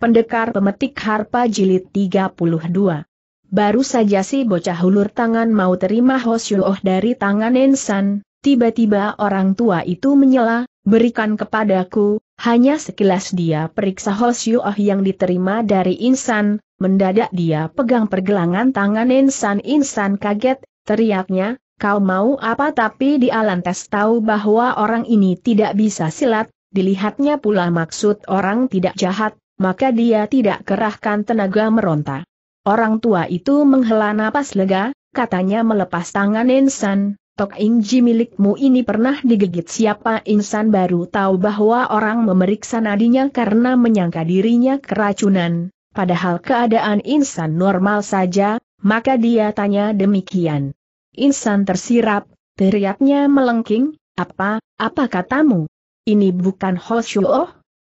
Pendekar Pemetik Harpa Jilid 32 Baru saja si bocah hulur tangan mau terima Hosyuoh dari tangan Ensan, tiba-tiba orang tua itu menyela, berikan kepadaku, hanya sekilas dia periksa Hosyuoh yang diterima dari Insan, mendadak dia pegang pergelangan tangan Insan. Insan kaget, teriaknya, kau mau apa tapi di alantes tahu bahwa orang ini tidak bisa silat, dilihatnya pula maksud orang tidak jahat, maka dia tidak kerahkan tenaga meronta. Orang tua itu menghela napas lega, katanya melepas tangan insan, Tok Inji milikmu ini pernah digigit siapa insan baru tahu bahwa orang memeriksa nadinya karena menyangka dirinya keracunan, padahal keadaan insan normal saja, maka dia tanya demikian. Insan tersirap, teriaknya melengking, apa, apa katamu? Ini bukan Oh?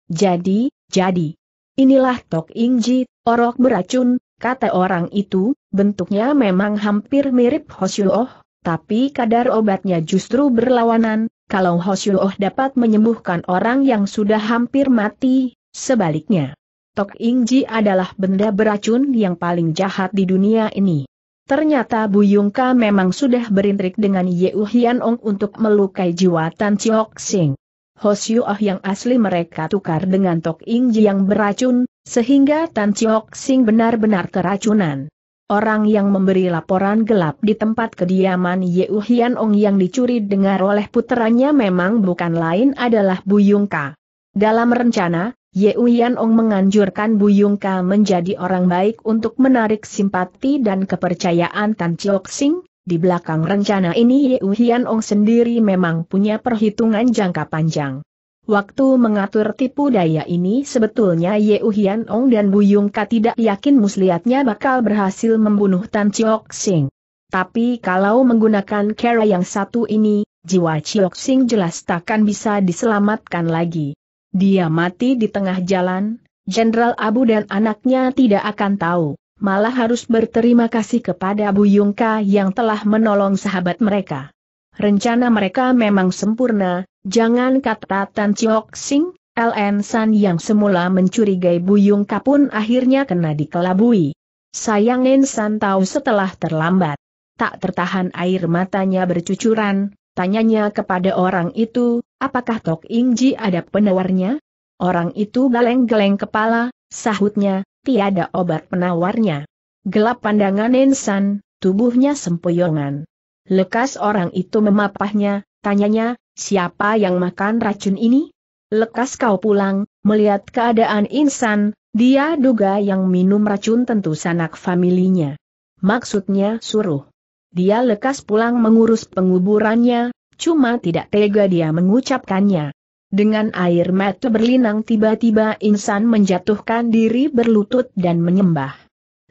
Jadi, jadi. Inilah Tok Ingji, orok beracun, kata orang itu, bentuknya memang hampir mirip Hoshuoh, tapi kadar obatnya justru berlawanan, kalau Hoshuoh dapat menyembuhkan orang yang sudah hampir mati, sebaliknya. Tok Ingji adalah benda beracun yang paling jahat di dunia ini. Ternyata Bu Yungka memang sudah berintrik dengan Yehu Hian Ong untuk melukai jiwa Tan Chiok Sing. Hosyuah yang asli mereka tukar dengan Tok Ing yang beracun, sehingga Tan Chiok Sing benar-benar keracunan. Orang yang memberi laporan gelap di tempat kediaman Ye Uhian Ong yang dicuri dengar oleh puteranya memang bukan lain adalah Bu Yungka. Dalam rencana, Ye Uhian Ong menganjurkan Bu Yungka menjadi orang baik untuk menarik simpati dan kepercayaan Tan Chiok Sing, di belakang rencana ini Yeu Hian Ong sendiri memang punya perhitungan jangka panjang. Waktu mengatur tipu daya ini sebetulnya Yeu Hian Ong dan Bu Yungka tidak yakin muslihatnya bakal berhasil membunuh Tan Chiok Sing. Tapi kalau menggunakan cara yang satu ini, jiwa Chiok Sing jelas takkan bisa diselamatkan lagi. Dia mati di tengah jalan, Jenderal Abu dan anaknya tidak akan tahu malah harus berterima kasih kepada Bu Yungka yang telah menolong sahabat mereka. Rencana mereka memang sempurna, jangan kata Tan Chiok Sing, LN San yang semula mencurigai Bu Yungka pun akhirnya kena dikelabui. Sayang San tahu setelah terlambat. Tak tertahan air matanya bercucuran, tanyanya kepada orang itu, apakah Tok Ing Ji ada penawarnya? Orang itu geleng-geleng kepala, sahutnya, tiada obat penawarnya. Gelap pandangan Nensan, tubuhnya sempoyongan. Lekas orang itu memapahnya, tanyanya, siapa yang makan racun ini? Lekas kau pulang, melihat keadaan insan, dia duga yang minum racun tentu sanak familinya. Maksudnya suruh. Dia lekas pulang mengurus penguburannya, cuma tidak tega dia mengucapkannya. Dengan air mata berlinang tiba-tiba insan menjatuhkan diri berlutut dan menyembah.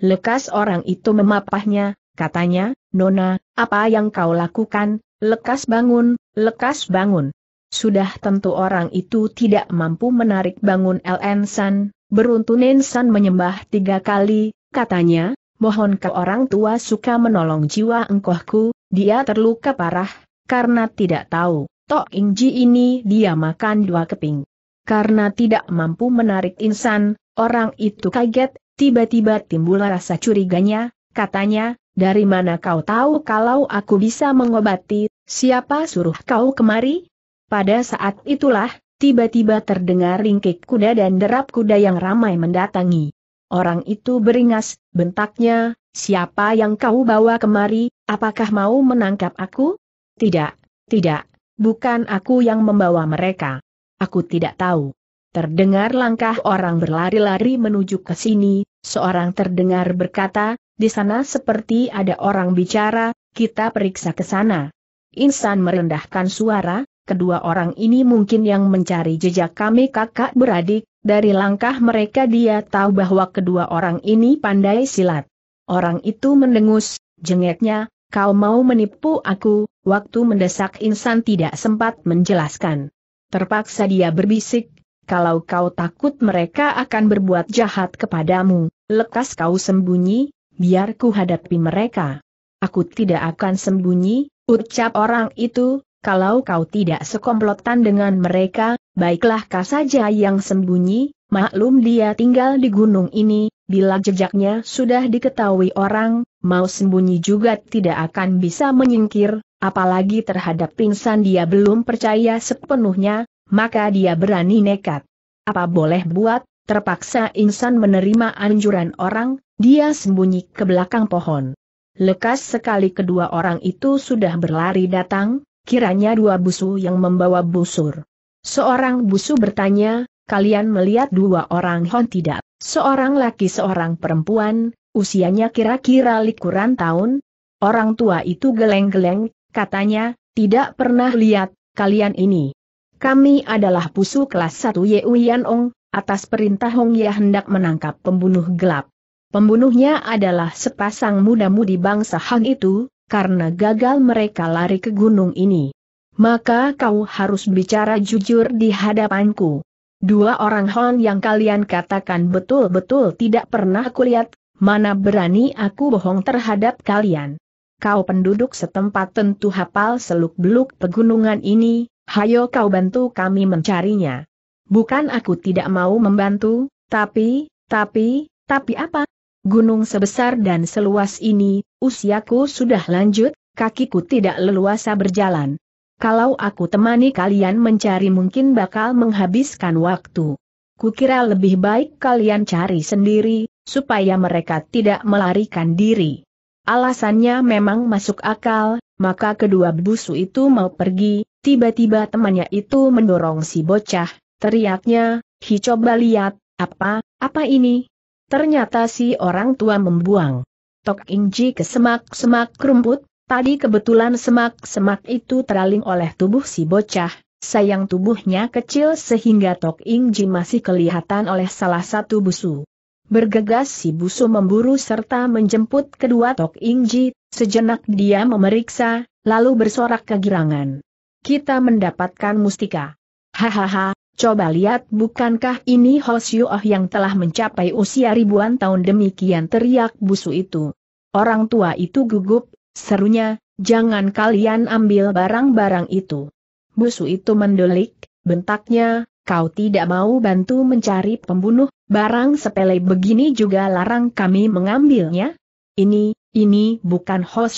Lekas orang itu memapahnya, katanya, Nona, apa yang kau lakukan, lekas bangun, lekas bangun. Sudah tentu orang itu tidak mampu menarik bangun LN San, beruntun San menyembah tiga kali, katanya, mohon ke orang tua suka menolong jiwa engkohku, dia terluka parah, karena tidak tahu Tok Ingji ini dia makan dua keping. Karena tidak mampu menarik insan, orang itu kaget, tiba-tiba timbul rasa curiganya, katanya, dari mana kau tahu kalau aku bisa mengobati, siapa suruh kau kemari? Pada saat itulah, tiba-tiba terdengar ringkik kuda dan derap kuda yang ramai mendatangi. Orang itu beringas, bentaknya, siapa yang kau bawa kemari, apakah mau menangkap aku? Tidak, tidak, Bukan aku yang membawa mereka. Aku tidak tahu. Terdengar langkah orang berlari-lari menuju ke sini, seorang terdengar berkata, di sana seperti ada orang bicara, kita periksa ke sana. Insan merendahkan suara, kedua orang ini mungkin yang mencari jejak kami kakak beradik, dari langkah mereka dia tahu bahwa kedua orang ini pandai silat. Orang itu mendengus, jengeknya, kau mau menipu aku, waktu mendesak insan tidak sempat menjelaskan. Terpaksa dia berbisik, kalau kau takut mereka akan berbuat jahat kepadamu, lekas kau sembunyi, biar ku hadapi mereka. Aku tidak akan sembunyi, ucap orang itu, kalau kau tidak sekomplotan dengan mereka, baiklah kau saja yang sembunyi, maklum dia tinggal di gunung ini, bila jejaknya sudah diketahui orang, mau sembunyi juga tidak akan bisa menyingkir, apalagi terhadap pingsan dia belum percaya sepenuhnya, maka dia berani nekat. Apa boleh buat, terpaksa insan menerima anjuran orang, dia sembunyi ke belakang pohon. Lekas sekali kedua orang itu sudah berlari datang, kiranya dua busu yang membawa busur. Seorang busu bertanya, kalian melihat dua orang hon tidak, seorang laki seorang perempuan, usianya kira-kira likuran tahun, Orang tua itu geleng-geleng, katanya, tidak pernah lihat, kalian ini. Kami adalah pusu kelas 1 Yeu Yan Ong, atas perintah Hong Ya hendak menangkap pembunuh gelap. Pembunuhnya adalah sepasang muda-mudi bangsa Hang itu, karena gagal mereka lari ke gunung ini. Maka kau harus bicara jujur di hadapanku. Dua orang Hon yang kalian katakan betul-betul tidak pernah kulihat, mana berani aku bohong terhadap kalian kau penduduk setempat tentu hafal seluk-beluk pegunungan ini, hayo kau bantu kami mencarinya. Bukan aku tidak mau membantu, tapi, tapi, tapi apa? Gunung sebesar dan seluas ini, usiaku sudah lanjut, kakiku tidak leluasa berjalan. Kalau aku temani kalian mencari mungkin bakal menghabiskan waktu. Kukira lebih baik kalian cari sendiri, supaya mereka tidak melarikan diri. Alasannya memang masuk akal, maka kedua busu itu mau pergi, tiba-tiba temannya itu mendorong si bocah, teriaknya, Hi coba lihat, apa, apa ini? Ternyata si orang tua membuang. Tok Inji ke semak-semak rumput, tadi kebetulan semak-semak itu teraling oleh tubuh si bocah, sayang tubuhnya kecil sehingga Tok Inji masih kelihatan oleh salah satu busu. Bergegas si Busu memburu serta menjemput kedua Tok Ingji, sejenak dia memeriksa, lalu bersorak kegirangan. Kita mendapatkan mustika. Hahaha, coba lihat bukankah ini Oh yang telah mencapai usia ribuan tahun demikian teriak Busu itu. Orang tua itu gugup, serunya, jangan kalian ambil barang-barang itu. Busu itu mendolik, bentaknya, kau tidak mau bantu mencari pembunuh, barang sepele begini juga larang kami mengambilnya? Ini, ini bukan oh,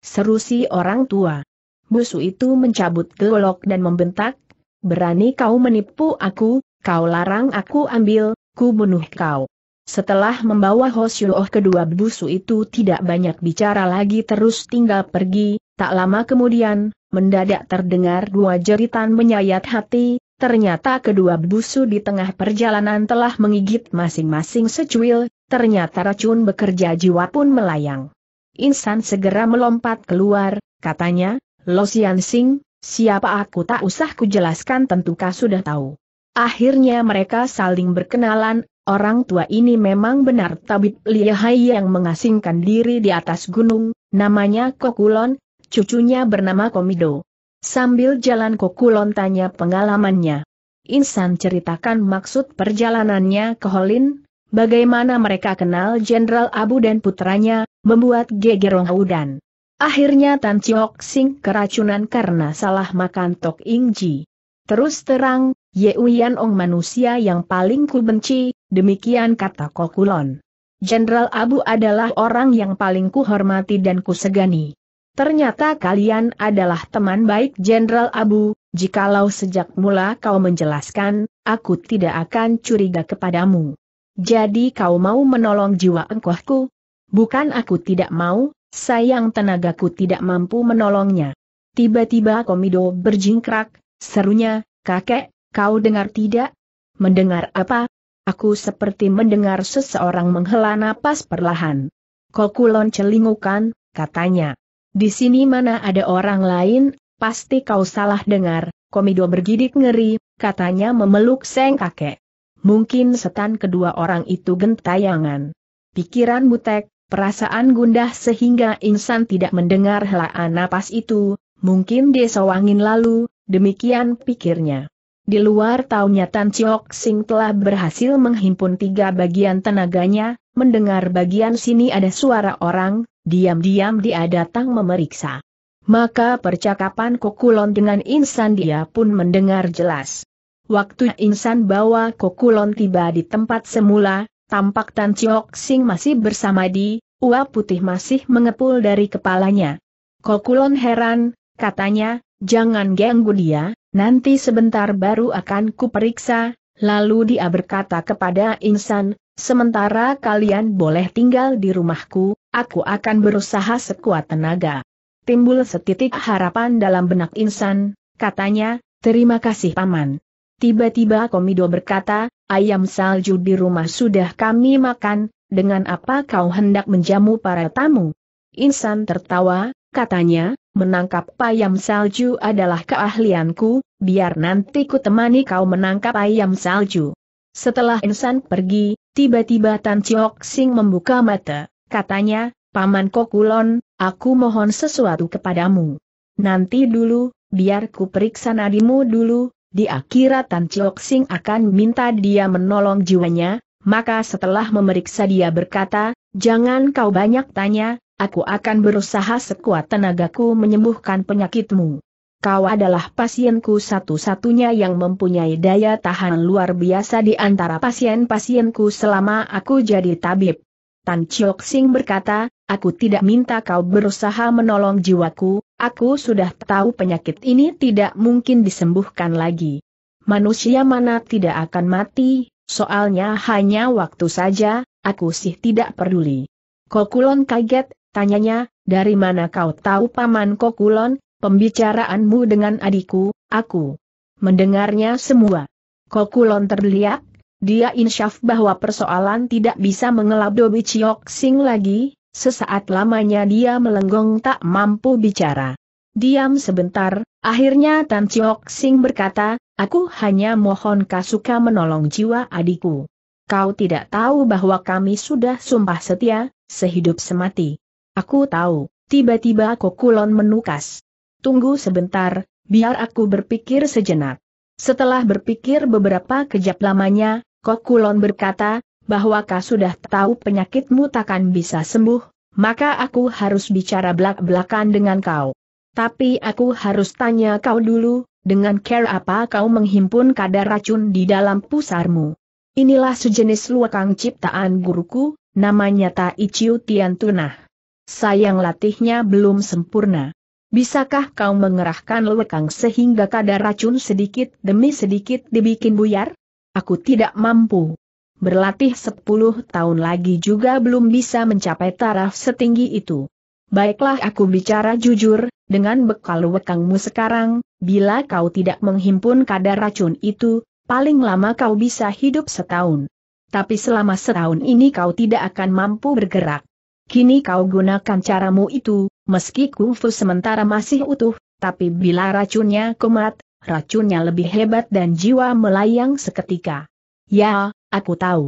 seru si orang tua. Busu itu mencabut golok dan membentak, berani kau menipu aku, kau larang aku ambil, ku bunuh kau. Setelah membawa Hosyuoh kedua busu itu tidak banyak bicara lagi terus tinggal pergi, tak lama kemudian, mendadak terdengar dua jeritan menyayat hati, Ternyata kedua busu di tengah perjalanan telah menggigit masing-masing secuil, ternyata racun bekerja jiwa pun melayang. Insan segera melompat keluar, katanya, Lo Sian Sing, siapa aku tak usah kujelaskan tentu kau sudah tahu. Akhirnya mereka saling berkenalan, orang tua ini memang benar tabib lihai yang mengasingkan diri di atas gunung, namanya Kokulon, cucunya bernama Komido. Sambil jalan Kokulon tanya pengalamannya. Insan ceritakan maksud perjalanannya ke Holin, bagaimana mereka kenal Jenderal Abu dan putranya, membuat gegerong dan Akhirnya Tan Chiok Sing keracunan karena salah makan Tok Ing Ji. Terus terang, Ye Uyan Ong manusia yang paling ku benci, demikian kata Kokulon. Jenderal Abu adalah orang yang paling ku hormati dan ku segani. Ternyata kalian adalah teman baik Jenderal Abu, jikalau sejak mula kau menjelaskan, aku tidak akan curiga kepadamu. Jadi kau mau menolong jiwa engkohku? Bukan aku tidak mau, sayang tenagaku tidak mampu menolongnya. Tiba-tiba Komido berjingkrak, serunya, kakek, kau dengar tidak? Mendengar apa? Aku seperti mendengar seseorang menghela napas perlahan. Kokulon celingukan, katanya. Di sini mana ada orang lain, pasti kau salah dengar, komido bergidik ngeri, katanya memeluk seng kakek. Mungkin setan kedua orang itu gentayangan. Pikiran butek, perasaan gundah sehingga insan tidak mendengar helaan napas itu, mungkin desa wangin lalu, demikian pikirnya. Di luar taunya Tan Chiok Sing telah berhasil menghimpun tiga bagian tenaganya, mendengar bagian sini ada suara orang, diam-diam dia datang memeriksa. Maka percakapan Kokulon dengan Insan dia pun mendengar jelas. Waktu Insan bawa Kokulon tiba di tempat semula, tampak Tan Chiok Sing masih bersama di, uap putih masih mengepul dari kepalanya. Kokulon heran, katanya, jangan ganggu dia, nanti sebentar baru akan kuperiksa, lalu dia berkata kepada Insan, sementara kalian boleh tinggal di rumahku, Aku akan berusaha sekuat tenaga. Timbul setitik harapan dalam benak insan, katanya, terima kasih paman. Tiba-tiba Komido berkata, ayam salju di rumah sudah kami makan, dengan apa kau hendak menjamu para tamu? Insan tertawa, katanya, menangkap ayam salju adalah keahlianku, biar nanti ku temani kau menangkap ayam salju. Setelah Insan pergi, tiba-tiba Tan Chiok Sing membuka mata katanya, Paman Kokulon, aku mohon sesuatu kepadamu. Nanti dulu, biar ku periksa nadimu dulu, di akhirat Tan Chok Sing akan minta dia menolong jiwanya, maka setelah memeriksa dia berkata, jangan kau banyak tanya, aku akan berusaha sekuat tenagaku menyembuhkan penyakitmu. Kau adalah pasienku satu-satunya yang mempunyai daya tahan luar biasa di antara pasien-pasienku selama aku jadi tabib. Tan Chiok Sing berkata, aku tidak minta kau berusaha menolong jiwaku, aku sudah tahu penyakit ini tidak mungkin disembuhkan lagi. Manusia mana tidak akan mati, soalnya hanya waktu saja, aku sih tidak peduli. Kokulon kaget, tanyanya, dari mana kau tahu paman Kokulon, pembicaraanmu dengan adikku, aku mendengarnya semua. Kokulon terlihat, dia insyaf bahwa persoalan tidak bisa Dobi Chiok Sing lagi, sesaat lamanya dia melenggong tak mampu bicara. Diam sebentar, akhirnya Tan Chiok Sing berkata, Aku hanya mohon Kasuka menolong jiwa adikku. Kau tidak tahu bahwa kami sudah sumpah setia, sehidup semati. Aku tahu, tiba-tiba Kokulon menukas. Tunggu sebentar, biar aku berpikir sejenak. Setelah berpikir beberapa kejap lamanya, Kok Kulon berkata, bahwa kau sudah tahu penyakitmu takkan bisa sembuh, maka aku harus bicara belak-belakan dengan kau. Tapi aku harus tanya kau dulu, dengan care apa kau menghimpun kadar racun di dalam pusarmu. Inilah sejenis luakang ciptaan guruku, namanya Tai Chiu Tian Tunah. Sayang latihnya belum sempurna. Bisakah kau mengerahkan luakang sehingga kadar racun sedikit demi sedikit dibikin buyar? Aku tidak mampu. Berlatih sepuluh tahun lagi juga belum bisa mencapai taraf setinggi itu. Baiklah aku bicara jujur, dengan bekal wekangmu sekarang, bila kau tidak menghimpun kadar racun itu, paling lama kau bisa hidup setahun. Tapi selama setahun ini kau tidak akan mampu bergerak. Kini kau gunakan caramu itu, meski kungfu sementara masih utuh, tapi bila racunnya kumat, racunnya lebih hebat dan jiwa melayang seketika. Ya, aku tahu.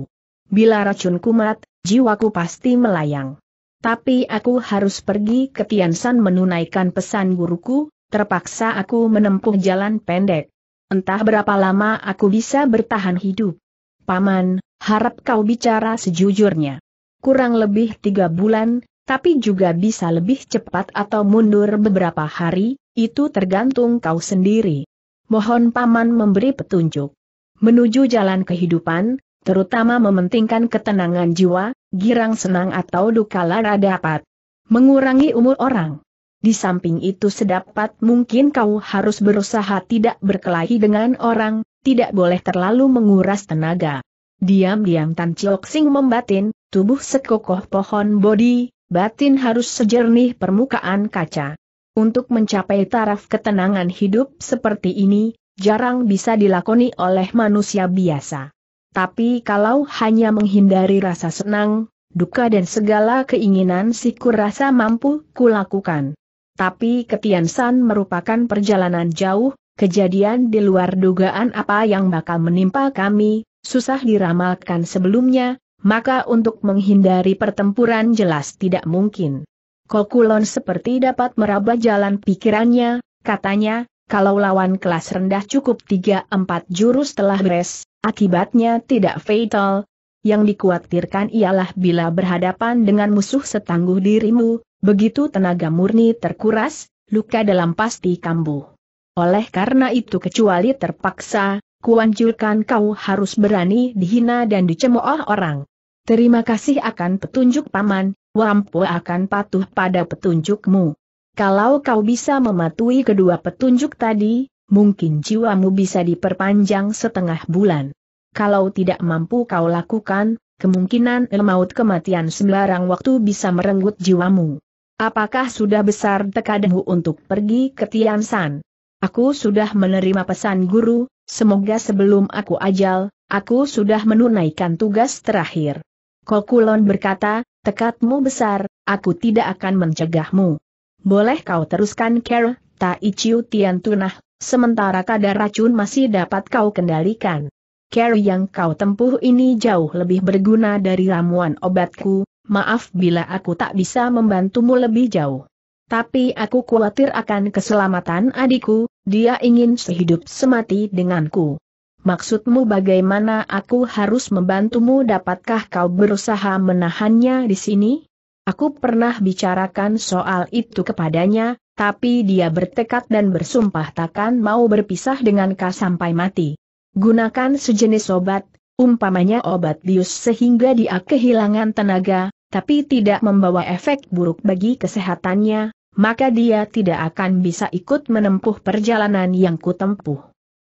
Bila racun kumat, jiwaku pasti melayang. Tapi aku harus pergi ke Tiansan menunaikan pesan guruku, terpaksa aku menempuh jalan pendek. Entah berapa lama aku bisa bertahan hidup. Paman, harap kau bicara sejujurnya. Kurang lebih tiga bulan, tapi juga bisa lebih cepat atau mundur beberapa hari, itu tergantung kau sendiri mohon paman memberi petunjuk. Menuju jalan kehidupan, terutama mementingkan ketenangan jiwa, girang senang atau lara dapat. Mengurangi umur orang. Di samping itu sedapat mungkin kau harus berusaha tidak berkelahi dengan orang, tidak boleh terlalu menguras tenaga. Diam-diam Tan Chiok Sing membatin, tubuh sekokoh pohon bodi, batin harus sejernih permukaan kaca. Untuk mencapai taraf ketenangan hidup seperti ini, jarang bisa dilakoni oleh manusia biasa. Tapi kalau hanya menghindari rasa senang, duka dan segala keinginan si kurasa mampu kulakukan. Tapi Ketian San merupakan perjalanan jauh, kejadian di luar dugaan apa yang bakal menimpa kami, susah diramalkan sebelumnya, maka untuk menghindari pertempuran jelas tidak mungkin. Kokulon seperti dapat meraba jalan pikirannya, katanya, kalau lawan kelas rendah cukup 3-4 jurus telah beres, akibatnya tidak fatal. Yang dikhawatirkan ialah bila berhadapan dengan musuh setangguh dirimu, begitu tenaga murni terkuras, luka dalam pasti kambuh. Oleh karena itu kecuali terpaksa, kuanjurkan kau harus berani dihina dan dicemooh orang. Terima kasih akan petunjuk paman, Wampu akan patuh pada petunjukmu. Kalau kau bisa mematuhi kedua petunjuk tadi, mungkin jiwamu bisa diperpanjang setengah bulan. Kalau tidak mampu kau lakukan, kemungkinan maut kematian sembarang waktu bisa merenggut jiwamu. Apakah sudah besar tekadmu untuk pergi ke Tian San? Aku sudah menerima pesan guru, semoga sebelum aku ajal, aku sudah menunaikan tugas terakhir. Kokulon berkata, tekadmu besar, aku tidak akan mencegahmu. Boleh kau teruskan care, Tai Chiu Tian Tunah, sementara kadar racun masih dapat kau kendalikan. Care yang kau tempuh ini jauh lebih berguna dari ramuan obatku, maaf bila aku tak bisa membantumu lebih jauh. Tapi aku khawatir akan keselamatan adikku, dia ingin sehidup semati denganku. Maksudmu bagaimana aku harus membantumu dapatkah kau berusaha menahannya di sini? Aku pernah bicarakan soal itu kepadanya, tapi dia bertekad dan bersumpah takkan mau berpisah dengan kau sampai mati. Gunakan sejenis obat, umpamanya obat bius sehingga dia kehilangan tenaga, tapi tidak membawa efek buruk bagi kesehatannya, maka dia tidak akan bisa ikut menempuh perjalanan yang kutempuh.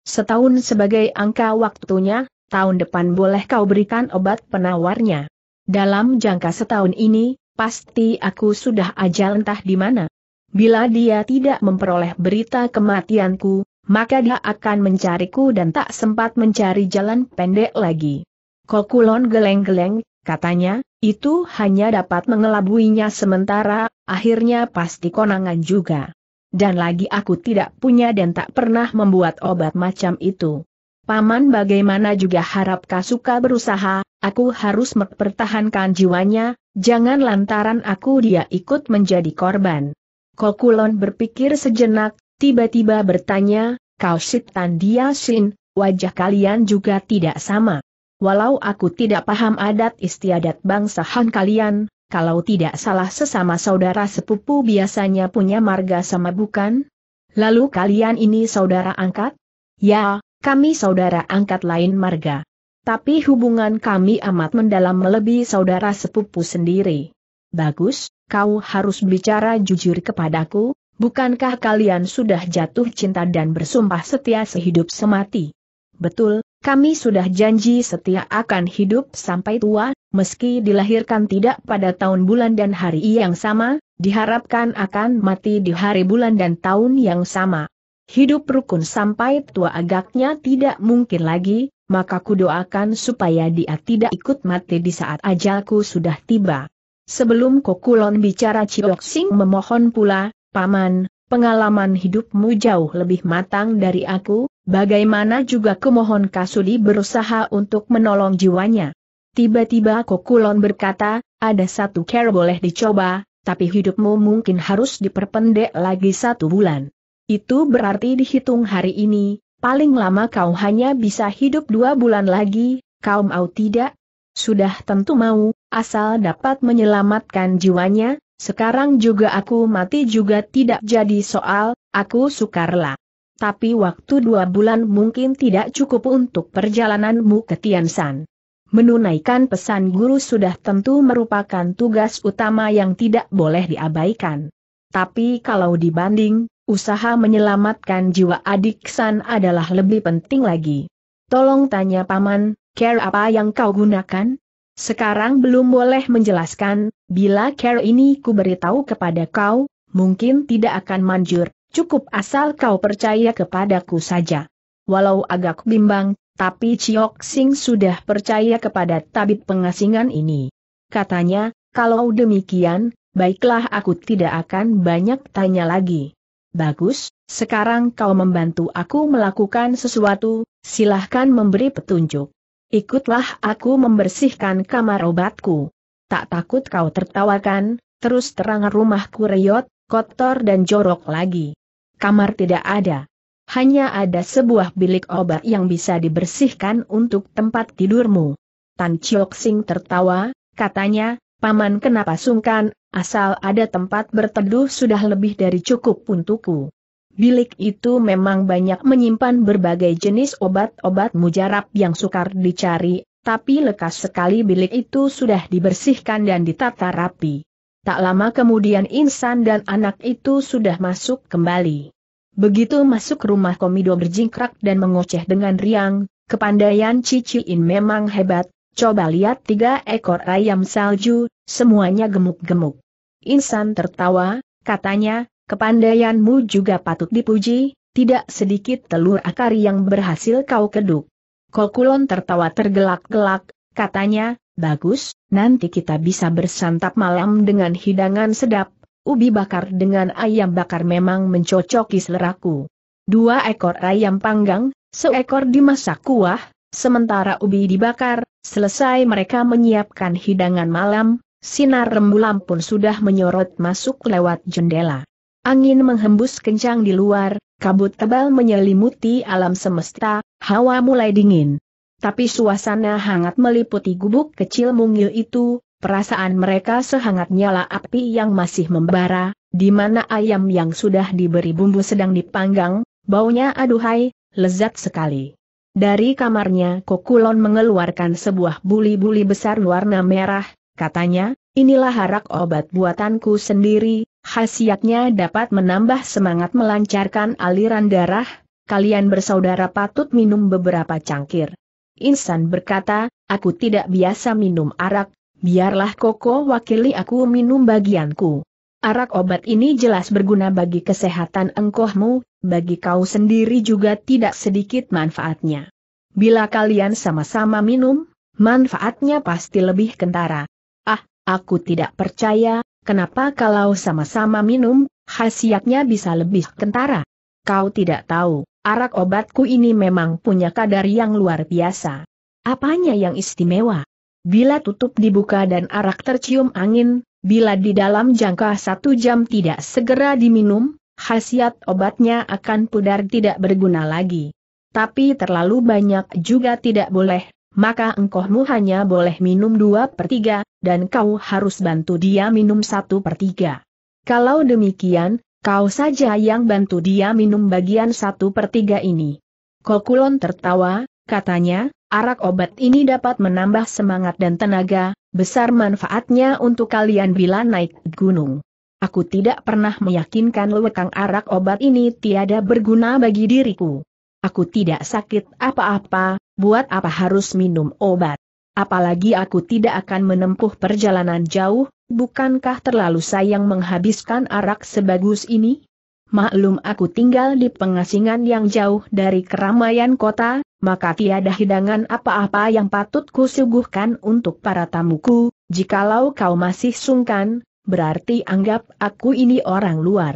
Setahun sebagai angka waktunya, tahun depan boleh kau berikan obat penawarnya. Dalam jangka setahun ini, pasti aku sudah ajal entah di mana. Bila dia tidak memperoleh berita kematianku, maka dia akan mencariku dan tak sempat mencari jalan pendek lagi. Kokulon geleng-geleng, katanya, itu hanya dapat mengelabuinya sementara, akhirnya pasti konangan juga. Dan lagi aku tidak punya dan tak pernah membuat obat macam itu. Paman bagaimana juga harap Kasuka berusaha, aku harus mempertahankan jiwanya, jangan lantaran aku dia ikut menjadi korban. Kokulon berpikir sejenak, tiba-tiba bertanya, kau Sitan dia Shin, wajah kalian juga tidak sama. Walau aku tidak paham adat istiadat bangsa Han kalian, kalau tidak salah sesama saudara sepupu biasanya punya marga sama bukan? Lalu kalian ini saudara angkat? Ya, kami saudara angkat lain marga. Tapi hubungan kami amat mendalam melebihi saudara sepupu sendiri. Bagus, kau harus bicara jujur kepadaku, bukankah kalian sudah jatuh cinta dan bersumpah setia sehidup semati? Betul, kami sudah janji setia akan hidup sampai tua, meski dilahirkan tidak pada tahun bulan dan hari yang sama, diharapkan akan mati di hari bulan dan tahun yang sama. Hidup rukun sampai tua agaknya tidak mungkin lagi, maka ku doakan supaya dia tidak ikut mati di saat ajalku sudah tiba. Sebelum Kokulon bicara Ciok Sing memohon pula, Paman, pengalaman hidupmu jauh lebih matang dari aku, bagaimana juga kemohon Kasudi berusaha untuk menolong jiwanya. Tiba-tiba Kokulon berkata, ada satu cara boleh dicoba, tapi hidupmu mungkin harus diperpendek lagi satu bulan. Itu berarti dihitung hari ini, paling lama kau hanya bisa hidup dua bulan lagi, kau mau tidak? Sudah tentu mau, asal dapat menyelamatkan jiwanya, sekarang juga aku mati juga tidak jadi soal, aku sukarlah. Tapi waktu dua bulan mungkin tidak cukup untuk perjalananmu ke Tiansan. Menunaikan pesan guru sudah tentu merupakan tugas utama yang tidak boleh diabaikan. Tapi kalau dibanding, usaha menyelamatkan jiwa adik San adalah lebih penting lagi. Tolong tanya paman, care apa yang kau gunakan? Sekarang belum boleh menjelaskan, bila care ini ku beritahu kepada kau, mungkin tidak akan manjur, cukup asal kau percaya kepadaku saja. Walau agak bimbang, tapi Chiok Sing sudah percaya kepada tabib pengasingan ini. Katanya, kalau demikian, baiklah aku tidak akan banyak tanya lagi. Bagus, sekarang kau membantu aku melakukan sesuatu, silahkan memberi petunjuk. Ikutlah aku membersihkan kamar obatku. Tak takut kau tertawakan, terus terang rumahku reyot, kotor dan jorok lagi. Kamar tidak ada hanya ada sebuah bilik obat yang bisa dibersihkan untuk tempat tidurmu. Tan Chiok Sing tertawa, katanya, Paman kenapa sungkan, asal ada tempat berteduh sudah lebih dari cukup untukku. Bilik itu memang banyak menyimpan berbagai jenis obat-obat mujarab yang sukar dicari, tapi lekas sekali bilik itu sudah dibersihkan dan ditata rapi. Tak lama kemudian insan dan anak itu sudah masuk kembali. Begitu masuk rumah komido berjingkrak dan mengoceh dengan riang, kepandaian Ciciin memang hebat, coba lihat tiga ekor ayam salju, semuanya gemuk-gemuk. Insan tertawa, katanya, kepandaianmu juga patut dipuji, tidak sedikit telur akar yang berhasil kau keduk. Kokulon tertawa tergelak-gelak, katanya, bagus, nanti kita bisa bersantap malam dengan hidangan sedap, ubi bakar dengan ayam bakar memang mencocoki seleraku. Dua ekor ayam panggang, seekor dimasak kuah, sementara ubi dibakar, selesai mereka menyiapkan hidangan malam, sinar rembulan pun sudah menyorot masuk lewat jendela. Angin menghembus kencang di luar, kabut tebal menyelimuti alam semesta, hawa mulai dingin. Tapi suasana hangat meliputi gubuk kecil mungil itu, perasaan mereka sehangat nyala api yang masih membara, di mana ayam yang sudah diberi bumbu sedang dipanggang, baunya aduhai, lezat sekali. Dari kamarnya Kokulon mengeluarkan sebuah buli-buli besar warna merah, katanya, inilah harak obat buatanku sendiri, khasiatnya dapat menambah semangat melancarkan aliran darah, kalian bersaudara patut minum beberapa cangkir. Insan berkata, aku tidak biasa minum arak, Biarlah Koko wakili aku minum bagianku. Arak obat ini jelas berguna bagi kesehatan engkohmu, bagi kau sendiri juga tidak sedikit manfaatnya. Bila kalian sama-sama minum, manfaatnya pasti lebih kentara. Ah, aku tidak percaya, kenapa kalau sama-sama minum, khasiatnya bisa lebih kentara? Kau tidak tahu, arak obatku ini memang punya kadar yang luar biasa. Apanya yang istimewa? Bila tutup dibuka dan arak tercium angin, bila di dalam jangka satu jam tidak segera diminum, khasiat obatnya akan pudar tidak berguna lagi. Tapi terlalu banyak juga tidak boleh, maka engkohmu hanya boleh minum dua per tiga, dan kau harus bantu dia minum satu per tiga. Kalau demikian, kau saja yang bantu dia minum bagian satu per tiga ini. Kokulon tertawa, Katanya, arak obat ini dapat menambah semangat dan tenaga, besar manfaatnya untuk kalian bila naik gunung. Aku tidak pernah meyakinkan lewekang arak obat ini tiada berguna bagi diriku. Aku tidak sakit apa-apa, buat apa harus minum obat. Apalagi aku tidak akan menempuh perjalanan jauh, bukankah terlalu sayang menghabiskan arak sebagus ini? maklum aku tinggal di pengasingan yang jauh dari keramaian kota, maka tiada hidangan apa-apa yang patut kusuguhkan untuk para tamuku, jikalau kau masih sungkan, berarti anggap aku ini orang luar.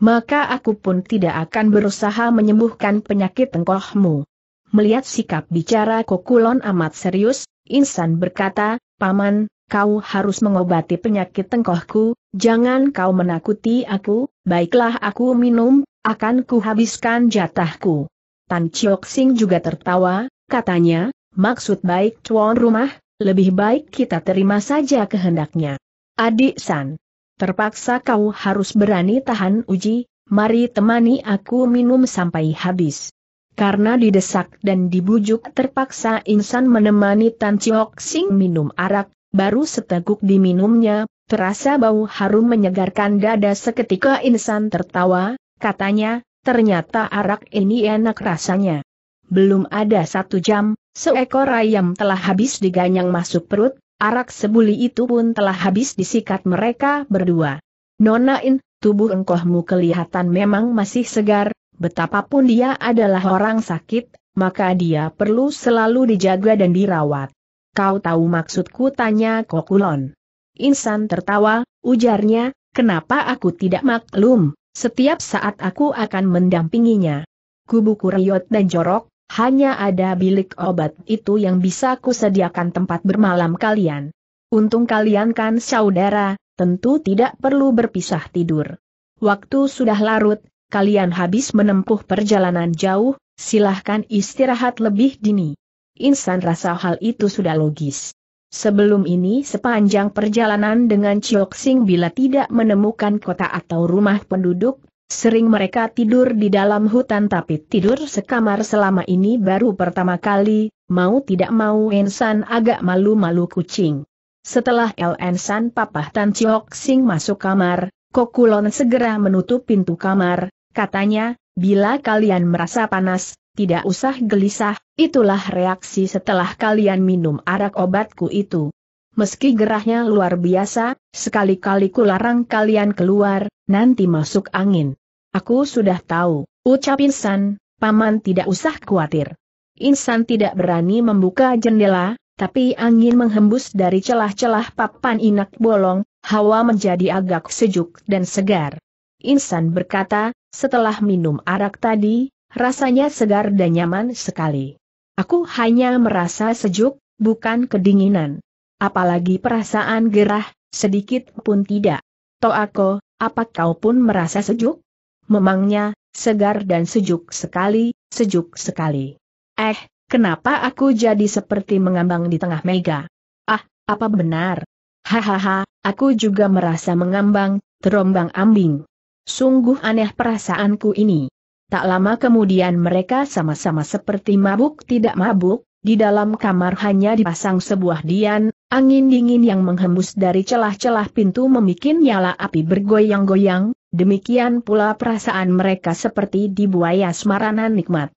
Maka aku pun tidak akan berusaha menyembuhkan penyakit tengkohmu. Melihat sikap bicara Kokulon amat serius, Insan berkata, Paman, kau harus mengobati penyakit tengkohku, Jangan kau menakuti aku, baiklah aku minum, akan kuhabiskan jatahku. Tan Chiok Sing juga tertawa, katanya, maksud baik tuan rumah, lebih baik kita terima saja kehendaknya. Adik San, terpaksa kau harus berani tahan uji, mari temani aku minum sampai habis. Karena didesak dan dibujuk terpaksa insan menemani Tan Chiok Sing minum arak, baru seteguk diminumnya, Terasa bau harum menyegarkan dada seketika insan tertawa, katanya, ternyata arak ini enak rasanya. Belum ada satu jam, seekor ayam telah habis diganyang masuk perut, arak sebuli itu pun telah habis disikat mereka berdua. Nonain, tubuh engkohmu kelihatan memang masih segar, betapapun dia adalah orang sakit, maka dia perlu selalu dijaga dan dirawat. Kau tahu maksudku tanya Kokulon. Insan tertawa, ujarnya, kenapa aku tidak maklum, setiap saat aku akan mendampinginya. Kubuku riot dan jorok, hanya ada bilik obat itu yang bisa kusediakan tempat bermalam kalian. Untung kalian kan saudara, tentu tidak perlu berpisah tidur. Waktu sudah larut, kalian habis menempuh perjalanan jauh, silahkan istirahat lebih dini. Insan rasa hal itu sudah logis. Sebelum ini sepanjang perjalanan dengan Chiok Sing bila tidak menemukan kota atau rumah penduduk, sering mereka tidur di dalam hutan tapi tidur sekamar selama ini baru pertama kali, mau tidak mau Ensan agak malu-malu kucing. Setelah El Ensan papah Tan Chiok Sing masuk kamar, Kokulon segera menutup pintu kamar, katanya, Bila kalian merasa panas, tidak usah gelisah, itulah reaksi setelah kalian minum arak obatku itu. Meski gerahnya luar biasa, sekali-kali kularang kalian keluar, nanti masuk angin. Aku sudah tahu, ucap Insan, paman tidak usah khawatir. Insan tidak berani membuka jendela, tapi angin menghembus dari celah-celah papan inak bolong, hawa menjadi agak sejuk dan segar. Insan berkata, setelah minum arak tadi, rasanya segar dan nyaman sekali. Aku hanya merasa sejuk, bukan kedinginan. Apalagi perasaan gerah, sedikit pun tidak. Toako, apa kau pun merasa sejuk? Memangnya, segar dan sejuk sekali, sejuk sekali. Eh, kenapa aku jadi seperti mengambang di tengah mega? Ah, apa benar? Hahaha, aku juga merasa mengambang, terombang ambing. Sungguh aneh perasaanku ini. Tak lama kemudian mereka sama-sama seperti mabuk tidak mabuk, di dalam kamar hanya dipasang sebuah dian, angin dingin yang menghembus dari celah-celah pintu memikin nyala api bergoyang-goyang, demikian pula perasaan mereka seperti dibuaya semaranan nikmat.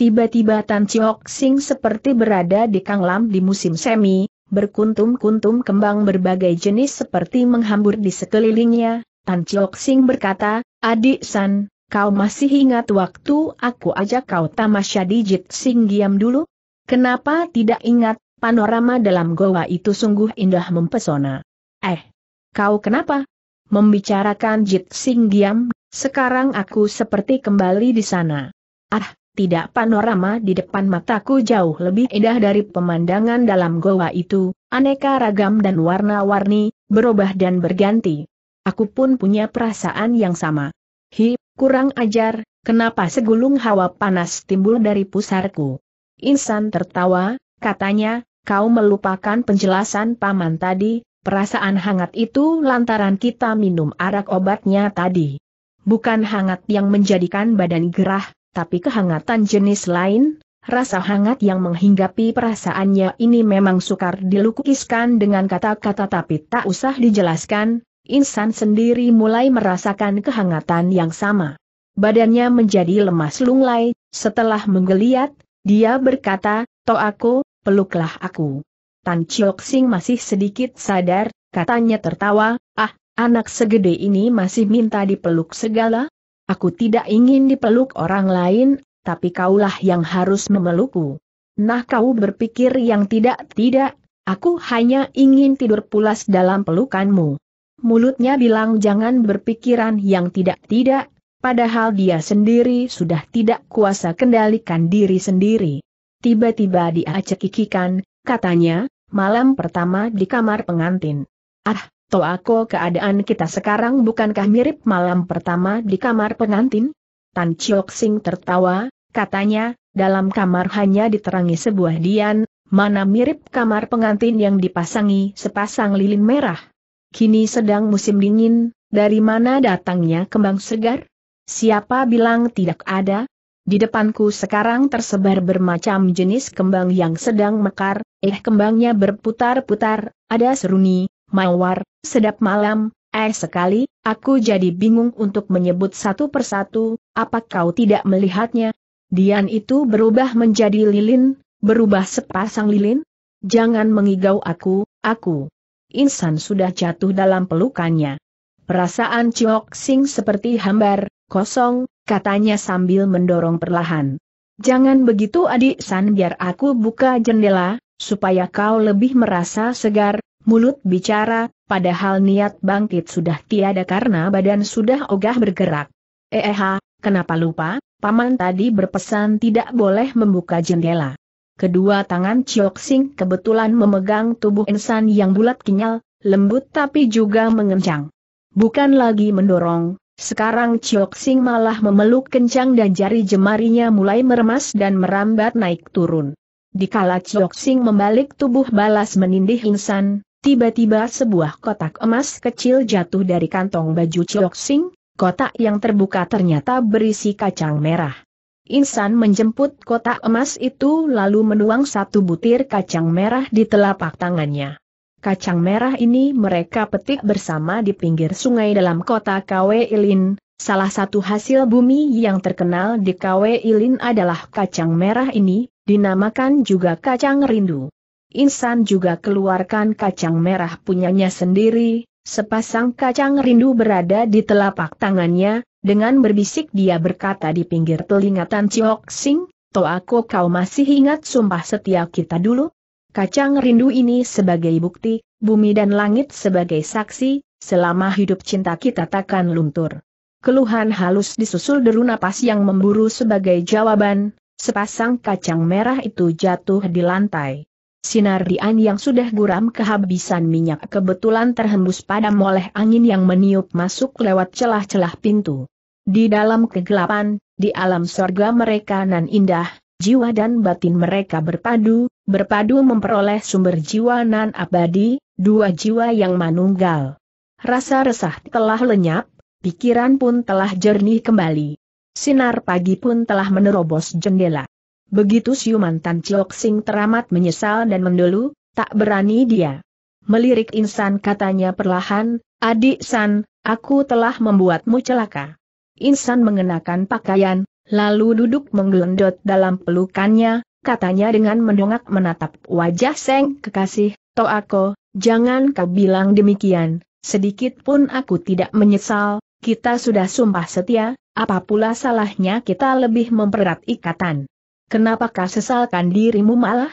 Tiba-tiba Tan Chiok Sing seperti berada di Kanglam di musim semi, berkuntum-kuntum kembang berbagai jenis seperti menghambur di sekelilingnya, Tan Chok Sing berkata, Adik San, kau masih ingat waktu aku ajak kau tamasya di Jit Sing Giam dulu? Kenapa tidak ingat, panorama dalam goa itu sungguh indah mempesona. Eh, kau kenapa? Membicarakan Jit Sing Giam, sekarang aku seperti kembali di sana. Ah, tidak panorama di depan mataku jauh lebih indah dari pemandangan dalam goa itu, aneka ragam dan warna-warni, berubah dan berganti. Aku pun punya perasaan yang sama. Hi, kurang ajar, kenapa segulung hawa panas timbul dari pusarku? Insan tertawa, katanya, kau melupakan penjelasan paman tadi, perasaan hangat itu lantaran kita minum arak obatnya tadi. Bukan hangat yang menjadikan badan gerah, tapi kehangatan jenis lain, rasa hangat yang menghinggapi perasaannya ini memang sukar dilukiskan dengan kata-kata tapi tak usah dijelaskan, Insan sendiri mulai merasakan kehangatan yang sama. Badannya menjadi lemas lunglai, setelah menggeliat, dia berkata, To aku, peluklah aku. Tan Chiok Sing masih sedikit sadar, katanya tertawa, ah, anak segede ini masih minta dipeluk segala? Aku tidak ingin dipeluk orang lain, tapi kaulah yang harus memelukku. Nah kau berpikir yang tidak-tidak, aku hanya ingin tidur pulas dalam pelukanmu mulutnya bilang jangan berpikiran yang tidak-tidak, padahal dia sendiri sudah tidak kuasa kendalikan diri sendiri. Tiba-tiba dia cekikikan, katanya, malam pertama di kamar pengantin. Ah, aku keadaan kita sekarang bukankah mirip malam pertama di kamar pengantin? Tan Chiok Sing tertawa, katanya, dalam kamar hanya diterangi sebuah dian, mana mirip kamar pengantin yang dipasangi sepasang lilin merah. Kini sedang musim dingin, dari mana datangnya kembang segar? Siapa bilang tidak ada? Di depanku sekarang tersebar bermacam jenis kembang yang sedang mekar, eh kembangnya berputar-putar, ada seruni, mawar, sedap malam, eh sekali, aku jadi bingung untuk menyebut satu persatu, apa kau tidak melihatnya? Dian itu berubah menjadi lilin, berubah sepasang lilin? Jangan mengigau aku, aku insan sudah jatuh dalam pelukannya. Perasaan Chiok Sing seperti hambar, kosong, katanya sambil mendorong perlahan. Jangan begitu adik San biar aku buka jendela, supaya kau lebih merasa segar, mulut bicara, padahal niat bangkit sudah tiada karena badan sudah ogah bergerak. eh, eh kenapa lupa, paman tadi berpesan tidak boleh membuka jendela. Kedua tangan Chiok Sing kebetulan memegang tubuh insan yang bulat kenyal, lembut tapi juga mengencang. Bukan lagi mendorong, sekarang Chiok Sing malah memeluk kencang dan jari jemarinya mulai meremas dan merambat naik turun. Dikala Chiok Sing membalik tubuh balas menindih insan, tiba-tiba sebuah kotak emas kecil jatuh dari kantong baju Chiok Sing, kotak yang terbuka ternyata berisi kacang merah. Insan menjemput kotak emas itu lalu menuang satu butir kacang merah di telapak tangannya. Kacang merah ini mereka petik bersama di pinggir sungai dalam kota KW Ilin. Salah satu hasil bumi yang terkenal di KW Ilin adalah kacang merah ini, dinamakan juga kacang rindu. Insan juga keluarkan kacang merah punyanya sendiri, sepasang kacang rindu berada di telapak tangannya, dengan berbisik dia berkata di pinggir telinga Tan Chiok Sing, Toako kau masih ingat sumpah setia kita dulu? Kacang rindu ini sebagai bukti, bumi dan langit sebagai saksi, selama hidup cinta kita takkan luntur. Keluhan halus disusul deru napas yang memburu sebagai jawaban, sepasang kacang merah itu jatuh di lantai. Sinar Dian yang sudah guram kehabisan minyak kebetulan terhembus padam oleh angin yang meniup masuk lewat celah-celah pintu. Di dalam kegelapan, di alam sorga mereka nan indah, jiwa dan batin mereka berpadu, berpadu memperoleh sumber jiwa nan abadi, dua jiwa yang manunggal. Rasa resah telah lenyap, pikiran pun telah jernih kembali. Sinar pagi pun telah menerobos jendela. Begitu siuman Tan Chiok Sing teramat menyesal dan mendulu, tak berani dia. Melirik Insan katanya perlahan, Adik San, aku telah membuatmu celaka. Insan mengenakan pakaian, lalu duduk menggelendot dalam pelukannya, katanya dengan mendongak menatap wajah Seng kekasih, to aku, jangan kau bilang demikian, sedikit pun aku tidak menyesal, kita sudah sumpah setia, apa pula salahnya kita lebih mempererat ikatan. Kenapakah sesalkan dirimu malah?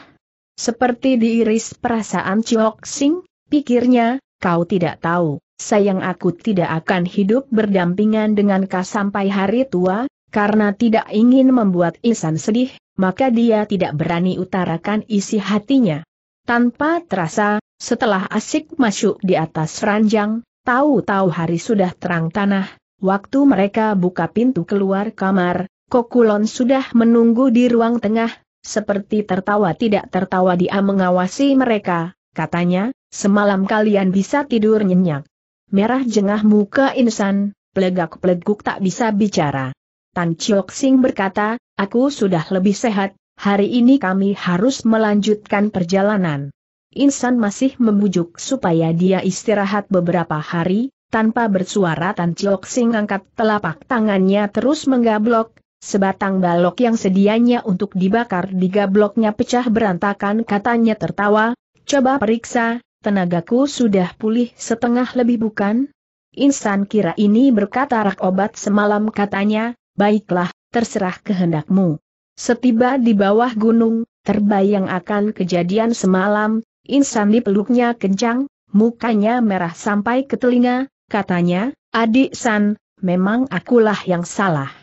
Seperti diiris perasaan Chiok Sing, pikirnya, kau tidak tahu, sayang aku tidak akan hidup berdampingan dengan kau sampai hari tua, karena tidak ingin membuat Isan sedih, maka dia tidak berani utarakan isi hatinya. Tanpa terasa, setelah asik masuk di atas ranjang, tahu-tahu hari sudah terang tanah, waktu mereka buka pintu keluar kamar, Kokulon sudah menunggu di ruang tengah, seperti tertawa tidak tertawa dia mengawasi mereka, katanya, semalam kalian bisa tidur nyenyak. Merah jengah muka insan, plegak-pleguk tak bisa bicara. Tan Chiok Sing berkata, aku sudah lebih sehat, hari ini kami harus melanjutkan perjalanan. Insan masih membujuk supaya dia istirahat beberapa hari, tanpa bersuara Tan Chiok Sing angkat telapak tangannya terus menggablok, Sebatang balok yang sedianya untuk dibakar tiga bloknya pecah berantakan katanya tertawa, coba periksa, tenagaku sudah pulih setengah lebih bukan? Insan kira ini berkata rak obat semalam katanya, baiklah, terserah kehendakmu. Setiba di bawah gunung, terbayang akan kejadian semalam, Insan dipeluknya kencang, mukanya merah sampai ke telinga, katanya, adik San, memang akulah yang salah.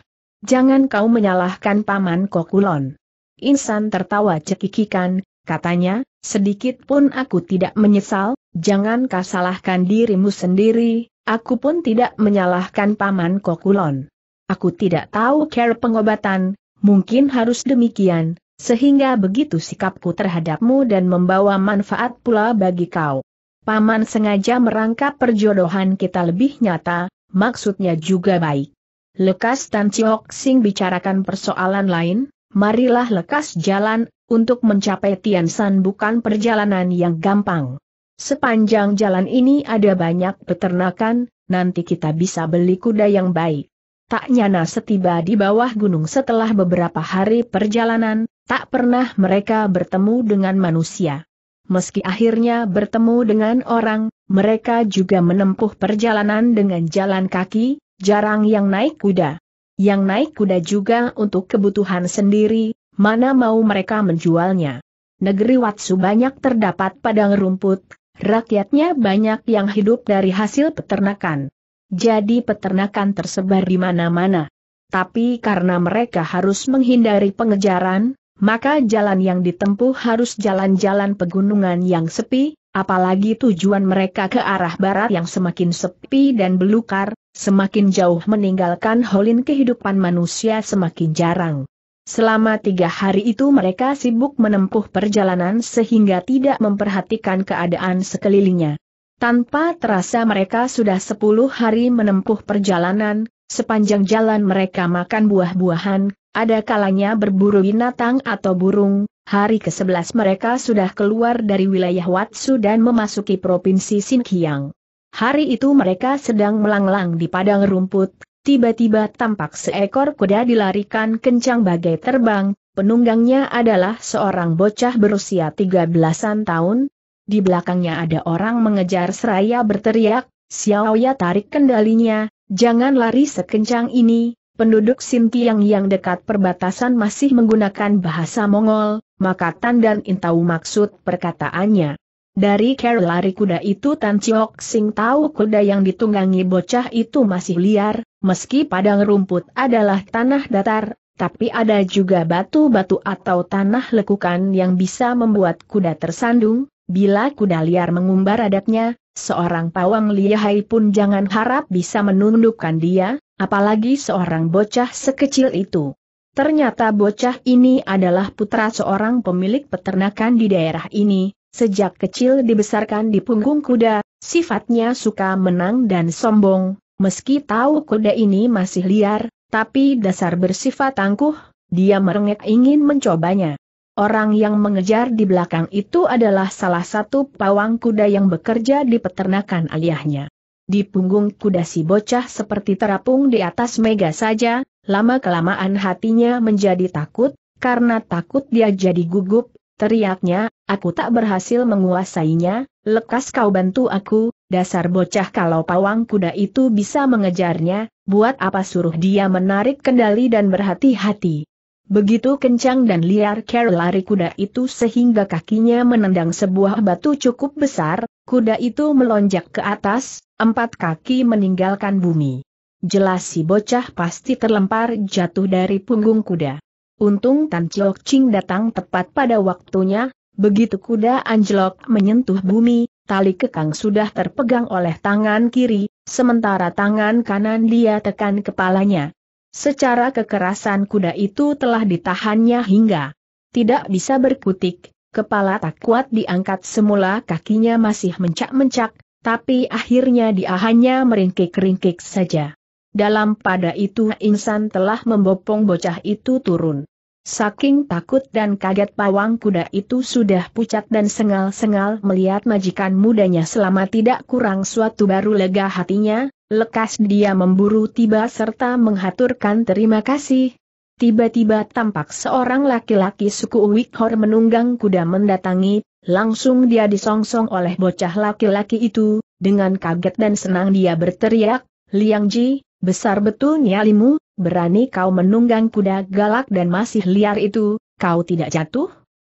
Jangan kau menyalahkan Paman Kokulon. Insan tertawa cekikikan, katanya, sedikit pun aku tidak menyesal, jangan kau salahkan dirimu sendiri, aku pun tidak menyalahkan Paman Kokulon. Aku tidak tahu care pengobatan, mungkin harus demikian, sehingga begitu sikapku terhadapmu dan membawa manfaat pula bagi kau. Paman sengaja merangkap perjodohan kita lebih nyata, maksudnya juga baik. Lekas Tan Chiok Sing bicarakan persoalan lain, marilah lekas jalan, untuk mencapai Tian San bukan perjalanan yang gampang. Sepanjang jalan ini ada banyak peternakan, nanti kita bisa beli kuda yang baik. Tak nyana setiba di bawah gunung setelah beberapa hari perjalanan, tak pernah mereka bertemu dengan manusia. Meski akhirnya bertemu dengan orang, mereka juga menempuh perjalanan dengan jalan kaki, jarang yang naik kuda. Yang naik kuda juga untuk kebutuhan sendiri, mana mau mereka menjualnya. Negeri Watsu banyak terdapat padang rumput, rakyatnya banyak yang hidup dari hasil peternakan. Jadi peternakan tersebar di mana-mana. Tapi karena mereka harus menghindari pengejaran, maka jalan yang ditempuh harus jalan-jalan pegunungan yang sepi, apalagi tujuan mereka ke arah barat yang semakin sepi dan belukar, Semakin jauh meninggalkan Holin kehidupan manusia semakin jarang. Selama tiga hari itu mereka sibuk menempuh perjalanan sehingga tidak memperhatikan keadaan sekelilingnya. Tanpa terasa mereka sudah sepuluh hari menempuh perjalanan, sepanjang jalan mereka makan buah-buahan, ada kalanya berburu binatang atau burung, hari ke-11 mereka sudah keluar dari wilayah Watsu dan memasuki provinsi Xinjiang. Hari itu mereka sedang melanglang di padang rumput, tiba-tiba tampak seekor kuda dilarikan kencang bagai terbang, penunggangnya adalah seorang bocah berusia 13-an tahun, di belakangnya ada orang mengejar seraya berteriak, Xiaoya tarik kendalinya, jangan lari sekencang ini, penduduk Sintiang yang dekat perbatasan masih menggunakan bahasa Mongol, maka Tan dan Intau maksud perkataannya. Dari cara lari kuda itu Tan Chiok Sing tahu kuda yang ditunggangi bocah itu masih liar, meski padang rumput adalah tanah datar, tapi ada juga batu-batu atau tanah lekukan yang bisa membuat kuda tersandung, bila kuda liar mengumbar adatnya, seorang pawang lihai pun jangan harap bisa menundukkan dia, apalagi seorang bocah sekecil itu. Ternyata bocah ini adalah putra seorang pemilik peternakan di daerah ini, Sejak kecil dibesarkan di punggung kuda, sifatnya suka menang dan sombong, meski tahu kuda ini masih liar, tapi dasar bersifat tangguh, dia merengek ingin mencobanya. Orang yang mengejar di belakang itu adalah salah satu pawang kuda yang bekerja di peternakan ayahnya. Di punggung kuda si bocah seperti terapung di atas mega saja, lama-kelamaan hatinya menjadi takut, karena takut dia jadi gugup Teriaknya, aku tak berhasil menguasainya, lekas kau bantu aku, dasar bocah kalau pawang kuda itu bisa mengejarnya, buat apa suruh dia menarik kendali dan berhati-hati. Begitu kencang dan liar Carol lari kuda itu sehingga kakinya menendang sebuah batu cukup besar, kuda itu melonjak ke atas, empat kaki meninggalkan bumi. Jelas si bocah pasti terlempar jatuh dari punggung kuda. Untung Tan Chok Ching datang tepat pada waktunya, begitu kuda anjlok menyentuh bumi, tali kekang sudah terpegang oleh tangan kiri, sementara tangan kanan dia tekan kepalanya. Secara kekerasan kuda itu telah ditahannya hingga tidak bisa berkutik, kepala tak kuat diangkat semula kakinya masih mencak-mencak, tapi akhirnya dia hanya meringkik-ringkik saja. Dalam pada itu insan telah membopong bocah itu turun. Saking takut dan kaget pawang kuda itu sudah pucat dan sengal-sengal melihat majikan mudanya selama tidak kurang suatu baru lega hatinya, lekas dia memburu tiba serta menghaturkan terima kasih. Tiba-tiba tampak seorang laki-laki suku Wikhor menunggang kuda mendatangi, langsung dia disongsong oleh bocah laki-laki itu, dengan kaget dan senang dia berteriak, Liang Ji, Besar betul nyalimu, berani kau menunggang kuda galak dan masih liar itu, kau tidak jatuh?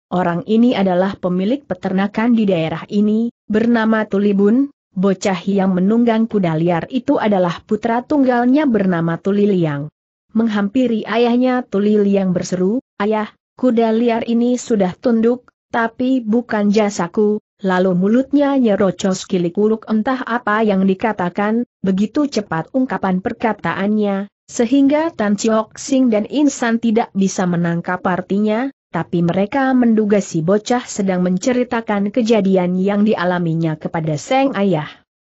Orang ini adalah pemilik peternakan di daerah ini, bernama Tulibun, bocah yang menunggang kuda liar itu adalah putra tunggalnya bernama Tuliliang. Menghampiri ayahnya Tuliliang berseru, Ayah, kuda liar ini sudah tunduk, tapi bukan jasaku, lalu mulutnya nyerocos kilikuluk entah apa yang dikatakan, begitu cepat ungkapan perkataannya, sehingga Tan Chiok Sing dan Insan tidak bisa menangkap artinya, tapi mereka menduga si bocah sedang menceritakan kejadian yang dialaminya kepada Seng Ayah.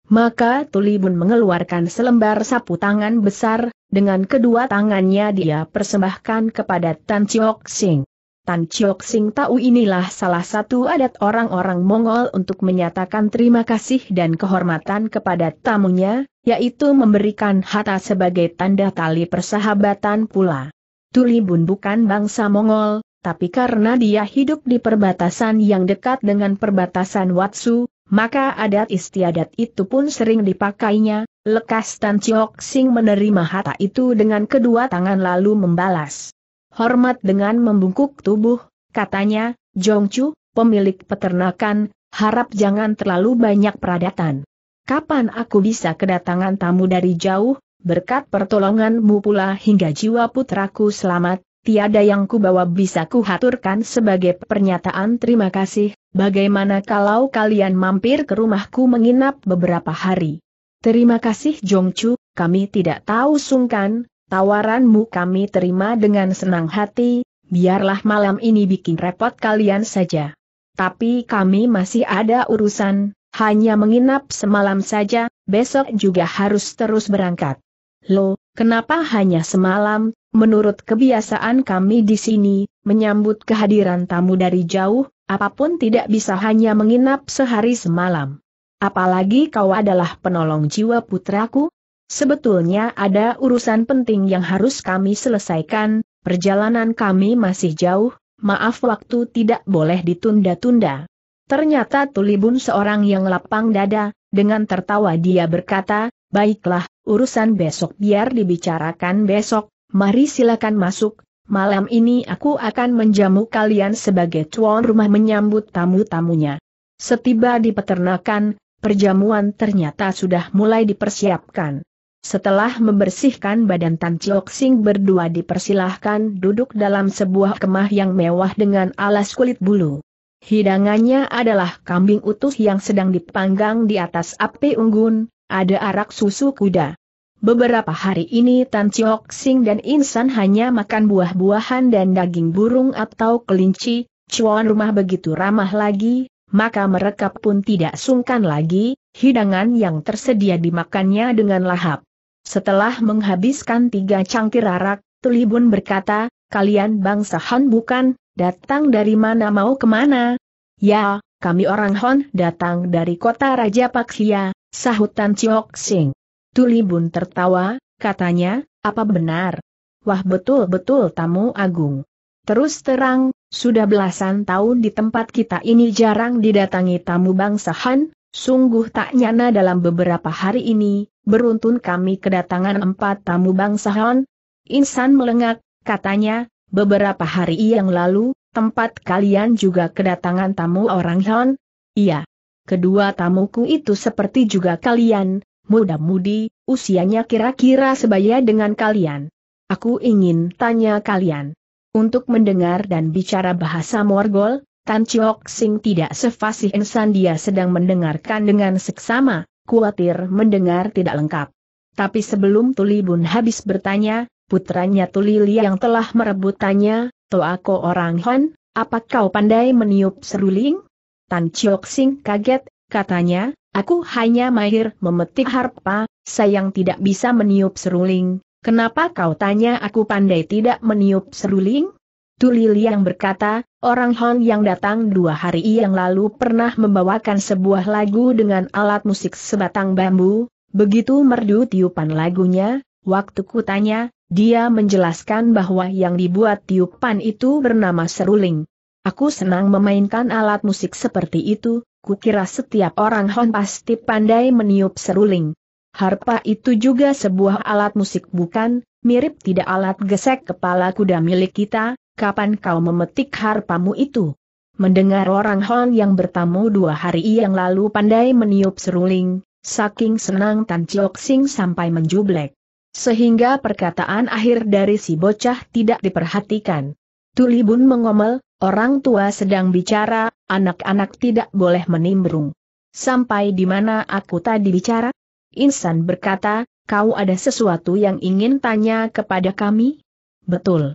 Maka Tuli Tulibun mengeluarkan selembar sapu tangan besar, dengan kedua tangannya dia persembahkan kepada Tan Chiok Sing. Tan Chiok Sing tahu inilah salah satu adat orang-orang Mongol untuk menyatakan terima kasih dan kehormatan kepada tamunya, yaitu memberikan harta sebagai tanda tali persahabatan pula. Tulibun bukan bangsa Mongol, tapi karena dia hidup di perbatasan yang dekat dengan perbatasan Watsu, maka adat istiadat itu pun sering dipakainya, lekas Tan Chiok Sing menerima harta itu dengan kedua tangan lalu membalas hormat dengan membungkuk tubuh, katanya, Jongchu, pemilik peternakan, harap jangan terlalu banyak peradatan. Kapan aku bisa kedatangan tamu dari jauh, berkat pertolonganmu pula hingga jiwa putraku selamat, tiada yang kubawa bisa kuhaturkan sebagai pernyataan terima kasih, bagaimana kalau kalian mampir ke rumahku menginap beberapa hari. Terima kasih Jongchu. kami tidak tahu sungkan, tawaranmu kami terima dengan senang hati, biarlah malam ini bikin repot kalian saja. Tapi kami masih ada urusan, hanya menginap semalam saja, besok juga harus terus berangkat. Loh, kenapa hanya semalam? Menurut kebiasaan kami di sini, menyambut kehadiran tamu dari jauh, apapun tidak bisa hanya menginap sehari semalam. Apalagi kau adalah penolong jiwa putraku, Sebetulnya ada urusan penting yang harus kami selesaikan, perjalanan kami masih jauh, maaf waktu tidak boleh ditunda-tunda. Ternyata Tulibun seorang yang lapang dada, dengan tertawa dia berkata, baiklah, urusan besok biar dibicarakan besok, mari silakan masuk, malam ini aku akan menjamu kalian sebagai tuan rumah menyambut tamu-tamunya. Setiba di peternakan, perjamuan ternyata sudah mulai dipersiapkan. Setelah membersihkan badan Tan Chiok Sing berdua dipersilahkan duduk dalam sebuah kemah yang mewah dengan alas kulit bulu. Hidangannya adalah kambing utuh yang sedang dipanggang di atas api unggun, ada arak susu kuda. Beberapa hari ini Tan Chiok Sing dan Insan hanya makan buah-buahan dan daging burung atau kelinci, cuan rumah begitu ramah lagi, maka mereka pun tidak sungkan lagi, hidangan yang tersedia dimakannya dengan lahap. Setelah menghabiskan tiga cangkir arak, Tulibun berkata, kalian bangsa Han bukan, datang dari mana mau kemana? Ya, kami orang Hon datang dari kota Raja Paksia, sahutan Chiok Sing. Tulibun tertawa, katanya, apa benar? Wah betul-betul tamu agung. Terus terang, sudah belasan tahun di tempat kita ini jarang didatangi tamu bangsa Han, sungguh tak nyana dalam beberapa hari ini, beruntun kami kedatangan empat tamu bangsa Han. Insan melengak, katanya, beberapa hari yang lalu, tempat kalian juga kedatangan tamu orang Han? Iya. Kedua tamuku itu seperti juga kalian, muda-mudi, usianya kira-kira sebaya dengan kalian. Aku ingin tanya kalian. Untuk mendengar dan bicara bahasa Morgol, Tan Chiok Sing tidak sefasih insan dia sedang mendengarkan dengan seksama kuatir mendengar tidak lengkap. Tapi sebelum Tuli Bun habis bertanya, putranya Tuli Li yang telah merebut tanya, aku orang Hon, apa kau pandai meniup seruling? Tan Chiok Sing kaget, katanya, aku hanya mahir memetik harpa, sayang tidak bisa meniup seruling, kenapa kau tanya aku pandai tidak meniup seruling? Tuli yang berkata, orang Hon yang datang dua hari yang lalu pernah membawakan sebuah lagu dengan alat musik sebatang bambu, begitu merdu tiupan lagunya, waktu kutanya, dia menjelaskan bahwa yang dibuat tiupan itu bernama seruling. Aku senang memainkan alat musik seperti itu, kukira setiap orang Hon pasti pandai meniup seruling. Harpa itu juga sebuah alat musik bukan, mirip tidak alat gesek kepala kuda milik kita, kapan kau memetik harpamu itu? Mendengar orang Hon yang bertamu dua hari yang lalu pandai meniup seruling, saking senang Tan Chiok Sing sampai menjublek. Sehingga perkataan akhir dari si bocah tidak diperhatikan. Tulibun mengomel, orang tua sedang bicara, anak-anak tidak boleh menimbrung. Sampai di mana aku tadi bicara? Insan berkata, kau ada sesuatu yang ingin tanya kepada kami? Betul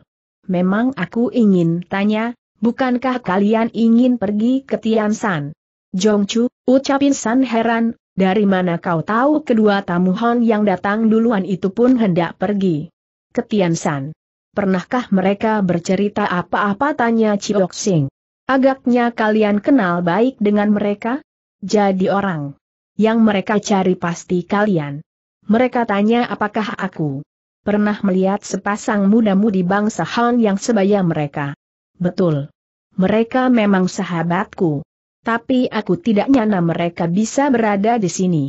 memang aku ingin tanya, bukankah kalian ingin pergi ke Tian Tiansan? Jongchu, ucapin San heran, dari mana kau tahu kedua tamu Hon yang datang duluan itu pun hendak pergi? Ke Tiansan. Pernahkah mereka bercerita apa-apa tanya Chiok Sing? Agaknya kalian kenal baik dengan mereka? Jadi orang yang mereka cari pasti kalian. Mereka tanya apakah aku pernah melihat sepasang muda-mudi bangsa Han yang sebaya mereka. Betul. Mereka memang sahabatku. Tapi aku tidak nyana mereka bisa berada di sini.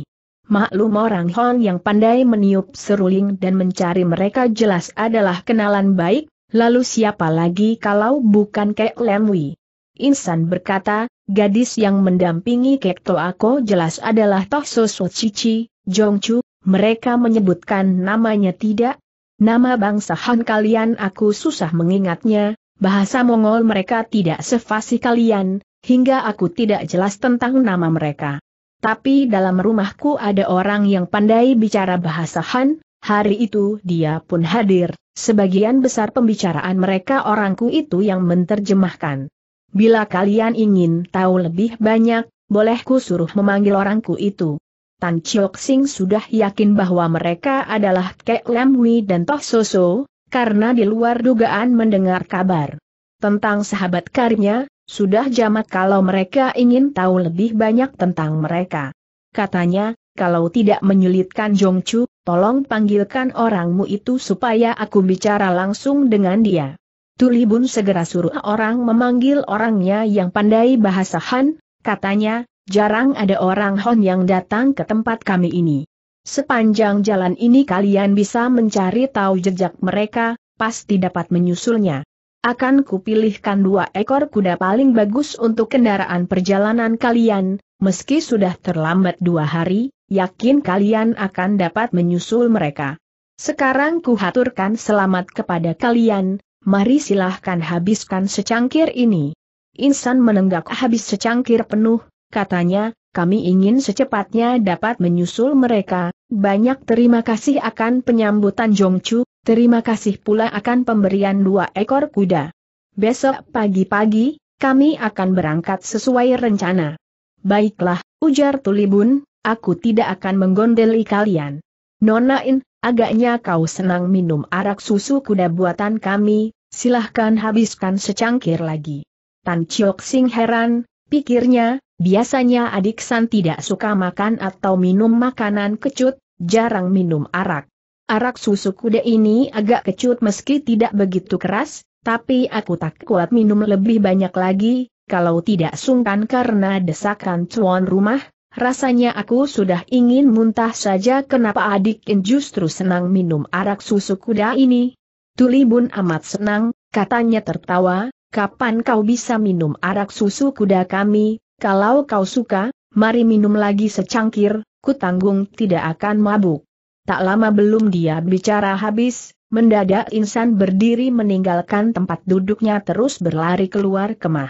Maklum orang Han yang pandai meniup seruling dan mencari mereka jelas adalah kenalan baik, lalu siapa lagi kalau bukan Kek Lemwi. Insan berkata, gadis yang mendampingi Kek Toako jelas adalah Toh Soso Cici, Jongchu, mereka menyebutkan namanya tidak Nama bangsa Han kalian aku susah mengingatnya, bahasa Mongol mereka tidak sefasih kalian, hingga aku tidak jelas tentang nama mereka. Tapi dalam rumahku ada orang yang pandai bicara bahasa Han, hari itu dia pun hadir, sebagian besar pembicaraan mereka orangku itu yang menerjemahkan. Bila kalian ingin tahu lebih banyak, bolehku suruh memanggil orangku itu. Tan Chiok Sing sudah yakin bahwa mereka adalah Kek Lam Hui dan Toh Soso, karena di luar dugaan mendengar kabar tentang sahabat karibnya, sudah jamat kalau mereka ingin tahu lebih banyak tentang mereka. Katanya, kalau tidak menyulitkan Jong Chu, tolong panggilkan orangmu itu supaya aku bicara langsung dengan dia. Tulibun segera suruh orang memanggil orangnya yang pandai bahasa Han, katanya, Jarang ada orang Hon yang datang ke tempat kami ini. Sepanjang jalan ini kalian bisa mencari tahu jejak mereka, pasti dapat menyusulnya. Akan kupilihkan dua ekor kuda paling bagus untuk kendaraan perjalanan kalian, meski sudah terlambat dua hari, yakin kalian akan dapat menyusul mereka. Sekarang kuhaturkan selamat kepada kalian, mari silahkan habiskan secangkir ini. Insan menenggak habis secangkir penuh, katanya, kami ingin secepatnya dapat menyusul mereka, banyak terima kasih akan penyambutan Jongchu. terima kasih pula akan pemberian dua ekor kuda. Besok pagi-pagi, kami akan berangkat sesuai rencana. Baiklah, ujar Tulibun, aku tidak akan menggondeli kalian. Nonain, agaknya kau senang minum arak susu kuda buatan kami, silahkan habiskan secangkir lagi. Tan Chiok Sing heran, pikirnya, Biasanya adik San tidak suka makan atau minum makanan kecut, jarang minum arak. Arak susu kuda ini agak kecut meski tidak begitu keras, tapi aku tak kuat minum lebih banyak lagi, kalau tidak sungkan karena desakan tuan rumah, rasanya aku sudah ingin muntah saja kenapa adik In justru senang minum arak susu kuda ini. Tulibun amat senang, katanya tertawa, kapan kau bisa minum arak susu kuda kami, kalau kau suka, mari minum lagi secangkir, kutanggung tidak akan mabuk. Tak lama belum dia bicara habis, mendadak insan berdiri meninggalkan tempat duduknya terus berlari keluar kemah.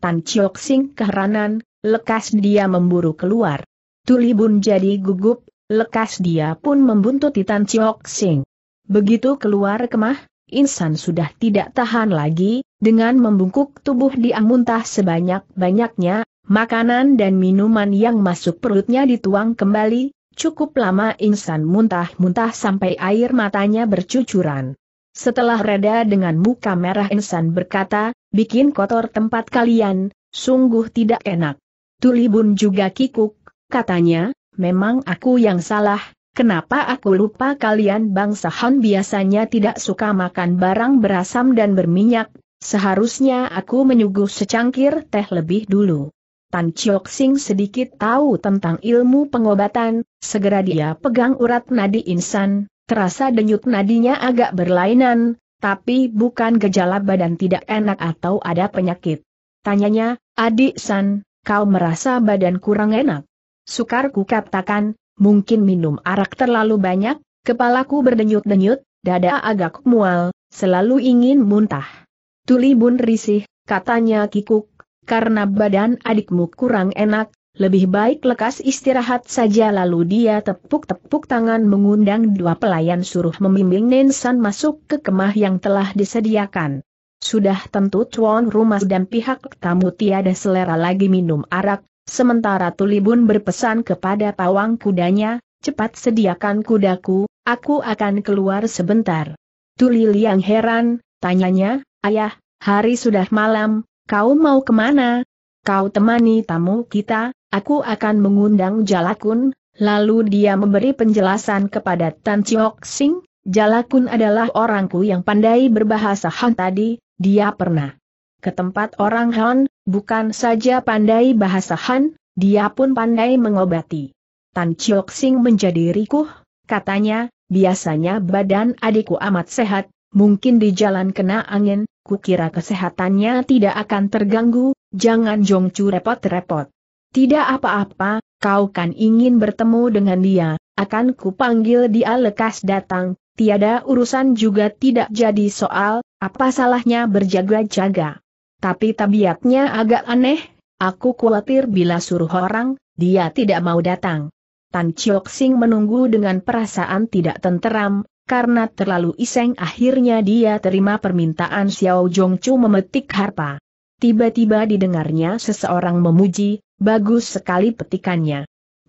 Tan Chiok Sing keheranan, lekas dia memburu keluar. Tuli Bun jadi gugup, lekas dia pun membuntuti Tan Chiok Sing. Begitu keluar kemah, Insan sudah tidak tahan lagi, dengan membungkuk tubuh dia muntah sebanyak-banyaknya, Makanan dan minuman yang masuk perutnya dituang kembali, cukup lama insan muntah-muntah sampai air matanya bercucuran. Setelah reda dengan muka merah insan berkata, bikin kotor tempat kalian, sungguh tidak enak. Tulibun juga kikuk, katanya, memang aku yang salah, kenapa aku lupa kalian bangsa Han biasanya tidak suka makan barang berasam dan berminyak, seharusnya aku menyuguh secangkir teh lebih dulu. Tan Chiok Sing sedikit tahu tentang ilmu pengobatan, segera dia pegang urat nadi insan, terasa denyut nadinya agak berlainan, tapi bukan gejala badan tidak enak atau ada penyakit. Tanyanya, adik San, kau merasa badan kurang enak? Sukar ku katakan, mungkin minum arak terlalu banyak, kepalaku berdenyut-denyut, dada agak mual, selalu ingin muntah. Tuli bun risih, katanya kikuk, karena badan adikmu kurang enak, lebih baik lekas istirahat saja lalu dia tepuk-tepuk tangan mengundang dua pelayan suruh membimbing Nensan masuk ke kemah yang telah disediakan. Sudah tentu tuan rumah dan pihak tamu tiada selera lagi minum arak, sementara Tulibun berpesan kepada pawang kudanya, cepat sediakan kudaku, aku akan keluar sebentar. Tuli yang heran, tanyanya, ayah, hari sudah malam, Kau mau kemana? Kau temani tamu kita, aku akan mengundang Jalakun, lalu dia memberi penjelasan kepada Tan Chiok Sing, Jalakun adalah orangku yang pandai berbahasa Han tadi, dia pernah ke tempat orang Han, bukan saja pandai bahasa Han, dia pun pandai mengobati. Tan Chiok Sing menjadi rikuh, katanya, biasanya badan adikku amat sehat, mungkin di jalan kena angin, kukira kesehatannya tidak akan terganggu, jangan Jongcu repot-repot. Tidak apa-apa, kau kan ingin bertemu dengan dia, akan kupanggil dia lekas datang, tiada urusan juga tidak jadi soal, apa salahnya berjaga-jaga. Tapi tabiatnya agak aneh, aku khawatir bila suruh orang, dia tidak mau datang. Tan Chiok Sing menunggu dengan perasaan tidak tenteram, karena terlalu iseng akhirnya dia terima permintaan Xiao Zhongchu memetik harpa. Tiba-tiba didengarnya seseorang memuji, bagus sekali petikannya.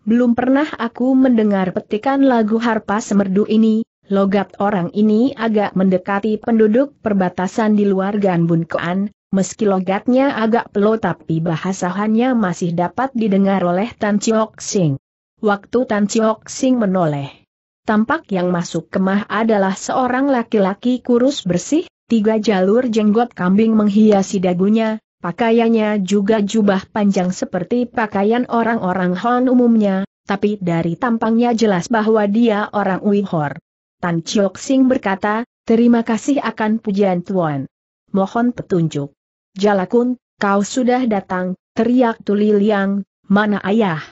Belum pernah aku mendengar petikan lagu harpa semerdu ini, logat orang ini agak mendekati penduduk perbatasan di luar Ganbun Kean, meski logatnya agak pelo tapi bahasahannya masih dapat didengar oleh Tan Chiok Sing. Waktu Tan Chiok Sing menoleh Tampak yang masuk kemah adalah seorang laki-laki kurus bersih, tiga jalur jenggot kambing menghiasi dagunya, pakaiannya juga jubah panjang seperti pakaian orang-orang Hon umumnya, tapi dari tampangnya jelas bahwa dia orang Uyghur. Tan Chiok Sing berkata, terima kasih akan pujian Tuan. Mohon petunjuk. Jalakun, kau sudah datang, teriak Tuli Liang, mana ayah?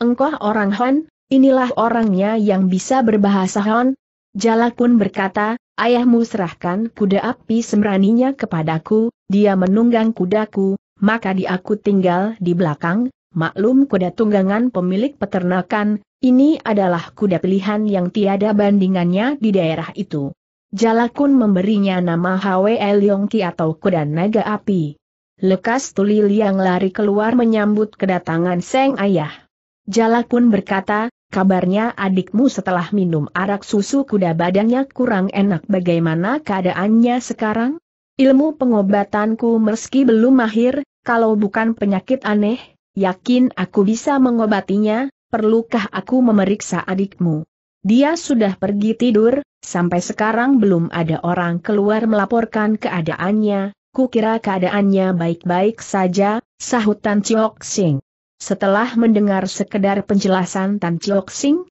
Engkau orang Hon, Inilah orangnya yang bisa berbahasa Hon. Jalak pun berkata, ayahmu serahkan kuda api semraninya kepadaku, dia menunggang kudaku, maka di aku tinggal di belakang, maklum kuda tunggangan pemilik peternakan, ini adalah kuda pilihan yang tiada bandingannya di daerah itu. Jalakun memberinya nama Hwe Leongki atau kuda naga api. Lekas Tuli Liang lari keluar menyambut kedatangan Seng Ayah. Jalakun berkata, Kabarnya adikmu setelah minum arak susu kuda badannya kurang enak bagaimana keadaannya sekarang? Ilmu pengobatanku meski belum mahir, kalau bukan penyakit aneh, yakin aku bisa mengobatinya, perlukah aku memeriksa adikmu? Dia sudah pergi tidur, sampai sekarang belum ada orang keluar melaporkan keadaannya, kukira keadaannya baik-baik saja, sahutan Chiok Sing. Setelah mendengar sekedar penjelasan Tan Chiok Sing,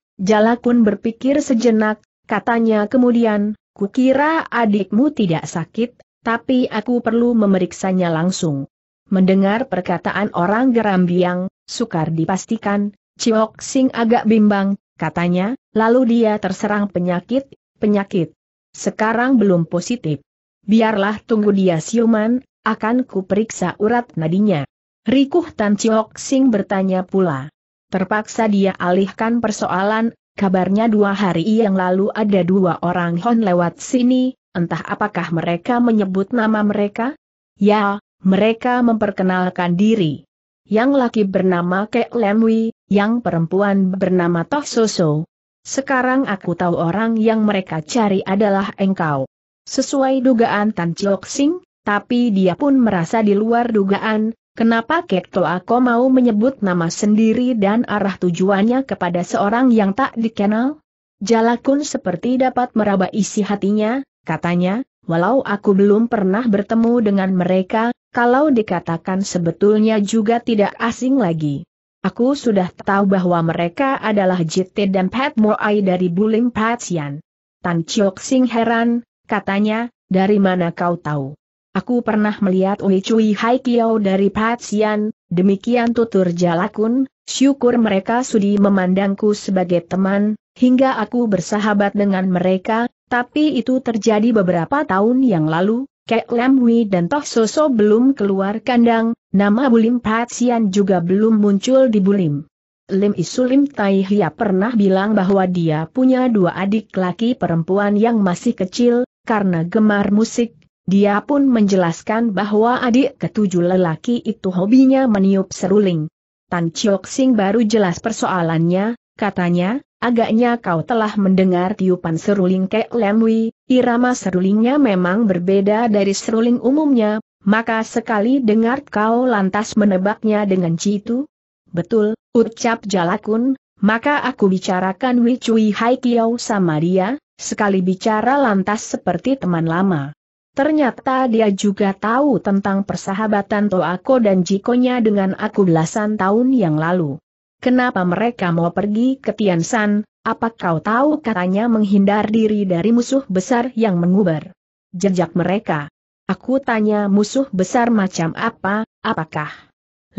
pun berpikir sejenak, katanya kemudian, kukira adikmu tidak sakit, tapi aku perlu memeriksanya langsung. Mendengar perkataan orang biang, sukar dipastikan, Chiok Sing agak bimbang, katanya, lalu dia terserang penyakit, penyakit. Sekarang belum positif. Biarlah tunggu dia siuman, akan kuperiksa urat nadinya. Rikuh Tan Chiok Sing bertanya pula. Terpaksa dia alihkan persoalan, kabarnya dua hari yang lalu ada dua orang Hon lewat sini, entah apakah mereka menyebut nama mereka? Ya, mereka memperkenalkan diri. Yang laki bernama Kek Lemwi, yang perempuan bernama Toh Soso. Sekarang aku tahu orang yang mereka cari adalah engkau. Sesuai dugaan Tan Chiok Sing, tapi dia pun merasa di luar dugaan, Kenapa Kekto Ako mau menyebut nama sendiri dan arah tujuannya kepada seorang yang tak dikenal? Jalakun seperti dapat meraba isi hatinya, katanya, walau aku belum pernah bertemu dengan mereka, kalau dikatakan sebetulnya juga tidak asing lagi. Aku sudah tahu bahwa mereka adalah JT dan Pat Moai dari Bulim Patsian. Tan Chiok Sing heran, katanya, dari mana kau tahu? Aku pernah melihat Ui Cui Hai Kiao dari Patsian, demikian tutur Jalakun, syukur mereka sudi memandangku sebagai teman, hingga aku bersahabat dengan mereka, tapi itu terjadi beberapa tahun yang lalu, Kek Lam Hui dan Toh Soso belum keluar kandang, nama Bulim Patsian juga belum muncul di Bulim. Lim Isulim Tai pernah bilang bahwa dia punya dua adik laki perempuan yang masih kecil, karena gemar musik, dia pun menjelaskan bahwa adik ketujuh lelaki itu hobinya meniup seruling. Tan Chiok Sing baru jelas persoalannya, katanya, agaknya kau telah mendengar tiupan seruling Kek Lemwi, irama serulingnya memang berbeda dari seruling umumnya, maka sekali dengar kau lantas menebaknya dengan jitu? Betul, ucap Jalakun, maka aku bicarakan Wichui Hai Kiao sama dia, sekali bicara lantas seperti teman lama. Ternyata dia juga tahu tentang persahabatan Toako dan Jikonya dengan aku belasan tahun yang lalu. Kenapa mereka mau pergi ke Tiansan, apa kau tahu katanya menghindar diri dari musuh besar yang menguber. Jejak mereka. Aku tanya musuh besar macam apa, apakah?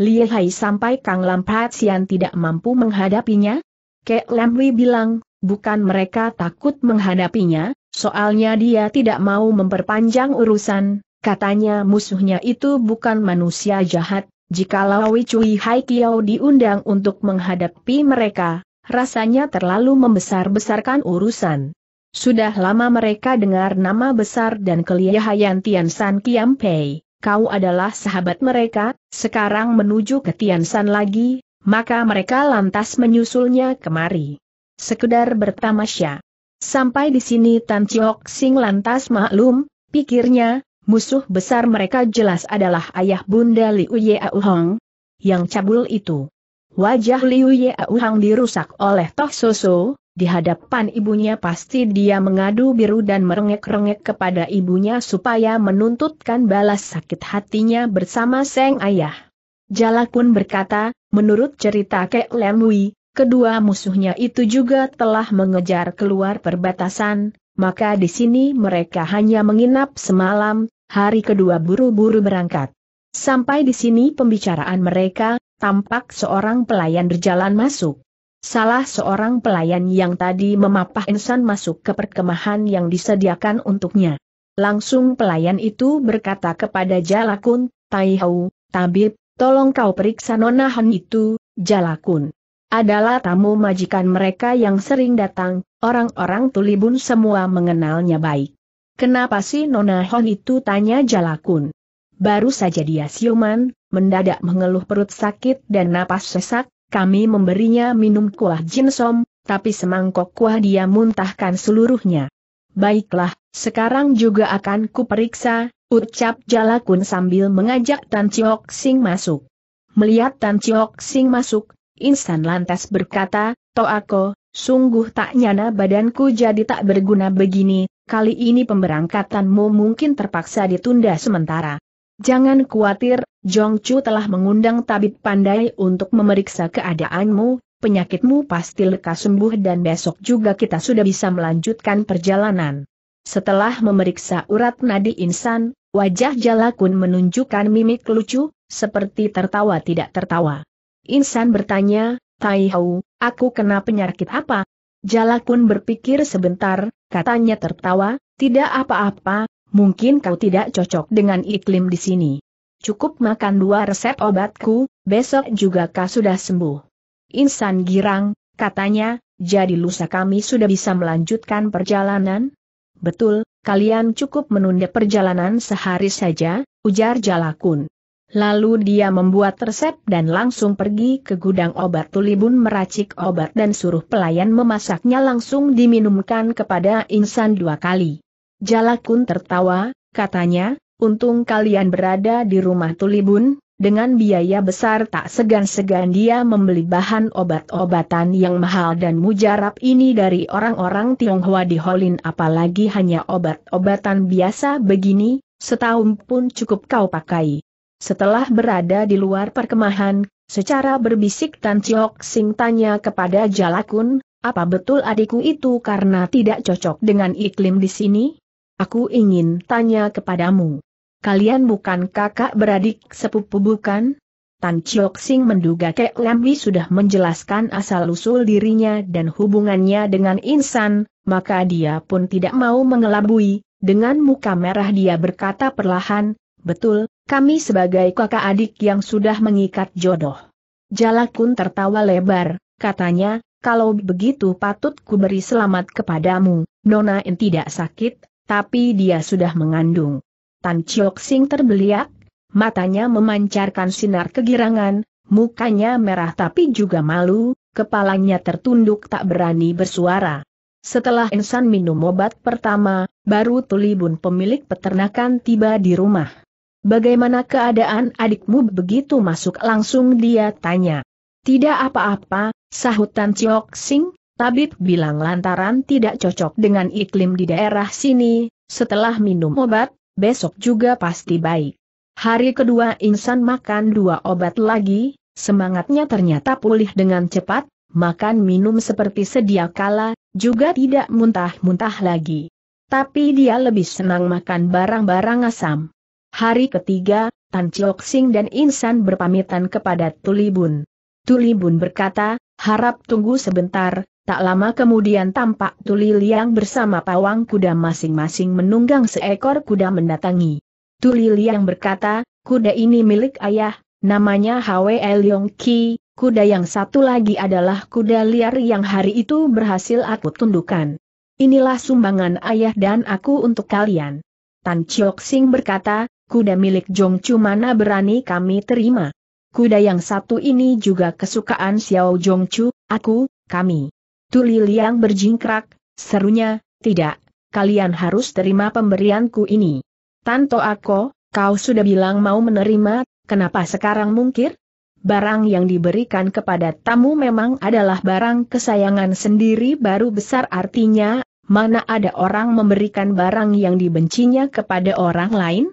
Hai sampai Kang Lam Sian tidak mampu menghadapinya? Kek Lamwi bilang, bukan mereka takut menghadapinya, Soalnya dia tidak mau memperpanjang urusan, katanya musuhnya itu bukan manusia jahat, jikalau Wicui Haikiao diundang untuk menghadapi mereka, rasanya terlalu membesar-besarkan urusan. Sudah lama mereka dengar nama besar dan keliahayan Tian San Kiam Pei, kau adalah sahabat mereka, sekarang menuju ke Tian San lagi, maka mereka lantas menyusulnya kemari. Sekedar bertamasya. Sampai di sini Tan Chiok Sing lantas maklum, pikirnya, musuh besar mereka jelas adalah ayah bunda Liu Hong. yang cabul itu. Wajah Liu Hong dirusak oleh Toh Soso, di hadapan ibunya pasti dia mengadu biru dan merengek-rengek kepada ibunya supaya menuntutkan balas sakit hatinya bersama Seng Ayah. Jala pun berkata, menurut cerita Kek Lemui, kedua musuhnya itu juga telah mengejar keluar perbatasan, maka di sini mereka hanya menginap semalam, hari kedua buru-buru berangkat. Sampai di sini pembicaraan mereka, tampak seorang pelayan berjalan masuk. Salah seorang pelayan yang tadi memapah insan masuk ke perkemahan yang disediakan untuknya. Langsung pelayan itu berkata kepada Jalakun, Taihau, tabib, tolong kau periksa nonahan itu, Jalakun adalah tamu majikan mereka yang sering datang, orang-orang Tulibun semua mengenalnya baik. Kenapa sih Nona Hon itu tanya Jalakun? Baru saja dia siuman, mendadak mengeluh perut sakit dan napas sesak, kami memberinya minum kuah jinsom, tapi semangkok kuah dia muntahkan seluruhnya. Baiklah, sekarang juga akan kuperiksa, ucap Jalakun sambil mengajak Tan Chiok Sing masuk. Melihat Tan Chiok Sing masuk, Insan lantas berkata, Toako, sungguh tak nyana badanku jadi tak berguna begini, kali ini pemberangkatanmu mungkin terpaksa ditunda sementara. Jangan khawatir, Jongcu telah mengundang tabib pandai untuk memeriksa keadaanmu, penyakitmu pasti lekas sembuh dan besok juga kita sudah bisa melanjutkan perjalanan. Setelah memeriksa urat nadi insan, wajah Jalakun menunjukkan mimik lucu, seperti tertawa tidak tertawa. Insan bertanya, Tai Hau, aku kena penyakit apa? Jalakun berpikir sebentar, katanya tertawa, tidak apa-apa, mungkin kau tidak cocok dengan iklim di sini. Cukup makan dua resep obatku, besok juga kau sudah sembuh. Insan girang, katanya, jadi lusa kami sudah bisa melanjutkan perjalanan? Betul, kalian cukup menunda perjalanan sehari saja, ujar Jalakun. Lalu dia membuat resep dan langsung pergi ke gudang obat Tulibun meracik obat dan suruh pelayan memasaknya langsung diminumkan kepada insan dua kali. Jalakun tertawa, katanya, untung kalian berada di rumah Tulibun, dengan biaya besar tak segan-segan dia membeli bahan obat-obatan yang mahal dan mujarab ini dari orang-orang Tionghoa di Holin apalagi hanya obat-obatan biasa begini, setahun pun cukup kau pakai. Setelah berada di luar perkemahan, secara berbisik Tan Chiok Sing tanya kepada Jalakun, apa betul adikku itu karena tidak cocok dengan iklim di sini? Aku ingin tanya kepadamu. Kalian bukan kakak beradik sepupu bukan? Tan Chiok Sing menduga Kek Lambi sudah menjelaskan asal-usul dirinya dan hubungannya dengan Insan, maka dia pun tidak mau mengelabui, dengan muka merah dia berkata perlahan, Betul, kami sebagai kakak adik yang sudah mengikat jodoh. Jalakun tertawa lebar, katanya, kalau begitu patut ku beri selamat kepadamu, Nona In tidak sakit, tapi dia sudah mengandung. Tan Chiok Sing terbeliak, matanya memancarkan sinar kegirangan, mukanya merah tapi juga malu, kepalanya tertunduk tak berani bersuara. Setelah Insan minum obat pertama, baru Tulibun pemilik peternakan tiba di rumah. Bagaimana keadaan adikmu begitu masuk langsung dia tanya. Tidak apa-apa, sahut Tan Chiok Sing, tabib bilang lantaran tidak cocok dengan iklim di daerah sini, setelah minum obat, besok juga pasti baik. Hari kedua insan makan dua obat lagi, semangatnya ternyata pulih dengan cepat, makan minum seperti sedia kala, juga tidak muntah-muntah lagi. Tapi dia lebih senang makan barang-barang asam. Hari ketiga, Tan Chok Sing dan Insan berpamitan kepada Tulibun. Tulibun berkata, harap tunggu sebentar, tak lama kemudian tampak Tuli Liang bersama pawang kuda masing-masing menunggang seekor kuda mendatangi. Tuli Liang berkata, kuda ini milik ayah, namanya Hwe Leong Ki, kuda yang satu lagi adalah kuda liar yang hari itu berhasil aku tundukkan. Inilah sumbangan ayah dan aku untuk kalian. Tan Chok Sing berkata, kuda milik Jongcu mana berani kami terima. Kuda yang satu ini juga kesukaan Xiao Chu, aku, kami. Tuli Liang berjingkrak, serunya, tidak, kalian harus terima pemberianku ini. Tanto aku, kau sudah bilang mau menerima, kenapa sekarang mungkir? Barang yang diberikan kepada tamu memang adalah barang kesayangan sendiri baru besar artinya, mana ada orang memberikan barang yang dibencinya kepada orang lain?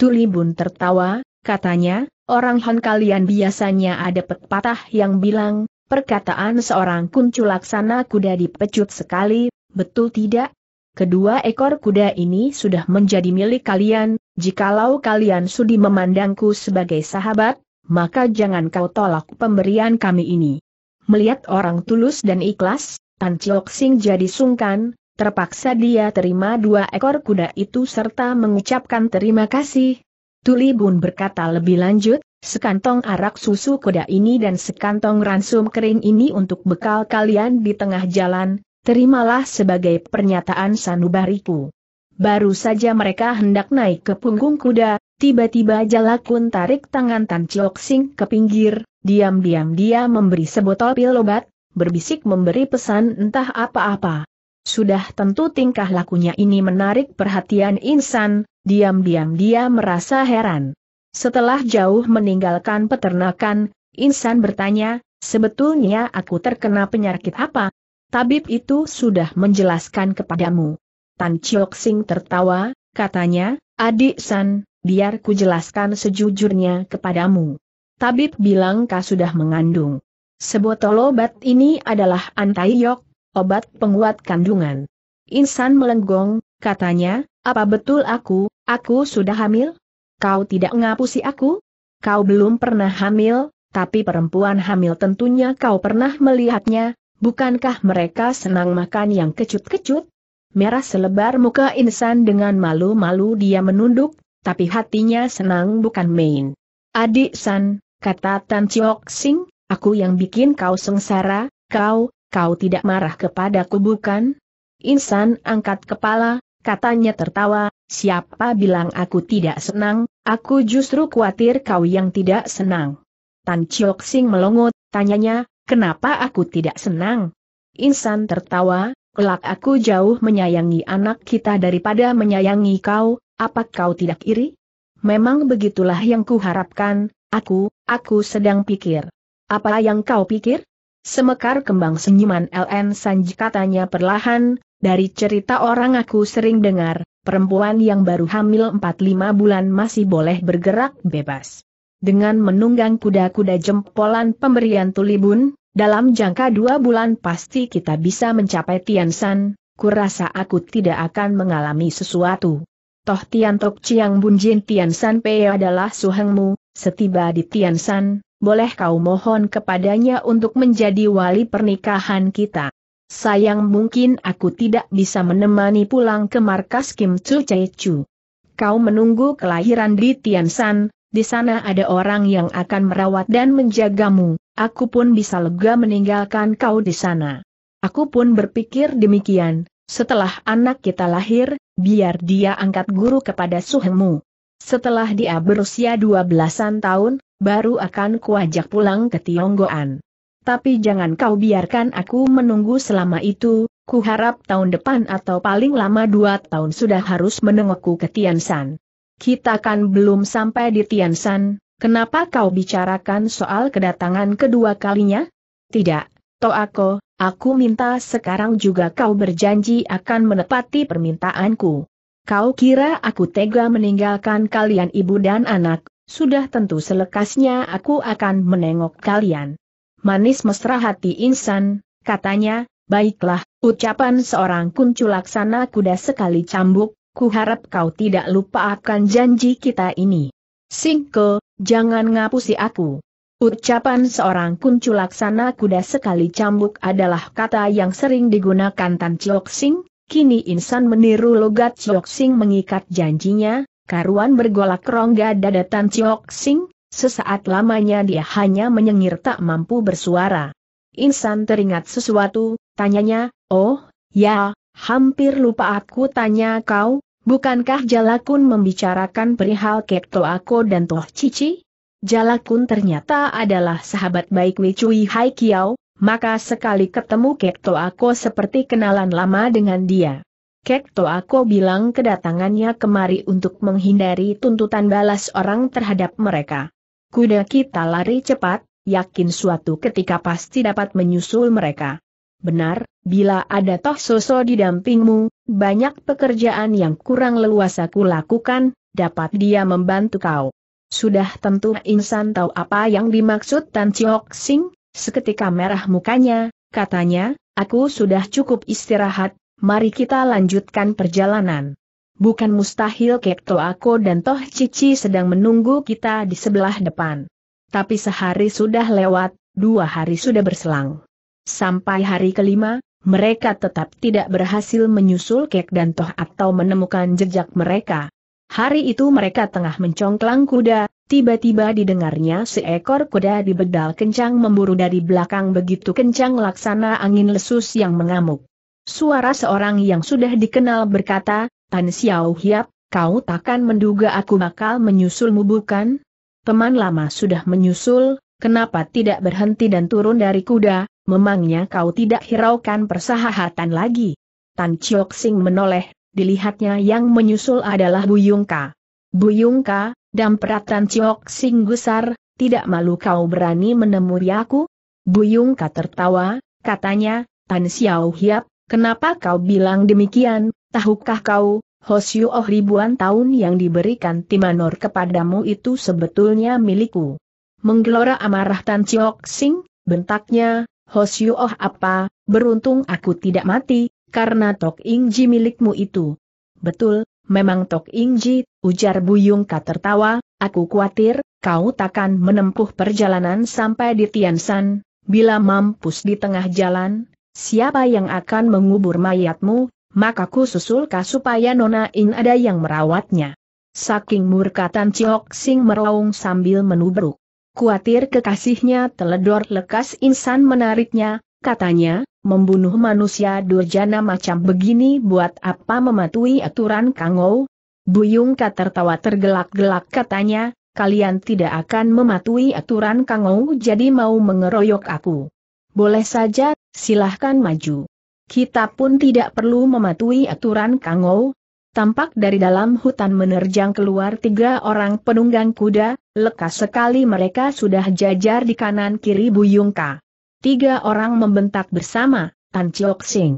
Tulibun tertawa, katanya, orang Han kalian biasanya ada pepatah yang bilang, perkataan seorang kunculaksana kuda dipecut sekali, betul tidak? Kedua ekor kuda ini sudah menjadi milik kalian, jikalau kalian sudi memandangku sebagai sahabat, maka jangan kau tolak pemberian kami ini. Melihat orang tulus dan ikhlas, Tan Chok Sing jadi sungkan, Terpaksa dia terima dua ekor kuda itu serta mengucapkan terima kasih. Tuli Bun berkata lebih lanjut, sekantong arak susu kuda ini dan sekantong ransum kering ini untuk bekal kalian di tengah jalan, terimalah sebagai pernyataan sanubariku. Baru saja mereka hendak naik ke punggung kuda, tiba-tiba Jalakun tarik tangan Tan Chok Sing ke pinggir, diam-diam dia memberi sebotol pil obat, berbisik memberi pesan entah apa-apa. Sudah tentu tingkah lakunya ini menarik perhatian insan, diam-diam dia merasa heran. Setelah jauh meninggalkan peternakan, insan bertanya, sebetulnya aku terkena penyakit apa? Tabib itu sudah menjelaskan kepadamu. Tan Chiok Sing tertawa, katanya, adik San, biar ku jelaskan sejujurnya kepadamu. Tabib bilang kau sudah mengandung. Sebotol obat ini adalah antiyok, obat penguat kandungan. Insan melenggong, katanya, apa betul aku, aku sudah hamil? Kau tidak ngapusi aku? Kau belum pernah hamil, tapi perempuan hamil tentunya kau pernah melihatnya, bukankah mereka senang makan yang kecut-kecut? Merah selebar muka insan dengan malu-malu dia menunduk, tapi hatinya senang bukan main. Adik San, kata Tan Chiok Sing, aku yang bikin kau sengsara, kau, kau tidak marah kepadaku bukan? Insan angkat kepala, katanya tertawa, siapa bilang aku tidak senang, aku justru khawatir kau yang tidak senang. Tan Chiok Sing melongot, tanyanya, kenapa aku tidak senang? Insan tertawa, kelak aku jauh menyayangi anak kita daripada menyayangi kau, apa kau tidak iri? Memang begitulah yang kuharapkan, aku, aku sedang pikir. Apa yang kau pikir? semekar kembang senyuman LN Sanji katanya perlahan, dari cerita orang aku sering dengar, perempuan yang baru hamil 4-5 bulan masih boleh bergerak bebas. Dengan menunggang kuda-kuda jempolan pemberian tulibun, dalam jangka dua bulan pasti kita bisa mencapai Tiansan, kurasa aku tidak akan mengalami sesuatu. Toh Tian Tok Chiang Bunjin Tiansan Pei adalah suhengmu, setiba di Tiansan, boleh kau mohon kepadanya untuk menjadi wali pernikahan kita. Sayang mungkin aku tidak bisa menemani pulang ke markas Kim Chu Chu. Kau menunggu kelahiran di Tian San, di sana ada orang yang akan merawat dan menjagamu, aku pun bisa lega meninggalkan kau di sana. Aku pun berpikir demikian, setelah anak kita lahir, biar dia angkat guru kepada suhengmu. Setelah dia berusia dua belasan tahun, baru akan kuajak pulang ke Tionggoan. Tapi jangan kau biarkan aku menunggu selama itu, Kuharap tahun depan atau paling lama dua tahun sudah harus menengokku ke Tiansan. Kita kan belum sampai di Tiansan, kenapa kau bicarakan soal kedatangan kedua kalinya? Tidak, Toako, aku minta sekarang juga kau berjanji akan menepati permintaanku kau kira aku tega meninggalkan kalian ibu dan anak, sudah tentu selekasnya aku akan menengok kalian. Manis mesra hati insan, katanya, baiklah, ucapan seorang kunculaksana kuda sekali cambuk, ku harap kau tidak lupa akan janji kita ini. Singke, jangan ngapusi aku. Ucapan seorang kunculaksana kuda sekali cambuk adalah kata yang sering digunakan Tan Chok Sing, Kini insan meniru logat Chiok Sing mengikat janjinya, karuan bergolak rongga dada Tan Chiok Sing, sesaat lamanya dia hanya menyengir tak mampu bersuara. Insan teringat sesuatu, tanyanya, oh, ya, hampir lupa aku tanya kau, bukankah Jalakun membicarakan perihal Kekto Ako dan Toh Cici? Jalakun ternyata adalah sahabat baik Wei Cui Hai Kiao, maka sekali ketemu Kekto Ako seperti kenalan lama dengan dia. Kekto Ako bilang kedatangannya kemari untuk menghindari tuntutan balas orang terhadap mereka. Kuda kita lari cepat, yakin suatu ketika pasti dapat menyusul mereka. Benar, bila ada toh Soso di dampingmu, banyak pekerjaan yang kurang leluasa ku lakukan, dapat dia membantu kau. Sudah tentu insan tahu apa yang dimaksud Tan Chiok Sing, Seketika merah mukanya, katanya, aku sudah cukup istirahat, mari kita lanjutkan perjalanan. Bukan mustahil Kekto aku dan Toh Cici sedang menunggu kita di sebelah depan. Tapi sehari sudah lewat, dua hari sudah berselang. Sampai hari kelima, mereka tetap tidak berhasil menyusul Kek dan Toh atau menemukan jejak mereka. Hari itu mereka tengah mencongklang kuda, Tiba-tiba didengarnya seekor kuda dibedal kencang memburu dari belakang begitu kencang laksana angin lesus yang mengamuk. Suara seorang yang sudah dikenal berkata, Tan Xiao Hiap, kau takkan menduga aku bakal menyusulmu bukan? Teman lama sudah menyusul, kenapa tidak berhenti dan turun dari kuda, memangnya kau tidak hiraukan persahahatan lagi? Tan Chiok Sing menoleh, dilihatnya yang menyusul adalah Bu Buyungka. Buyungka, peratan Ciok Sing Gusar, tidak malu kau berani menemui aku? Buyung Ka tertawa, katanya, Tan Xiao Hiap, kenapa kau bilang demikian, tahukah kau, Hosyu Oh ribuan tahun yang diberikan Timanor kepadamu itu sebetulnya milikku. Menggelora amarah Tan Ciok Sing, bentaknya, Hosyu Oh apa, beruntung aku tidak mati, karena Tok Ing Ji milikmu itu. Betul, memang Tok Inji, ujar Buyung Ka tertawa, aku khawatir, kau takkan menempuh perjalanan sampai di Tiansan, bila mampus di tengah jalan, siapa yang akan mengubur mayatmu, maka ku susul supaya Nona In ada yang merawatnya. Saking murkatan Ciok Sing meraung sambil menubruk. Kuatir kekasihnya teledor lekas insan menariknya, katanya, membunuh manusia durjana macam begini buat apa mematuhi aturan Kangou? Buyungka tertawa tergelak-gelak katanya, kalian tidak akan mematuhi aturan Kangou jadi mau mengeroyok aku. Boleh saja, silahkan maju. Kita pun tidak perlu mematuhi aturan Kangou. Tampak dari dalam hutan menerjang keluar tiga orang penunggang kuda, lekas sekali mereka sudah jajar di kanan kiri Buyungka. Tiga orang membentak bersama, Tan Chok Sing.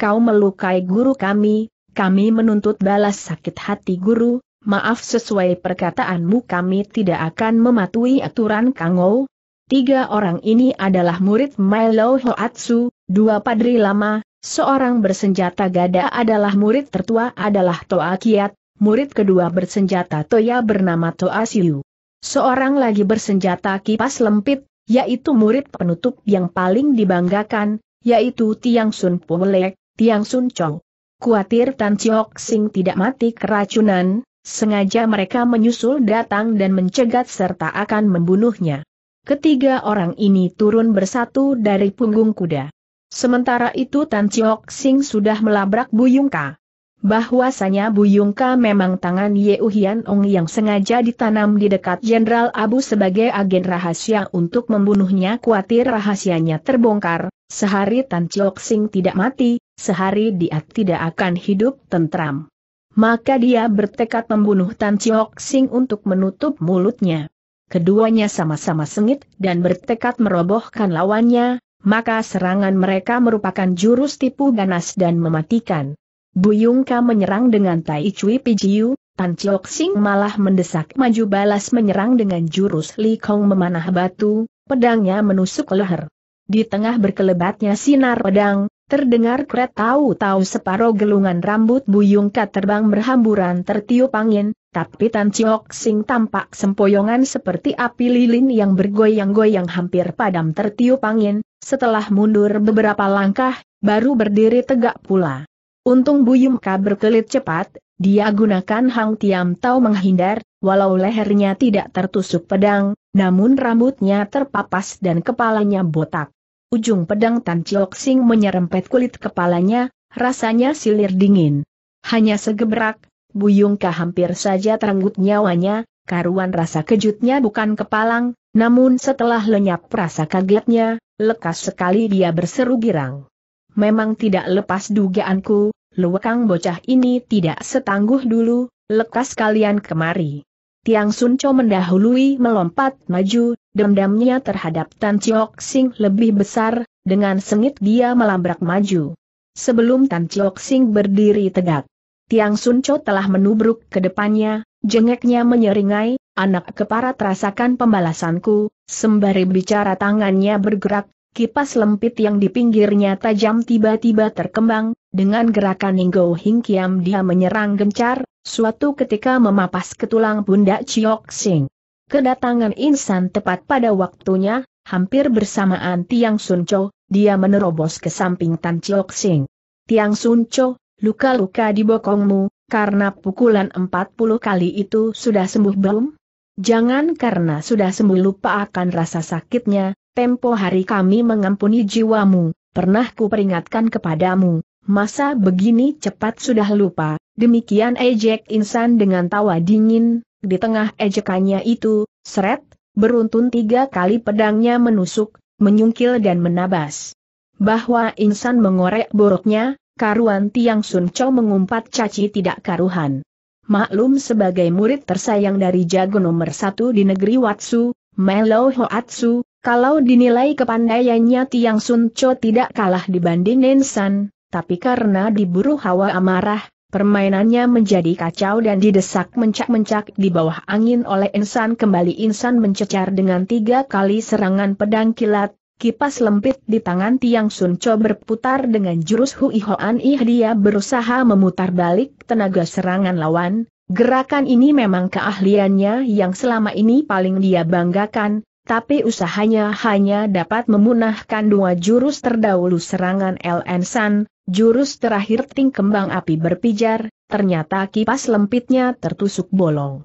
Kau melukai guru kami, kami menuntut balas sakit hati guru, maaf sesuai perkataanmu kami tidak akan mematuhi aturan Kangou. Tiga orang ini adalah murid Milo Hoatsu, dua padri lama, seorang bersenjata gada adalah murid tertua adalah Toa Kiat, murid kedua bersenjata Toya bernama Toa Siu. Seorang lagi bersenjata kipas lempit, yaitu murid penutup yang paling dibanggakan, yaitu Tiang Sun Pulek, Tiang Sun Chong. Kuatir Tan Chiok Sing tidak mati keracunan, sengaja mereka menyusul datang dan mencegat serta akan membunuhnya. Ketiga orang ini turun bersatu dari punggung kuda. Sementara itu Tan Chiok Sing sudah melabrak Buyung Ka bahwasanya Buyungka memang tangan Ye Uhian Ong yang sengaja ditanam di dekat Jenderal Abu sebagai agen rahasia untuk membunuhnya khawatir rahasianya terbongkar, sehari Tan Chok Sing tidak mati, sehari dia tidak akan hidup tentram. Maka dia bertekad membunuh Tan Chok Sing untuk menutup mulutnya. Keduanya sama-sama sengit dan bertekad merobohkan lawannya, maka serangan mereka merupakan jurus tipu ganas dan mematikan. Buyungka menyerang dengan Tai Cui Pijiu, Tan Chok Sing malah mendesak maju balas menyerang dengan jurus Li Kong memanah batu, pedangnya menusuk leher. Di tengah berkelebatnya sinar pedang, terdengar kret tahu-tahu separuh gelungan rambut Buyungka terbang berhamburan tertiup angin, tapi Tan Chok Sing tampak sempoyongan seperti api lilin yang bergoyang-goyang hampir padam tertiup angin, setelah mundur beberapa langkah, baru berdiri tegak pula. Untung Bu Yumka berkelit cepat, dia gunakan Hang Tiam Tau menghindar, walau lehernya tidak tertusuk pedang, namun rambutnya terpapas dan kepalanya botak. Ujung pedang Tan Chiok Sing menyerempet kulit kepalanya, rasanya silir dingin. Hanya segebrak, Bu Yungka hampir saja terenggut nyawanya, karuan rasa kejutnya bukan kepalang, namun setelah lenyap rasa kagetnya, lekas sekali dia berseru girang. Memang tidak lepas dugaanku, luwekang bocah ini tidak setangguh dulu, lekas kalian kemari. Tiang Sunco mendahului melompat maju, dendamnya terhadap Tan Chiok Sing lebih besar, dengan sengit dia melabrak maju. Sebelum Tan Chiok Sing berdiri tegak, Tiang Sunco telah menubruk ke depannya, jengeknya menyeringai, anak kepara terasakan pembalasanku, sembari bicara tangannya bergerak, kipas lempit yang di pinggirnya tajam tiba-tiba terkembang, dengan gerakan Ninggo Hing Kiam dia menyerang gencar, suatu ketika memapas ke tulang bunda Chiok Sing. Kedatangan insan tepat pada waktunya, hampir bersamaan Tiang Sun Cho, dia menerobos ke samping Tan Chiok Sing. Tiang Sun Cho, luka-luka di bokongmu, karena pukulan 40 kali itu sudah sembuh belum? Jangan karena sudah sembuh lupa akan rasa sakitnya, tempo hari kami mengampuni jiwamu, pernah ku peringatkan kepadamu, masa begini cepat sudah lupa, demikian ejek insan dengan tawa dingin, di tengah ejekannya itu, seret, beruntun tiga kali pedangnya menusuk, menyungkil dan menabas. Bahwa insan mengorek buruknya karuan Tiang Sun mengumpat caci tidak karuhan. Maklum sebagai murid tersayang dari jago nomor satu di negeri Watsu, Melo Hoatsu, kalau dinilai kepandaiannya Tiang Sun Cho tidak kalah dibanding Nensan, tapi karena diburu hawa amarah, permainannya menjadi kacau dan didesak mencak-mencak di bawah angin oleh insan kembali insan mencecar dengan tiga kali serangan pedang kilat, kipas lempit di tangan Tiang Sun Cho berputar dengan jurus Hui Hoan Ih dia berusaha memutar balik tenaga serangan lawan, gerakan ini memang keahliannya yang selama ini paling dia banggakan, tapi usahanya hanya dapat memunahkan dua jurus terdahulu serangan LN San, jurus terakhir Ting Kembang Api berpijar, ternyata kipas lempitnya tertusuk bolong.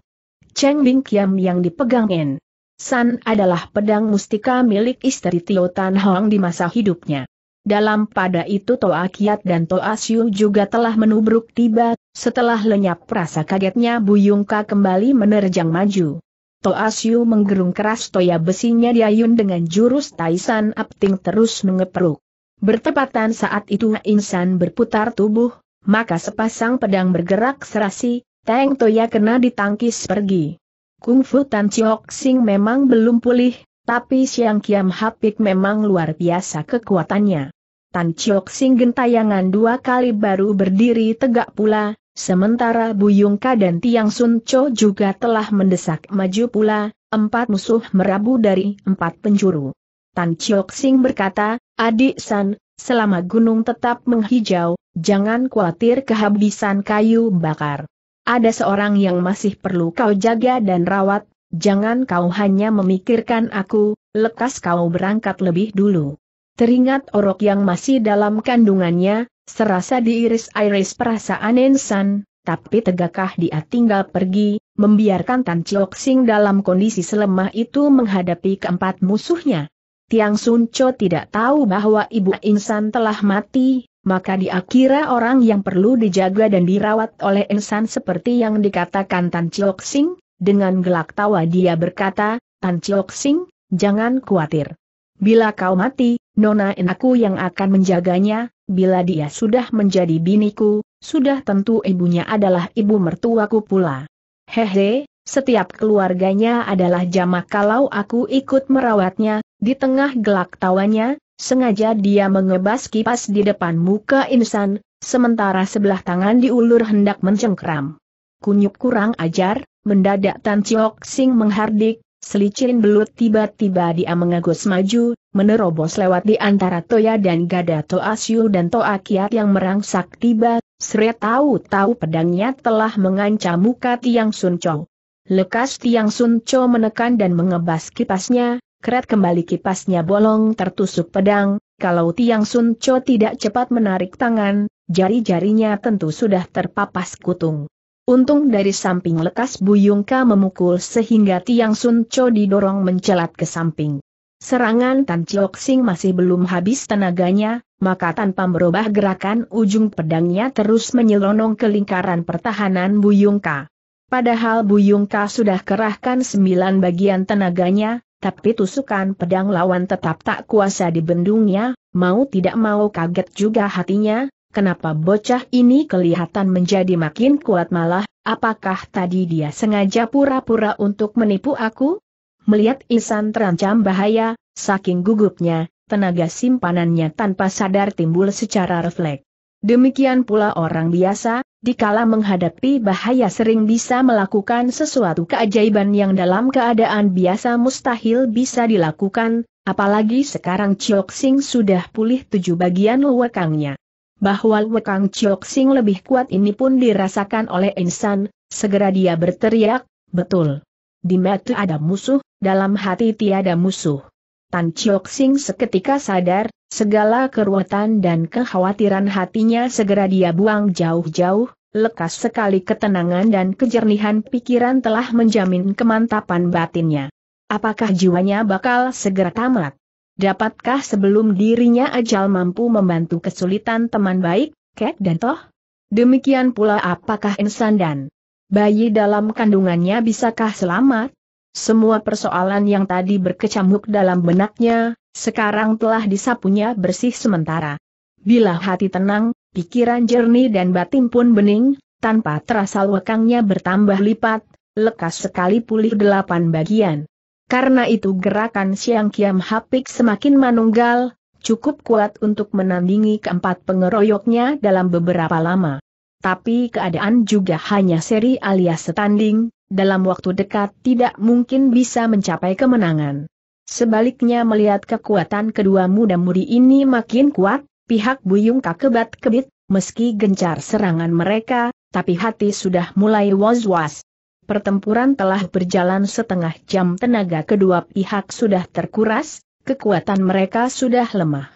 Cheng Bing Kiam yang dipegang N. San adalah pedang mustika milik istri Tio Tan Hong di masa hidupnya. Dalam pada itu Toa Kiat dan Toa Siu juga telah menubruk tiba, setelah lenyap rasa kagetnya Bu Buyungka kembali menerjang maju. Toa Siu menggerung keras toya besinya diayun dengan jurus Taisan Apting terus mengeperuk. Bertepatan saat itu insan berputar tubuh, maka sepasang pedang bergerak serasi, Teng Toya kena ditangkis pergi. Kung Fu Tan Chiok Sing memang belum pulih, tapi Siang Kiam Hapik memang luar biasa kekuatannya. Tan Chiok Sing gentayangan dua kali baru berdiri tegak pula, Sementara Buyungka dan Tiang Sun juga telah mendesak maju pula, empat musuh merabu dari empat penjuru. Tan Chiok Sing berkata, Adik San, selama gunung tetap menghijau, jangan khawatir kehabisan kayu bakar. Ada seorang yang masih perlu kau jaga dan rawat, jangan kau hanya memikirkan aku, lekas kau berangkat lebih dulu. Teringat orok yang masih dalam kandungannya, Serasa diiris-iris perasaan Ensan, tapi tegakkah dia tinggal pergi, membiarkan Tan Chiok Sing dalam kondisi selemah itu menghadapi keempat musuhnya? Tiang Sun Cho tidak tahu bahwa Ibu Insan telah mati, maka dia kira orang yang perlu dijaga dan dirawat oleh Insan seperti yang dikatakan Tan Chiok Sing, dengan gelak tawa dia berkata, Tan Chiok Sing, jangan khawatir. Bila kau mati, Nona In aku yang akan menjaganya, bila dia sudah menjadi biniku, sudah tentu ibunya adalah ibu mertuaku pula. Hehe, setiap keluarganya adalah jamak kalau aku ikut merawatnya, di tengah gelak tawanya, sengaja dia mengebas kipas di depan muka insan, sementara sebelah tangan diulur hendak mencengkram. Kunyuk kurang ajar, mendadak Tan Chiok Sing menghardik, Selicin belut tiba-tiba dia mengagus maju, menerobos lewat di antara Toya dan Gada Toasyu dan Toa Kiat yang merangsak tiba, seret tahu-tahu pedangnya telah mengancam muka Tiang Sun Chow. Lekas Tiang Sun Chow menekan dan mengebas kipasnya, kerat kembali kipasnya bolong tertusuk pedang, kalau Tiang Sun Chow tidak cepat menarik tangan, jari-jarinya tentu sudah terpapas kutung. Untung dari samping lekas Buyungka memukul sehingga Tiang Sun Cho didorong mencelat ke samping. Serangan Tan Chiok Sing masih belum habis tenaganya, maka tanpa merubah gerakan ujung pedangnya terus menyelonong ke lingkaran pertahanan Buyungka. Padahal Buyungka sudah kerahkan sembilan bagian tenaganya, tapi tusukan pedang lawan tetap tak kuasa dibendungnya, mau tidak mau kaget juga hatinya, Kenapa bocah ini kelihatan menjadi makin kuat malah, apakah tadi dia sengaja pura-pura untuk menipu aku? Melihat Isan terancam bahaya, saking gugupnya, tenaga simpanannya tanpa sadar timbul secara refleks. Demikian pula orang biasa, dikala menghadapi bahaya sering bisa melakukan sesuatu keajaiban yang dalam keadaan biasa mustahil bisa dilakukan, apalagi sekarang Chiok Sing sudah pulih tujuh bagian lewakangnya bahwa Wekang Chiok Sing lebih kuat ini pun dirasakan oleh insan, segera dia berteriak, betul. Di mata ada musuh, dalam hati tiada musuh. Tan Chiok Sing seketika sadar, segala keruatan dan kekhawatiran hatinya segera dia buang jauh-jauh, lekas sekali ketenangan dan kejernihan pikiran telah menjamin kemantapan batinnya. Apakah jiwanya bakal segera tamat? Dapatkah sebelum dirinya ajal mampu membantu kesulitan teman baik, Kek dan Toh? Demikian pula apakah insan dan bayi dalam kandungannya bisakah selamat? Semua persoalan yang tadi berkecamuk dalam benaknya, sekarang telah disapunya bersih sementara. Bila hati tenang, pikiran jernih dan batin pun bening, tanpa terasa lekangnya bertambah lipat, lekas sekali pulih delapan bagian. Karena itu gerakan Siang Kiam Hapik semakin manunggal, cukup kuat untuk menandingi keempat pengeroyoknya dalam beberapa lama. Tapi keadaan juga hanya seri alias setanding, dalam waktu dekat tidak mungkin bisa mencapai kemenangan. Sebaliknya melihat kekuatan kedua muda-mudi ini makin kuat, pihak Buyung kakebat kebit, meski gencar serangan mereka, tapi hati sudah mulai was-was pertempuran telah berjalan setengah jam tenaga kedua pihak sudah terkuras, kekuatan mereka sudah lemah.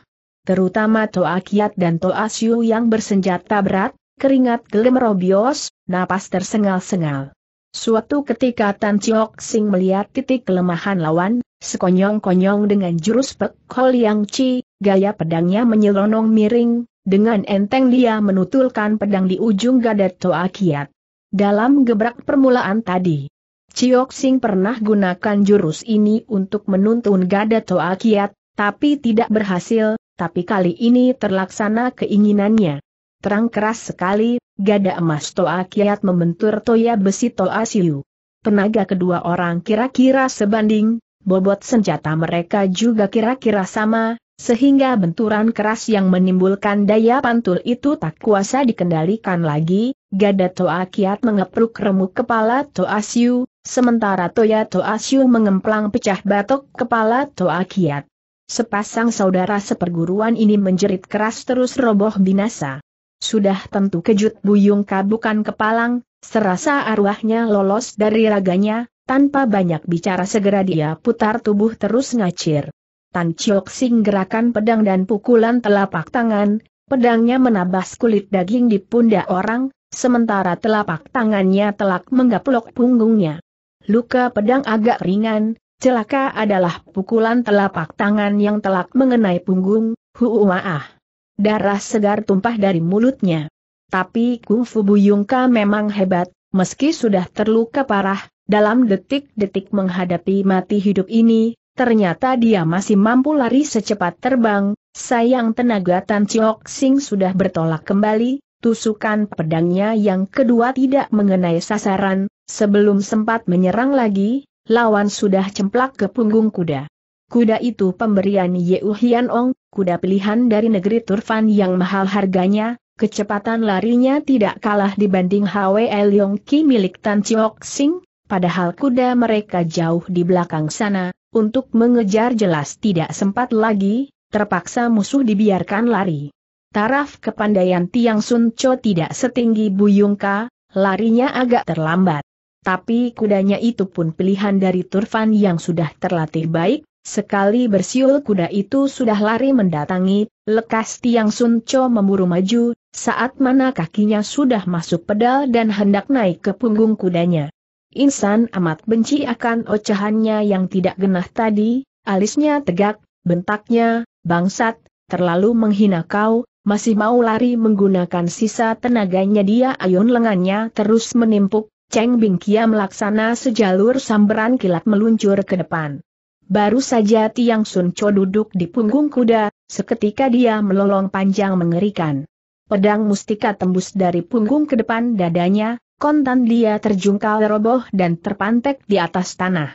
Terutama Toa Kiat dan Toa Siu yang bersenjata berat, keringat robios, napas tersengal-sengal. Suatu ketika Tan Chiok Sing melihat titik kelemahan lawan, sekonyong-konyong dengan jurus Pek Yang Chi, gaya pedangnya menyelonong miring, dengan enteng dia menutulkan pedang di ujung gadat Toa Kiat. Dalam gebrak permulaan tadi, Chiok Sing pernah gunakan jurus ini untuk menuntun gada Toa Kiat, tapi tidak berhasil, tapi kali ini terlaksana keinginannya. Terang keras sekali, gada emas Toa Kiat membentur Toya besi Toa Siu. Tenaga kedua orang kira-kira sebanding, bobot senjata mereka juga kira-kira sama, sehingga benturan keras yang menimbulkan daya pantul itu tak kuasa dikendalikan lagi, Gada Toa Kiat mengepruk remuk kepala Toa Siu, sementara Toya Toa Siu mengemplang pecah batok kepala Toa Kiat. Sepasang saudara seperguruan ini menjerit keras terus roboh binasa. Sudah tentu kejut Buyung bukan Kepalang, serasa arwahnya lolos dari raganya, tanpa banyak bicara segera dia putar tubuh terus ngacir. Tan Chiok Sing gerakan pedang dan pukulan telapak tangan, pedangnya menabas kulit daging di pundak orang, sementara telapak tangannya telak menggaplok punggungnya. Luka pedang agak ringan, celaka adalah pukulan telapak tangan yang telak mengenai punggung, huuaah. Darah segar tumpah dari mulutnya. Tapi kung fu Buyungka memang hebat, meski sudah terluka parah, dalam detik-detik menghadapi mati hidup ini, ternyata dia masih mampu lari secepat terbang, sayang tenaga Tan Chiok Sing sudah bertolak kembali, Tusukan pedangnya yang kedua tidak mengenai sasaran, sebelum sempat menyerang lagi, lawan sudah cemplak ke punggung kuda. Kuda itu pemberian Yeu Hian Ong, kuda pilihan dari negeri Turfan yang mahal harganya, kecepatan larinya tidak kalah dibanding Hwe Yong Ki milik Tan Chiok Sing, padahal kuda mereka jauh di belakang sana, untuk mengejar jelas tidak sempat lagi, terpaksa musuh dibiarkan lari. Taraf kepandaian Tiang Sun Cho tidak setinggi Buyungka, larinya agak terlambat. Tapi kudanya itu pun pilihan dari Turfan yang sudah terlatih baik, sekali bersiul kuda itu sudah lari mendatangi, lekas Tiang Sun Cho memburu maju, saat mana kakinya sudah masuk pedal dan hendak naik ke punggung kudanya. Insan amat benci akan ocehannya yang tidak genah tadi, alisnya tegak, bentaknya, bangsat, terlalu menghina kau, masih mau lari menggunakan sisa tenaganya dia ayun lengannya terus menimpuk, Cheng Bingkia melaksana sejalur samberan kilat meluncur ke depan. Baru saja Tiang Sun Cho duduk di punggung kuda, seketika dia melolong panjang mengerikan. Pedang mustika tembus dari punggung ke depan dadanya, kontan dia terjungkal roboh dan terpantek di atas tanah.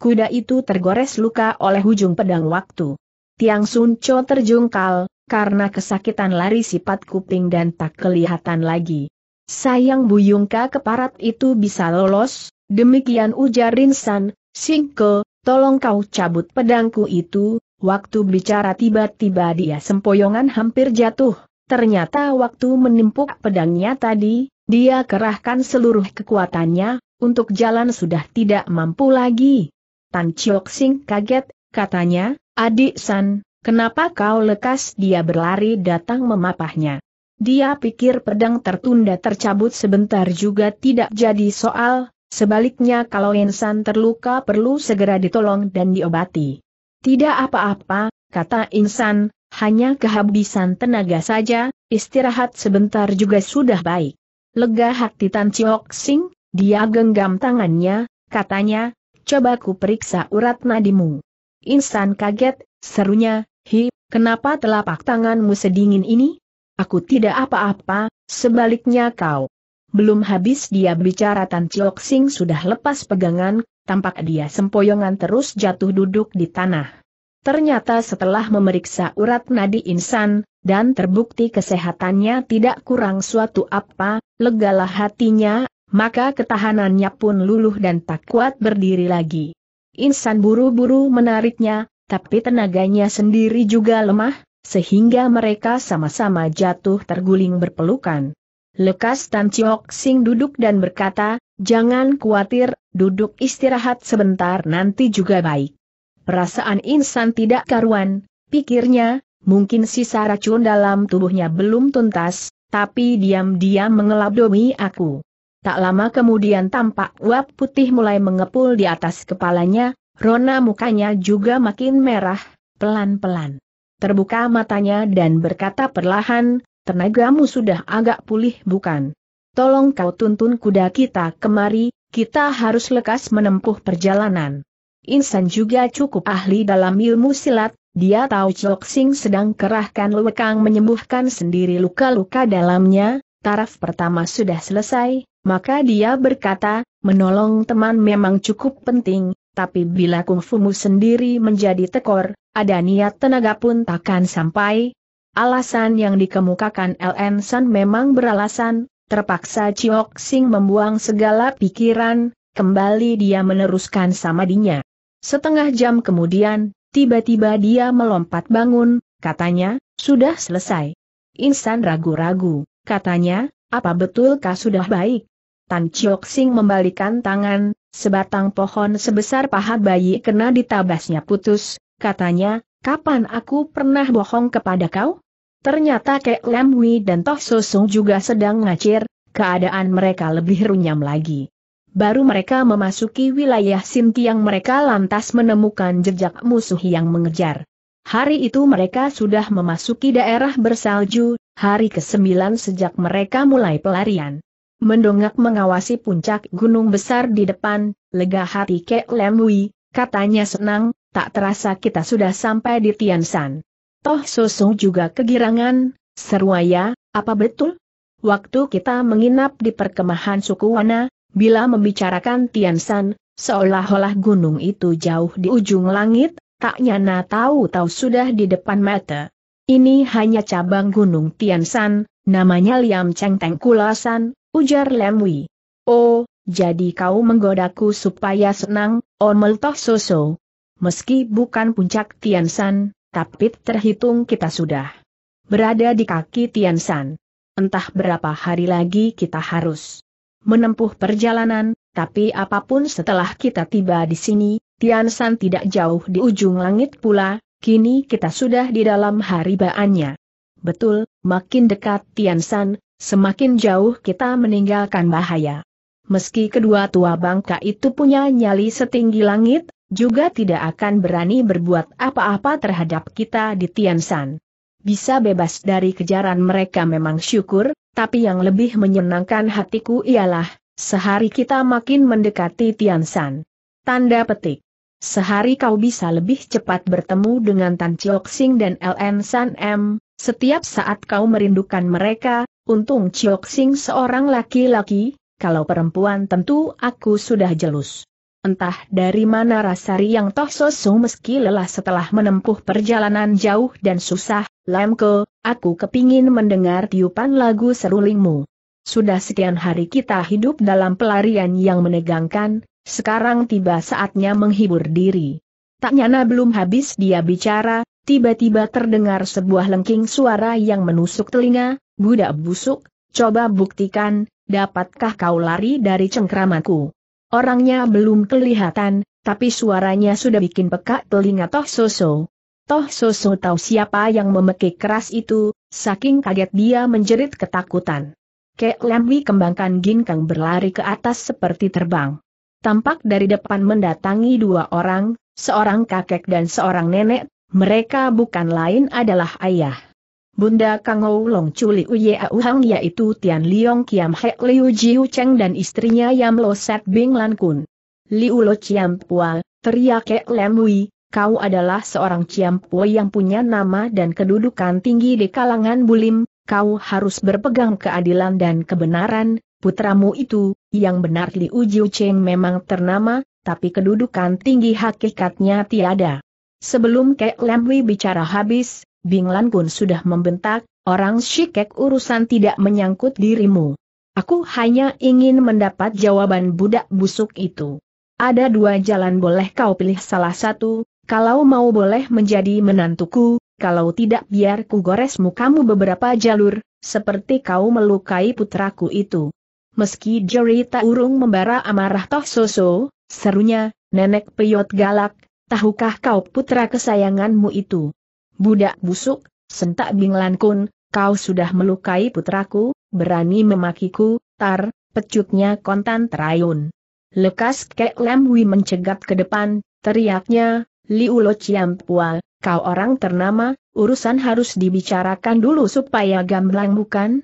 Kuda itu tergores luka oleh ujung pedang waktu. Tiang Sun Cho terjungkal, karena kesakitan lari sifat kuping dan tak kelihatan lagi. Sayang Buyungka keparat itu bisa lolos, demikian ujar Rinsan, Singke, tolong kau cabut pedangku itu, waktu bicara tiba-tiba dia sempoyongan hampir jatuh, ternyata waktu menimpuk pedangnya tadi, dia kerahkan seluruh kekuatannya, untuk jalan sudah tidak mampu lagi. Tan Chiok Sing kaget, katanya, adik San, Kenapa kau lekas dia berlari datang memapahnya? Dia pikir pedang tertunda tercabut sebentar juga tidak jadi soal, sebaliknya kalau insan terluka perlu segera ditolong dan diobati. Tidak apa-apa, kata insan, hanya kehabisan tenaga saja, istirahat sebentar juga sudah baik. Lega hati Tan Chiok Sing, dia genggam tangannya, katanya, coba ku periksa urat nadimu. Insan kaget, serunya, Hi, kenapa telapak tanganmu sedingin ini? Aku tidak apa-apa, sebaliknya kau. Belum habis dia bicara Tan Chiok Sing sudah lepas pegangan, tampak dia sempoyongan terus jatuh duduk di tanah. Ternyata setelah memeriksa urat nadi insan, dan terbukti kesehatannya tidak kurang suatu apa, legalah hatinya, maka ketahanannya pun luluh dan tak kuat berdiri lagi. Insan buru-buru menariknya, tapi tenaganya sendiri juga lemah, sehingga mereka sama-sama jatuh terguling berpelukan. Lekas Tan Chiok Sing duduk dan berkata, jangan khawatir, duduk istirahat sebentar nanti juga baik. Perasaan insan tidak karuan, pikirnya, mungkin sisa racun dalam tubuhnya belum tuntas, tapi diam-diam mengelabdomi aku. Tak lama kemudian tampak uap putih mulai mengepul di atas kepalanya, Rona mukanya juga makin merah, pelan-pelan. Terbuka matanya dan berkata perlahan, tenagamu sudah agak pulih bukan? Tolong kau tuntun kuda kita kemari, kita harus lekas menempuh perjalanan. Insan juga cukup ahli dalam ilmu silat, dia tahu Chok Sing sedang kerahkan lekang menyembuhkan sendiri luka-luka dalamnya, taraf pertama sudah selesai, maka dia berkata, menolong teman memang cukup penting, tapi bila kungfumu sendiri menjadi tekor, ada niat tenaga pun takkan sampai. Alasan yang dikemukakan LN San memang beralasan, terpaksa Chiok Sing membuang segala pikiran, kembali dia meneruskan samadinya. Setengah jam kemudian, tiba-tiba dia melompat bangun, katanya, sudah selesai. Insan ragu-ragu, katanya, apa betulkah sudah baik? Tan Chiok Sing membalikan tangan, sebatang pohon sebesar paha bayi kena ditabasnya putus, katanya, kapan aku pernah bohong kepada kau? Ternyata Kek Lam Wei dan Toh Sung juga sedang ngacir, keadaan mereka lebih runyam lagi. Baru mereka memasuki wilayah Sintiang mereka lantas menemukan jejak musuh yang mengejar. Hari itu mereka sudah memasuki daerah bersalju, hari ke-9 sejak mereka mulai pelarian mendongak mengawasi puncak gunung besar di depan, lega hati Kek Lemui, katanya senang, tak terasa kita sudah sampai di Tiansan. Toh Soso juga kegirangan, seruaya, apa betul? Waktu kita menginap di perkemahan suku Wana, bila membicarakan Tiansan, seolah-olah gunung itu jauh di ujung langit, tak nyana tahu-tahu sudah di depan mata. Ini hanya cabang gunung Tiansan, namanya Liam Cheng Teng Kulasan, Ujar Lemwi. Oh, jadi kau menggodaku supaya senang, omel oh toh soso. Meski bukan puncak Tian San, tapi terhitung kita sudah berada di kaki Tian San. Entah berapa hari lagi kita harus menempuh perjalanan, tapi apapun setelah kita tiba di sini, Tian San tidak jauh di ujung langit pula, kini kita sudah di dalam hari baannya. Betul, makin dekat Tian San semakin jauh kita meninggalkan bahaya. Meski kedua tua bangka itu punya nyali setinggi langit, juga tidak akan berani berbuat apa-apa terhadap kita di Tiansan. Bisa bebas dari kejaran mereka memang syukur, tapi yang lebih menyenangkan hatiku ialah, sehari kita makin mendekati Tiansan. Tanda petik. Sehari kau bisa lebih cepat bertemu dengan Tan Chiok Sing dan LN San M, setiap saat kau merindukan mereka, Untung Chiok Sing seorang laki-laki, kalau perempuan tentu aku sudah jelus. Entah dari mana Rasari yang toh sosu meski lelah setelah menempuh perjalanan jauh dan susah, Lemko, aku kepingin mendengar tiupan lagu serulingmu. Sudah sekian hari kita hidup dalam pelarian yang menegangkan, sekarang tiba saatnya menghibur diri. Tak nyana belum habis dia bicara, tiba-tiba terdengar sebuah lengking suara yang menusuk telinga, Budak busuk, coba buktikan, dapatkah kau lari dari cengkramanku? Orangnya belum kelihatan, tapi suaranya sudah bikin peka telinga Toh Soso. Toh Soso tahu siapa yang memekik keras itu, saking kaget dia menjerit ketakutan. Kek Lemwi kembangkan ginkang berlari ke atas seperti terbang. Tampak dari depan mendatangi dua orang, seorang kakek dan seorang nenek, mereka bukan lain adalah ayah Bunda Kang Ou Long Chuli Uye Au Hang yaitu Tian Liong Kiam Hek Liu Jiu Cheng dan istrinya Yam Lo Set Bing Lan Kun. Liu Lo Chiam Pua, teriak Kek Lem Wui, kau adalah seorang Chiam Pua yang punya nama dan kedudukan tinggi di kalangan bulim, kau harus berpegang keadilan dan kebenaran, putramu itu, yang benar Liu Jiu Cheng memang ternama, tapi kedudukan tinggi hakikatnya tiada. Sebelum Kek Lemwi bicara habis, Binglan pun sudah membentak, orang Shikek urusan tidak menyangkut dirimu. Aku hanya ingin mendapat jawaban budak busuk itu. Ada dua jalan boleh kau pilih salah satu, kalau mau boleh menjadi menantuku, kalau tidak biar ku gores mukamu beberapa jalur, seperti kau melukai putraku itu. Meski Jerita urung membara amarah toh soso, serunya, nenek peyot galak, tahukah kau putra kesayanganmu itu? Budak busuk, sentak Binglan Kun, kau sudah melukai putraku, berani memakiku, tar, pecutnya kontan terayun. Lekas Kek lemwi mencegat ke depan, teriaknya, Liu Lo Ciampua, kau orang ternama, urusan harus dibicarakan dulu supaya gamblang bukan?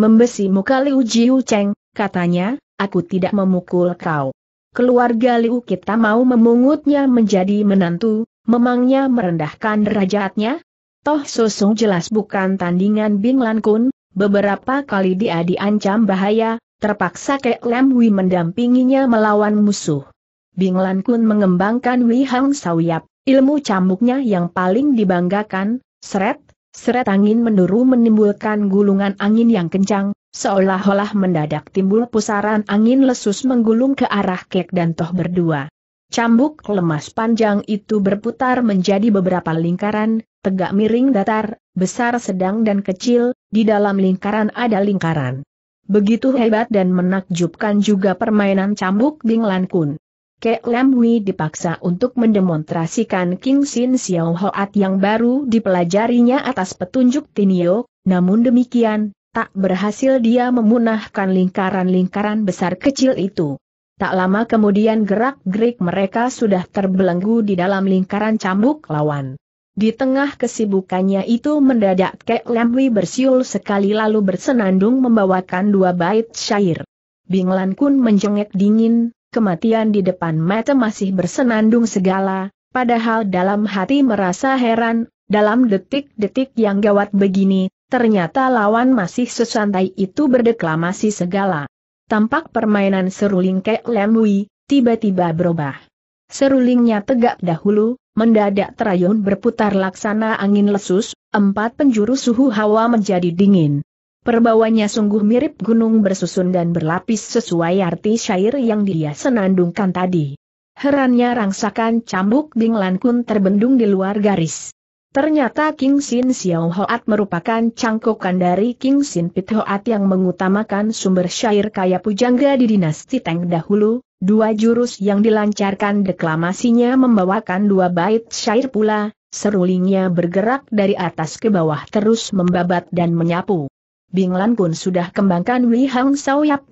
Membesi muka Liu Jiu Cheng, katanya, aku tidak memukul kau. Keluarga Liu kita mau memungutnya menjadi menantu, Memangnya merendahkan derajatnya? Toh Susung jelas bukan tandingan Bing Lan Kun, beberapa kali dia diancam bahaya, terpaksa Kek Lam Wi mendampinginya melawan musuh. Bing Lan Kun mengembangkan Wi Hang Sawiap, ilmu cambuknya yang paling dibanggakan, seret, seret angin menduru menimbulkan gulungan angin yang kencang, seolah-olah mendadak timbul pusaran angin lesus menggulung ke arah Kek dan Toh berdua. Cambuk lemas panjang itu berputar menjadi beberapa lingkaran, tegak miring datar, besar sedang dan kecil, di dalam lingkaran ada lingkaran. Begitu hebat dan menakjubkan juga permainan cambuk Bing Lan Kun. Kek Lam Wei dipaksa untuk mendemonstrasikan King Sin Xiao Hoat yang baru dipelajarinya atas petunjuk Tinio, namun demikian, tak berhasil dia memunahkan lingkaran-lingkaran besar kecil itu. Tak lama kemudian gerak-gerik mereka sudah terbelenggu di dalam lingkaran cambuk lawan. Di tengah kesibukannya itu mendadak Kek Lemwi bersiul sekali lalu bersenandung membawakan dua bait syair. Binglan Kun menjengek dingin, kematian di depan mata masih bersenandung segala, padahal dalam hati merasa heran, dalam detik-detik yang gawat begini, ternyata lawan masih sesantai itu berdeklamasi segala tampak permainan seruling Kek Lemui, tiba-tiba berubah. Serulingnya tegak dahulu, mendadak terayun berputar laksana angin lesus, empat penjuru suhu hawa menjadi dingin. Perbawanya sungguh mirip gunung bersusun dan berlapis sesuai arti syair yang dia senandungkan tadi. Herannya rangsakan cambuk Binglan Kun terbendung di luar garis. Ternyata King Sin Xiao Hoat merupakan cangkokan dari King Sin Pit Hoat yang mengutamakan sumber syair kaya pujangga di dinasti Tang dahulu, dua jurus yang dilancarkan deklamasinya membawakan dua bait syair pula, serulingnya bergerak dari atas ke bawah terus membabat dan menyapu. Bing Lan pun sudah kembangkan Wei Hang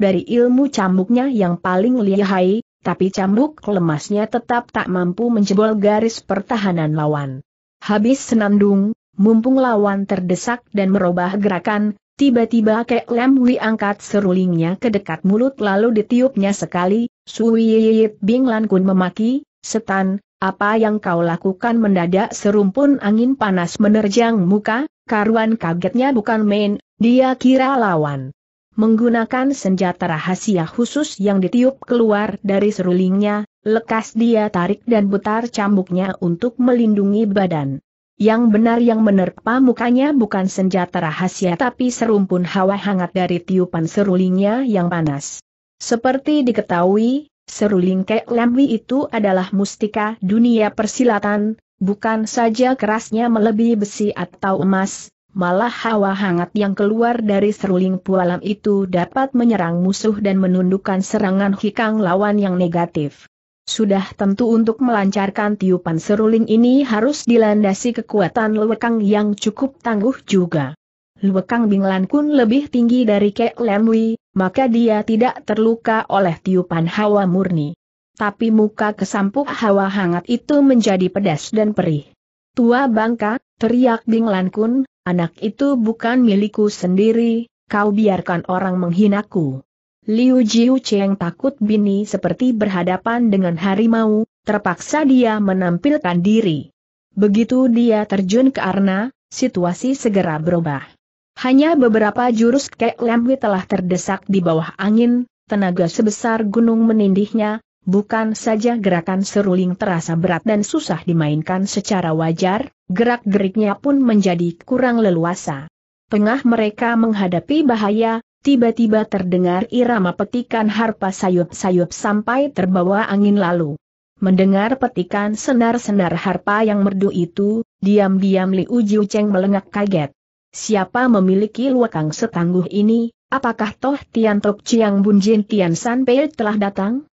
dari ilmu cambuknya yang paling lihai, tapi cambuk lemasnya tetap tak mampu menjebol garis pertahanan lawan. Habis senandung, mumpung lawan terdesak dan merubah gerakan, tiba-tiba Kek Lem Wi angkat serulingnya ke dekat mulut lalu ditiupnya sekali, Suyit Bing Lan Kun memaki, setan, apa yang kau lakukan mendadak serumpun angin panas menerjang muka, karuan kagetnya bukan main, dia kira lawan. Menggunakan senjata rahasia khusus yang ditiup keluar dari serulingnya, Lekas dia tarik dan putar cambuknya untuk melindungi badan. Yang benar yang menerpa mukanya bukan senjata rahasia tapi serumpun hawa hangat dari tiupan serulingnya yang panas. Seperti diketahui, seruling Kek lemwi itu adalah mustika dunia persilatan, bukan saja kerasnya melebihi besi atau emas, malah hawa hangat yang keluar dari seruling pualam itu dapat menyerang musuh dan menundukkan serangan hikang lawan yang negatif. Sudah tentu untuk melancarkan tiupan seruling ini harus dilandasi kekuatan lewekang yang cukup tangguh juga. Lewekang Binglan Kun lebih tinggi dari Kek Lemwi, maka dia tidak terluka oleh tiupan hawa murni. Tapi muka kesampuk hawa hangat itu menjadi pedas dan perih. Tua bangka, teriak Binglan Kun, anak itu bukan milikku sendiri, kau biarkan orang menghinaku. Liu Jiu Cheng takut Bini seperti berhadapan dengan harimau, terpaksa dia menampilkan diri. Begitu dia terjun ke arna, situasi segera berubah. Hanya beberapa jurus Kek Lemwi telah terdesak di bawah angin, tenaga sebesar gunung menindihnya, bukan saja gerakan seruling terasa berat dan susah dimainkan secara wajar, gerak-geriknya pun menjadi kurang leluasa. Tengah mereka menghadapi bahaya, tiba-tiba terdengar irama petikan harpa sayup-sayup sampai terbawa angin lalu. Mendengar petikan senar-senar harpa yang merdu itu, diam-diam Li Jiu Cheng melengak kaget. Siapa memiliki luakang setangguh ini, apakah toh Tian Tok Chiang Bun Jin Tian San Pei telah datang?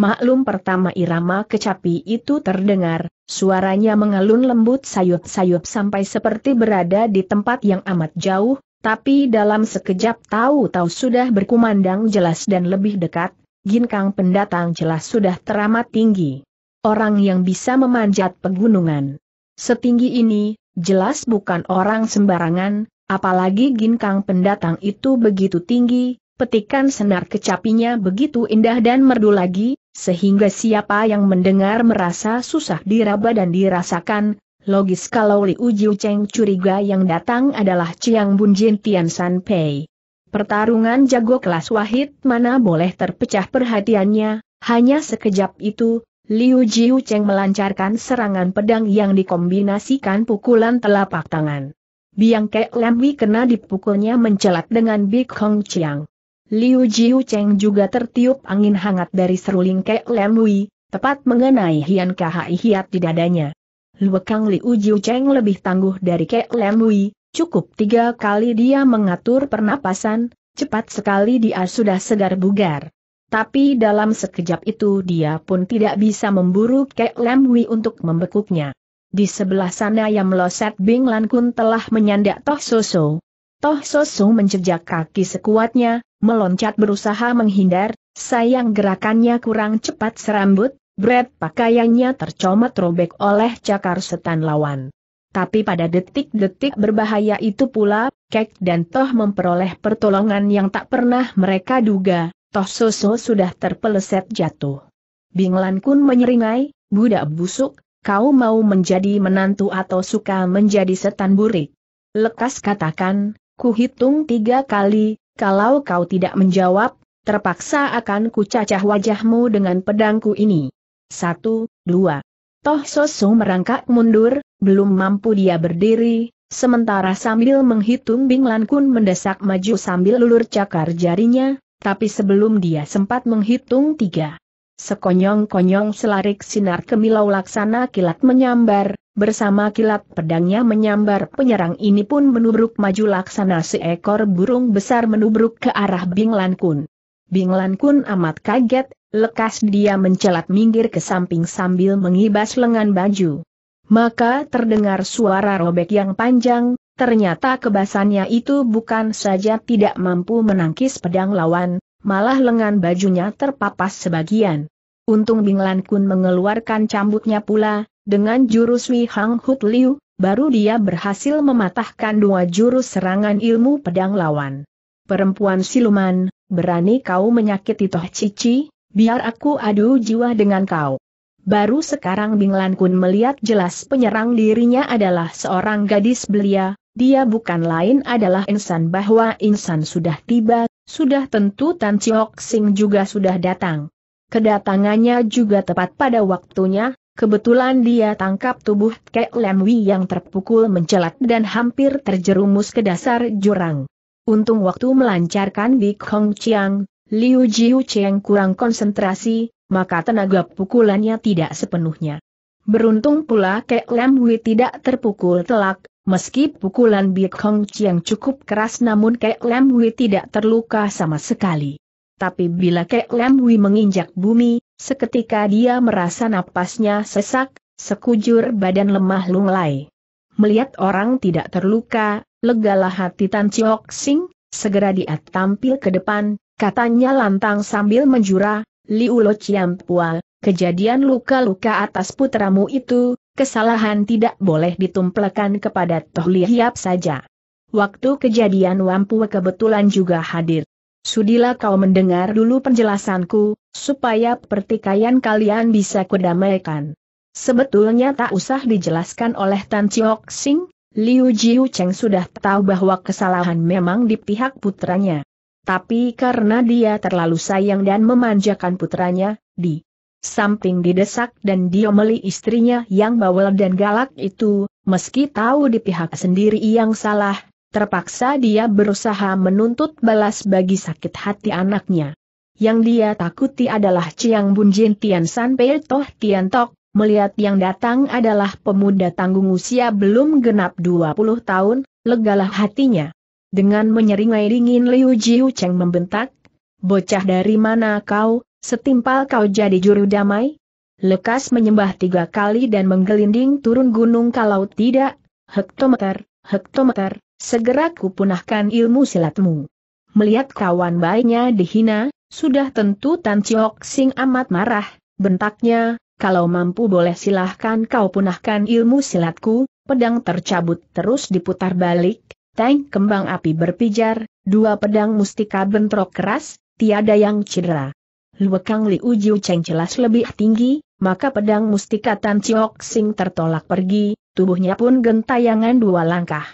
Maklum pertama irama kecapi itu terdengar, suaranya mengalun lembut sayup-sayup sampai seperti berada di tempat yang amat jauh, tapi dalam sekejap tahu-tahu sudah berkumandang jelas dan lebih dekat, ginkang pendatang jelas sudah teramat tinggi. Orang yang bisa memanjat pegunungan. Setinggi ini, jelas bukan orang sembarangan, apalagi ginkang pendatang itu begitu tinggi, petikan senar kecapinya begitu indah dan merdu lagi, sehingga siapa yang mendengar merasa susah diraba dan dirasakan, Logis kalau Liu Jiu Cheng curiga yang datang adalah Chiang Bun Jin Tian San Pei. Pertarungan jago kelas wahid mana boleh terpecah perhatiannya, hanya sekejap itu, Liu Jiu Cheng melancarkan serangan pedang yang dikombinasikan pukulan telapak tangan. Biang Ke Lemwi kena dipukulnya mencelat dengan Big Hong Chiang. Liu Jiu Cheng juga tertiup angin hangat dari seruling Ke Lemwi, tepat mengenai Hian Kahai Hiat di dadanya. Luekang Li Jiu Cheng lebih tangguh dari Kek Lem Wui, cukup tiga kali dia mengatur pernapasan, cepat sekali dia sudah segar bugar. Tapi dalam sekejap itu dia pun tidak bisa memburu Kek Lem Wui untuk membekuknya. Di sebelah sana yang meloset Bing Lan Kun telah menyandak Toh Soso. Toh Soso menjejak kaki sekuatnya, meloncat berusaha menghindar, sayang gerakannya kurang cepat serambut, Brad pakaiannya tercomot robek oleh cakar setan lawan. Tapi pada detik-detik berbahaya itu pula, Kek dan Toh memperoleh pertolongan yang tak pernah mereka duga, Toh Soso sudah terpeleset jatuh. Binglan Kun menyeringai, budak busuk, kau mau menjadi menantu atau suka menjadi setan burik? Lekas katakan, ku hitung tiga kali, kalau kau tidak menjawab, terpaksa akan ku kucacah wajahmu dengan pedangku ini. Satu, dua. Toh Sosu merangkak mundur, belum mampu dia berdiri, sementara sambil menghitung Binglan Kun mendesak maju sambil lulur cakar jarinya, tapi sebelum dia sempat menghitung tiga. Sekonyong-konyong selarik sinar kemilau laksana kilat menyambar, bersama kilat pedangnya menyambar penyerang ini pun menubruk maju laksana seekor burung besar menubruk ke arah Binglan Kun. Binglan Kun amat kaget, Lekas dia mencelat minggir ke samping sambil mengibas lengan baju. Maka terdengar suara robek yang panjang, ternyata kebasannya itu bukan saja tidak mampu menangkis pedang lawan, malah lengan bajunya terpapas sebagian. Untung Binglan Kun mengeluarkan cambuknya pula, dengan jurus Wei Hang Hut Liu, baru dia berhasil mematahkan dua jurus serangan ilmu pedang lawan. Perempuan siluman, berani kau menyakiti Toh Cici? Biar aku adu jiwa dengan kau. Baru sekarang Bing Lan Kun melihat jelas penyerang dirinya adalah seorang gadis belia, dia bukan lain adalah insan bahwa insan sudah tiba, sudah tentu Tan Chiok Sing juga sudah datang. Kedatangannya juga tepat pada waktunya, kebetulan dia tangkap tubuh Kek Lem Wi yang terpukul mencelat dan hampir terjerumus ke dasar jurang. Untung waktu melancarkan Bik Hong Chiang, Liu Jiu Cheng kurang konsentrasi, maka tenaga pukulannya tidak sepenuhnya. Beruntung pula Kek Lam Hui tidak terpukul telak, meski pukulan Bi Kong Chiang cukup keras namun Kek Lam Hui tidak terluka sama sekali. Tapi bila Kek Lam Hui menginjak bumi, seketika dia merasa napasnya sesak, sekujur badan lemah lunglai. Melihat orang tidak terluka, legalah hati Tan Chiok Sing, segera dia tampil ke depan, Katanya lantang sambil menjura, Liulo Ciampua, kejadian luka-luka atas putramu itu, kesalahan tidak boleh ditumplekan kepada Toh Lihiap saja. Waktu kejadian Wampu kebetulan juga hadir. Sudilah kau mendengar dulu penjelasanku, supaya pertikaian kalian bisa kudamaikan. Sebetulnya tak usah dijelaskan oleh Tan Chiok Sing, Liu Jiu Cheng sudah tahu bahwa kesalahan memang di pihak putranya. Tapi karena dia terlalu sayang dan memanjakan putranya, di samping didesak dan diomeli istrinya yang bawel dan galak itu, meski tahu di pihak sendiri yang salah, terpaksa dia berusaha menuntut balas bagi sakit hati anaknya. Yang dia takuti adalah Ciang Bunjin Tian San Pei Toh Tian Tok, melihat yang datang adalah pemuda tanggung usia belum genap 20 tahun, legalah hatinya. Dengan menyeringai dingin Liu Jiu Cheng membentak, Bocah dari mana kau, setimpal kau jadi juru damai? Lekas menyembah tiga kali dan menggelinding turun gunung kalau tidak, hektometer, hektometer, segera kupunahkan ilmu silatmu. Melihat kawan baiknya dihina, sudah tentu Tan Chiok Sing amat marah, bentaknya, kalau mampu boleh silahkan kau punahkan ilmu silatku, pedang tercabut terus diputar balik, tank kembang api berpijar, dua pedang mustika bentrok keras, tiada yang cedera. Luekang Liu Jiu Cheng jelas lebih tinggi, maka pedang mustika Tan Chiok Sing tertolak pergi, tubuhnya pun gentayangan dua langkah.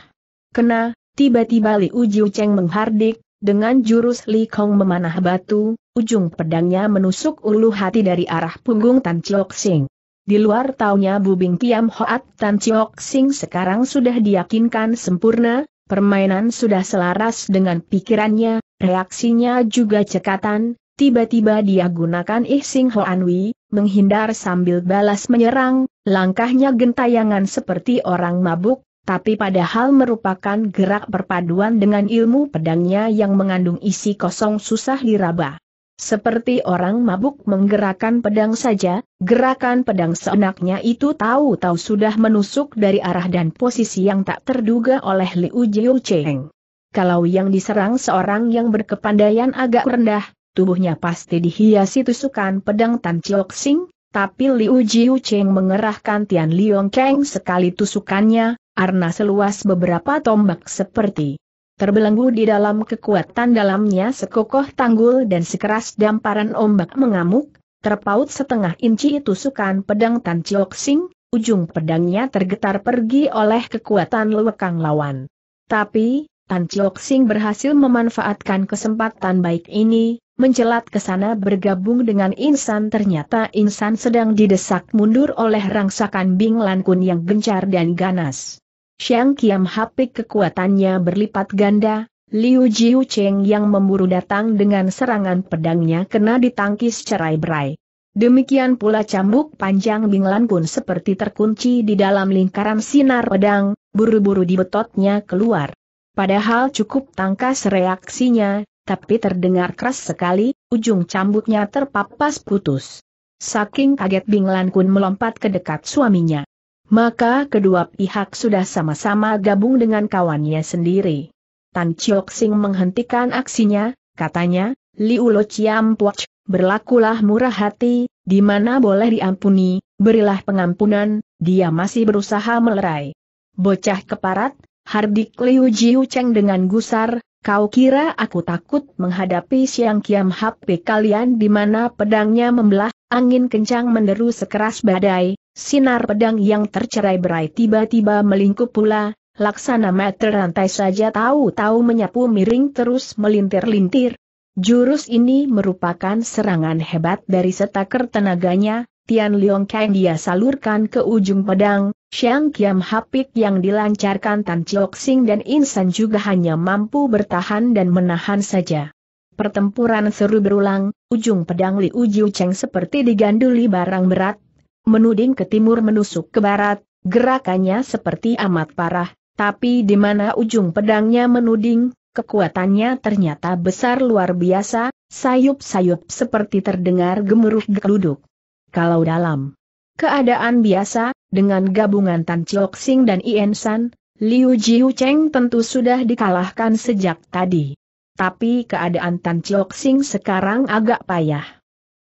Kena, tiba-tiba Liu Jiu Cheng menghardik, dengan jurus Li Kong memanah batu, ujung pedangnya menusuk ulu hati dari arah punggung Tan Chiok Sing. Di luar taunya Bubing Tiam Hoat Tan Chiok Sing sekarang sudah diyakinkan sempurna, permainan sudah selaras dengan pikirannya, reaksinya juga cekatan, tiba-tiba dia gunakan Ihsing Hoanwi, menghindar sambil balas menyerang, langkahnya gentayangan seperti orang mabuk, tapi padahal merupakan gerak perpaduan dengan ilmu pedangnya yang mengandung isi kosong susah diraba. Seperti orang mabuk menggerakkan pedang saja, gerakan pedang seenaknya itu tahu-tahu sudah menusuk dari arah dan posisi yang tak terduga oleh Liu Jiu Cheng. Kalau yang diserang seorang yang berkepandaian agak rendah, tubuhnya pasti dihiasi tusukan pedang Tan Chiok Sing, tapi Liu Jiu Cheng mengerahkan Tian Liong Kang sekali tusukannya, arna seluas beberapa tombak seperti Terbelenggu di dalam kekuatan dalamnya sekokoh tanggul dan sekeras damparan ombak mengamuk, terpaut setengah inci tusukan pedang Tan Chiok Sing, ujung pedangnya tergetar pergi oleh kekuatan lewekang lawan. Tapi, Tan Chiok Sing berhasil memanfaatkan kesempatan baik ini, mencelat ke sana bergabung dengan Insan ternyata Insan sedang didesak mundur oleh rangsakan Bing Lan Kun yang gencar dan ganas. Xiang Kiam hapik kekuatannya berlipat ganda, Liu Jiu Cheng yang memburu datang dengan serangan pedangnya kena ditangkis cerai berai. Demikian pula cambuk panjang Binglan pun seperti terkunci di dalam lingkaran sinar pedang, buru-buru dibetotnya keluar. Padahal cukup tangkas reaksinya, tapi terdengar keras sekali, ujung cambuknya terpapas putus. Saking kaget Binglan Kun melompat ke dekat suaminya maka kedua pihak sudah sama-sama gabung dengan kawannya sendiri. Tan Chiok Sing menghentikan aksinya, katanya, Liu Lo Chiam Puach, berlakulah murah hati, di mana boleh diampuni, berilah pengampunan, dia masih berusaha melerai. Bocah keparat, Hardik Liu Jiu Cheng dengan gusar, Kau kira aku takut menghadapi siang kiam HP kalian di mana pedangnya membelah, angin kencang menderu sekeras badai, sinar pedang yang tercerai berai tiba-tiba melingkup pula, laksana meter rantai saja tahu-tahu menyapu miring terus melintir-lintir. Jurus ini merupakan serangan hebat dari setaker tenaganya, Tian Leong Kang dia salurkan ke ujung pedang, Xiang Kiam Hapik yang dilancarkan Tan Chiok Sing dan Insan juga hanya mampu bertahan dan menahan saja. Pertempuran seru berulang, ujung pedang Li Ujiu Cheng seperti diganduli barang berat, menuding ke timur menusuk ke barat, gerakannya seperti amat parah, tapi di mana ujung pedangnya menuding, kekuatannya ternyata besar luar biasa, sayup-sayup seperti terdengar gemuruh geluduk. Kalau dalam Keadaan biasa, dengan gabungan Tan Chok Sing dan Ien San, Liu Jiu Cheng tentu sudah dikalahkan sejak tadi. Tapi keadaan Tan Chok Sing sekarang agak payah.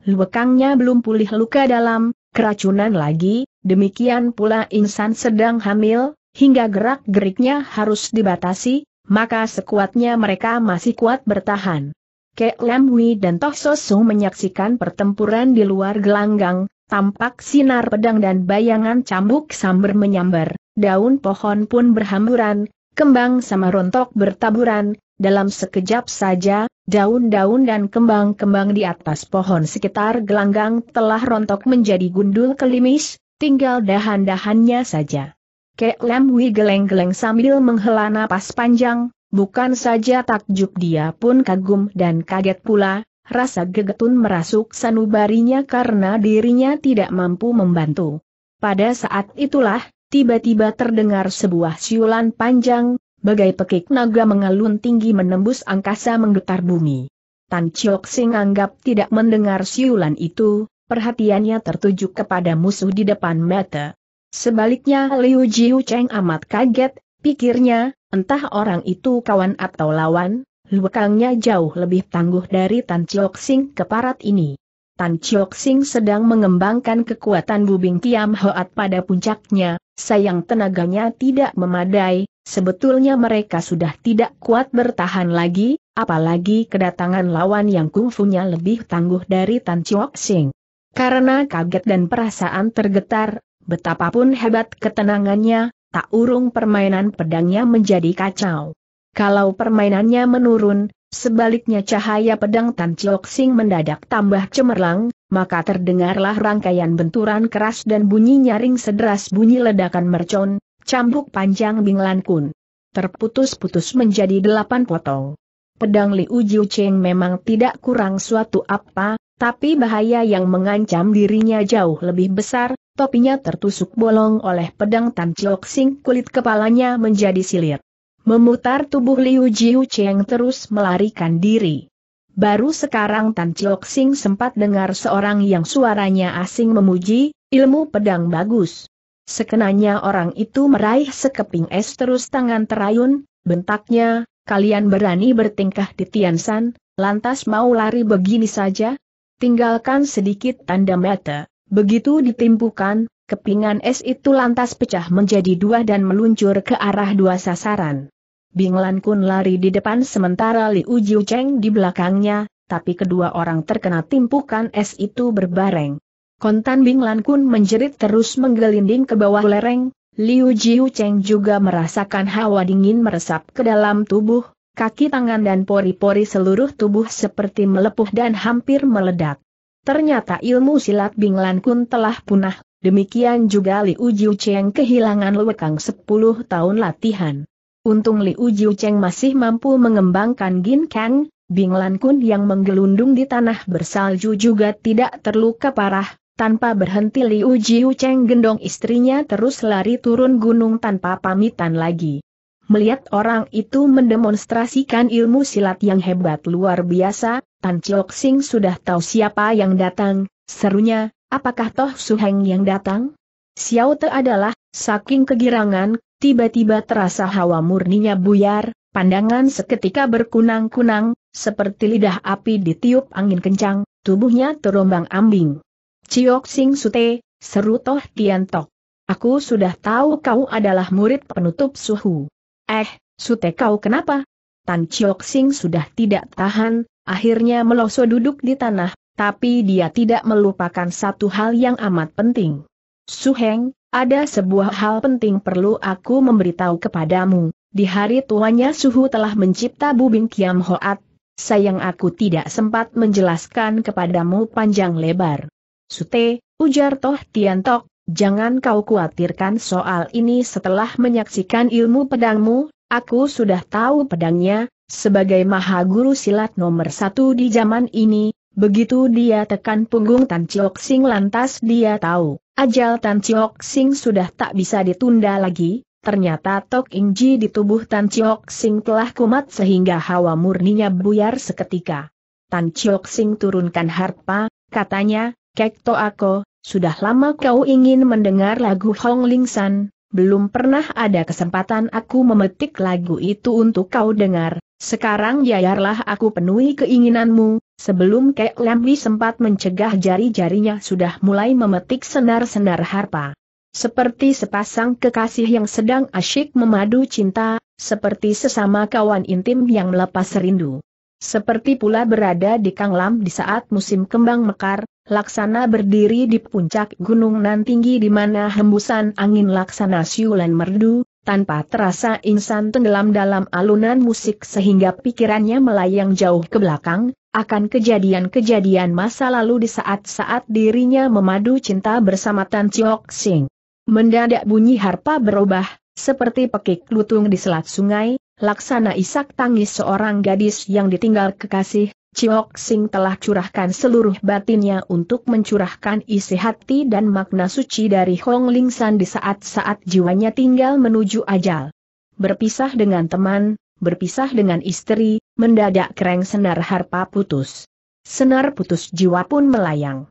Lekangnya belum pulih luka dalam, keracunan lagi, demikian pula insan sedang hamil, hingga gerak-geriknya harus dibatasi, maka sekuatnya mereka masih kuat bertahan. Kek Lam Hui dan Toh Sosu menyaksikan pertempuran di luar gelanggang, tampak sinar pedang dan bayangan cambuk samber menyambar, daun pohon pun berhamburan, kembang sama rontok bertaburan, dalam sekejap saja, daun-daun dan kembang-kembang di atas pohon sekitar gelanggang telah rontok menjadi gundul kelimis, tinggal dahan-dahannya saja. Kek Lam geleng-geleng sambil menghela napas panjang, bukan saja takjub dia pun kagum dan kaget pula, rasa gegetun merasuk sanubarinya karena dirinya tidak mampu membantu. Pada saat itulah, tiba-tiba terdengar sebuah siulan panjang, bagai pekik naga mengalun tinggi menembus angkasa menggetar bumi. Tan Chiok Sing anggap tidak mendengar siulan itu, perhatiannya tertuju kepada musuh di depan mata. Sebaliknya Liu Jiu Cheng amat kaget, pikirnya, entah orang itu kawan atau lawan, Lukangnya jauh lebih tangguh dari Tan Chiok Sing keparat ini. Tan Chiok Sing sedang mengembangkan kekuatan bubing Tiam Hoat pada puncaknya, sayang tenaganya tidak memadai, sebetulnya mereka sudah tidak kuat bertahan lagi, apalagi kedatangan lawan yang kungfunya lebih tangguh dari Tan Chiok Sing. Karena kaget dan perasaan tergetar, betapapun hebat ketenangannya, tak urung permainan pedangnya menjadi kacau. Kalau permainannya menurun, sebaliknya cahaya pedang Tan Chiok Sing mendadak tambah cemerlang, maka terdengarlah rangkaian benturan keras dan bunyi nyaring sederas bunyi ledakan mercon, cambuk panjang Binglan Kun. Terputus-putus menjadi delapan potong. Pedang Liu Jiu Cheng memang tidak kurang suatu apa, tapi bahaya yang mengancam dirinya jauh lebih besar, topinya tertusuk bolong oleh pedang Tan Chiok Sing kulit kepalanya menjadi silir. Memutar tubuh Liu Jiu Cheng terus melarikan diri. Baru sekarang Tan Chiok Sing sempat dengar seorang yang suaranya asing memuji, ilmu pedang bagus. Sekenanya orang itu meraih sekeping es terus tangan terayun, bentaknya, kalian berani bertingkah di Tiansan, lantas mau lari begini saja? Tinggalkan sedikit tanda mata, begitu ditimpukan, kepingan es itu lantas pecah menjadi dua dan meluncur ke arah dua sasaran. Bing Lan Kun lari di depan sementara Liu Jiu Cheng di belakangnya, tapi kedua orang terkena timpukan es itu berbareng. Kontan Bing Lan Kun menjerit terus menggelinding ke bawah lereng, Liu Jiu Cheng juga merasakan hawa dingin meresap ke dalam tubuh, kaki tangan dan pori-pori seluruh tubuh seperti melepuh dan hampir meledak. Ternyata ilmu silat Bing Lan Kun telah punah Demikian juga Liu Jiu Cheng kehilangan lewekang 10 tahun latihan. Untung Liu Jiu Cheng masih mampu mengembangkan Gin Kang, Bing Lan Kun yang menggelundung di tanah bersalju juga tidak terluka parah, tanpa berhenti Liu Jiu gendong istrinya terus lari turun gunung tanpa pamitan lagi. Melihat orang itu mendemonstrasikan ilmu silat yang hebat luar biasa, Tan Chiok Sing sudah tahu siapa yang datang, serunya, apakah Toh Heng yang datang? Xiao Te adalah, saking kegirangan, Tiba-tiba terasa hawa murninya buyar, pandangan seketika berkunang-kunang, seperti lidah api ditiup angin kencang, tubuhnya terombang ambing. Ciok Sing Sute, seru Toh Tian Tok. Aku sudah tahu kau adalah murid penutup suhu. Eh, Sute kau kenapa? Tan Ciok Sing sudah tidak tahan, akhirnya meloso duduk di tanah, tapi dia tidak melupakan satu hal yang amat penting. Suheng, ada sebuah hal penting perlu aku memberitahu kepadamu. Di hari tuanya Suhu telah mencipta Bubing Kiam Hoat. Sayang aku tidak sempat menjelaskan kepadamu panjang lebar. Sute, ujar Toh Tian Tiantok, jangan kau khawatirkan soal ini setelah menyaksikan ilmu pedangmu, aku sudah tahu pedangnya, sebagai maha guru silat nomor satu di zaman ini, begitu dia tekan punggung Tan Chok Sing lantas dia tahu. Ajal Tan Chiok Sing sudah tak bisa ditunda lagi, ternyata Tok Ing Ji di tubuh Tan Chiok Sing telah kumat sehingga hawa murninya buyar seketika. Tan Chiok Sing turunkan harpa, katanya, Kek To Ako, sudah lama kau ingin mendengar lagu Hong Ling San, belum pernah ada kesempatan aku memetik lagu itu untuk kau dengar, sekarang yayarlah aku penuhi keinginanmu, Sebelum Kek Lembi sempat mencegah jari-jarinya sudah mulai memetik senar-senar harpa. Seperti sepasang kekasih yang sedang asyik memadu cinta, seperti sesama kawan intim yang melepas rindu. Seperti pula berada di Kang Lam di saat musim kembang mekar, laksana berdiri di puncak gunung nan tinggi di mana hembusan angin laksana siulan merdu, tanpa terasa insan tenggelam dalam alunan musik sehingga pikirannya melayang jauh ke belakang, akan kejadian-kejadian masa lalu di saat-saat dirinya memadu cinta bersama Tan Chiok Sing. Mendadak bunyi harpa berubah, seperti pekik lutung di selat sungai, laksana isak tangis seorang gadis yang ditinggal kekasih, Chiok Sing telah curahkan seluruh batinnya untuk mencurahkan isi hati dan makna suci dari Hong Ling San di saat-saat jiwanya tinggal menuju ajal. Berpisah dengan teman, berpisah dengan istri, mendadak kereng senar harpa putus. Senar putus jiwa pun melayang.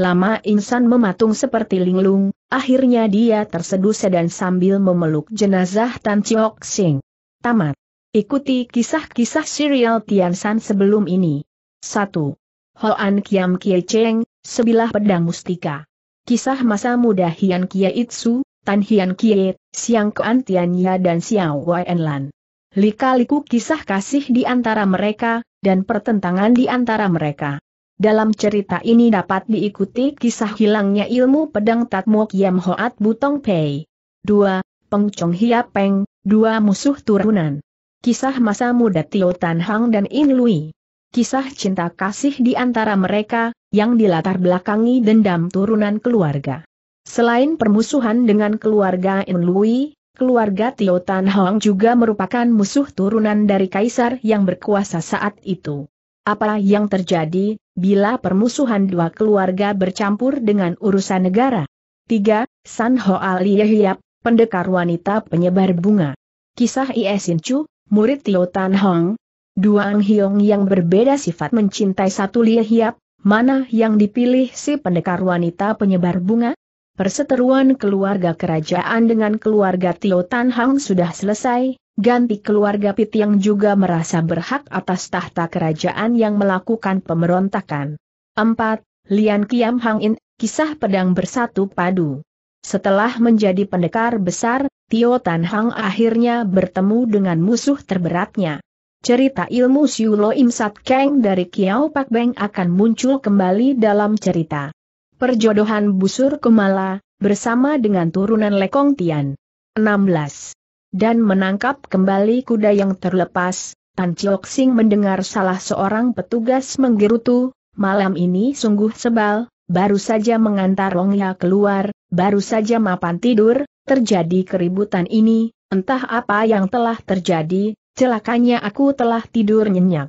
Lama insan mematung seperti linglung, akhirnya dia tersedu dan sambil memeluk jenazah Tan Chiok Sing. Tamat. Ikuti kisah-kisah serial Tian San sebelum ini. 1. Hoan Kiam Kie Cheng, Sebilah Pedang Mustika. Kisah masa muda Hian Kie Itsu, Tan Hian Kie, Siang Kuan Tian Ya dan Xiao Wai Enlan lika-liku kisah kasih di antara mereka, dan pertentangan di antara mereka. Dalam cerita ini dapat diikuti kisah hilangnya ilmu pedang Tatmo Yam Hoat Butong Pei. 2. Peng Chong Hia Peng, dua musuh turunan. Kisah masa muda Tio Tan Hang dan In Lui. Kisah cinta kasih di antara mereka, yang dilatar belakangi dendam turunan keluarga. Selain permusuhan dengan keluarga In Lui, Keluarga Tio Tan Hong juga merupakan musuh turunan dari kaisar yang berkuasa saat itu. Apa yang terjadi bila permusuhan dua keluarga bercampur dengan urusan negara? 3. San Ho Liehiap, pendekar wanita penyebar bunga. Kisah Iesin Chu, murid Tio Tan Hong. Dua Ang Hiong yang berbeda sifat mencintai satu Liehiap, mana yang dipilih si pendekar wanita penyebar bunga? Perseteruan keluarga kerajaan dengan keluarga Tio Tan Hang sudah selesai, ganti keluarga Pit yang juga merasa berhak atas tahta kerajaan yang melakukan pemberontakan. 4. Lian Kiam Hang In, kisah pedang bersatu padu. Setelah menjadi pendekar besar, Tio Tan Hang akhirnya bertemu dengan musuh terberatnya. Cerita ilmu Siulo Imsat Kang dari Kiao Pak Beng akan muncul kembali dalam cerita. Perjodohan busur Kemala bersama dengan turunan Lekong Tian. 16. Dan menangkap kembali kuda yang terlepas, Tan Chiok Sing mendengar salah seorang petugas menggerutu, malam ini sungguh sebal, baru saja mengantar Longya keluar, baru saja mapan tidur, terjadi keributan ini, entah apa yang telah terjadi, celakanya aku telah tidur nyenyak.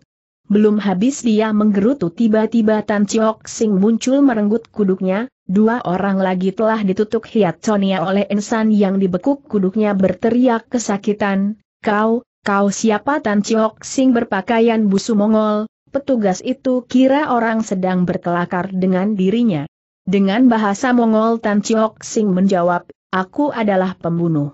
Belum habis dia menggerutu tiba-tiba Tan Chiok Sing muncul merenggut kuduknya, dua orang lagi telah ditutup hiat Sonia oleh insan yang dibekuk kuduknya berteriak kesakitan, kau, kau siapa Tan Chiok Sing berpakaian busu Mongol, petugas itu kira orang sedang berkelakar dengan dirinya. Dengan bahasa Mongol Tan Chiok Sing menjawab, aku adalah pembunuh.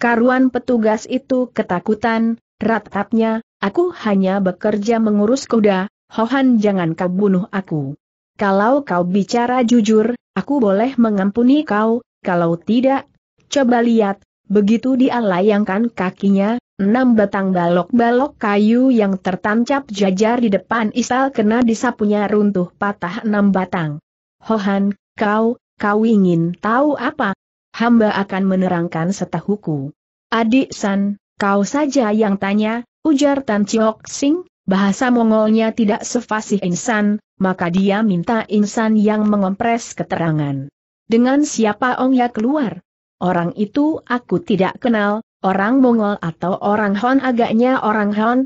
Karuan petugas itu ketakutan, ratapnya, Aku hanya bekerja mengurus kuda, Hohan jangan kau bunuh aku. Kalau kau bicara jujur, aku boleh mengampuni kau, kalau tidak, coba lihat, begitu dia layangkan kakinya, enam batang balok-balok kayu yang tertancap jajar di depan isal kena disapunya runtuh patah enam batang. Hohan, kau, kau ingin tahu apa? Hamba akan menerangkan setahuku. Adik San, kau saja yang tanya, Ujar Tan Chiok Sing, bahasa Mongolnya tidak sefasih insan, maka dia minta insan yang mengompres keterangan. Dengan siapa ong ya keluar? Orang itu aku tidak kenal, orang Mongol atau orang Hon agaknya orang Hon.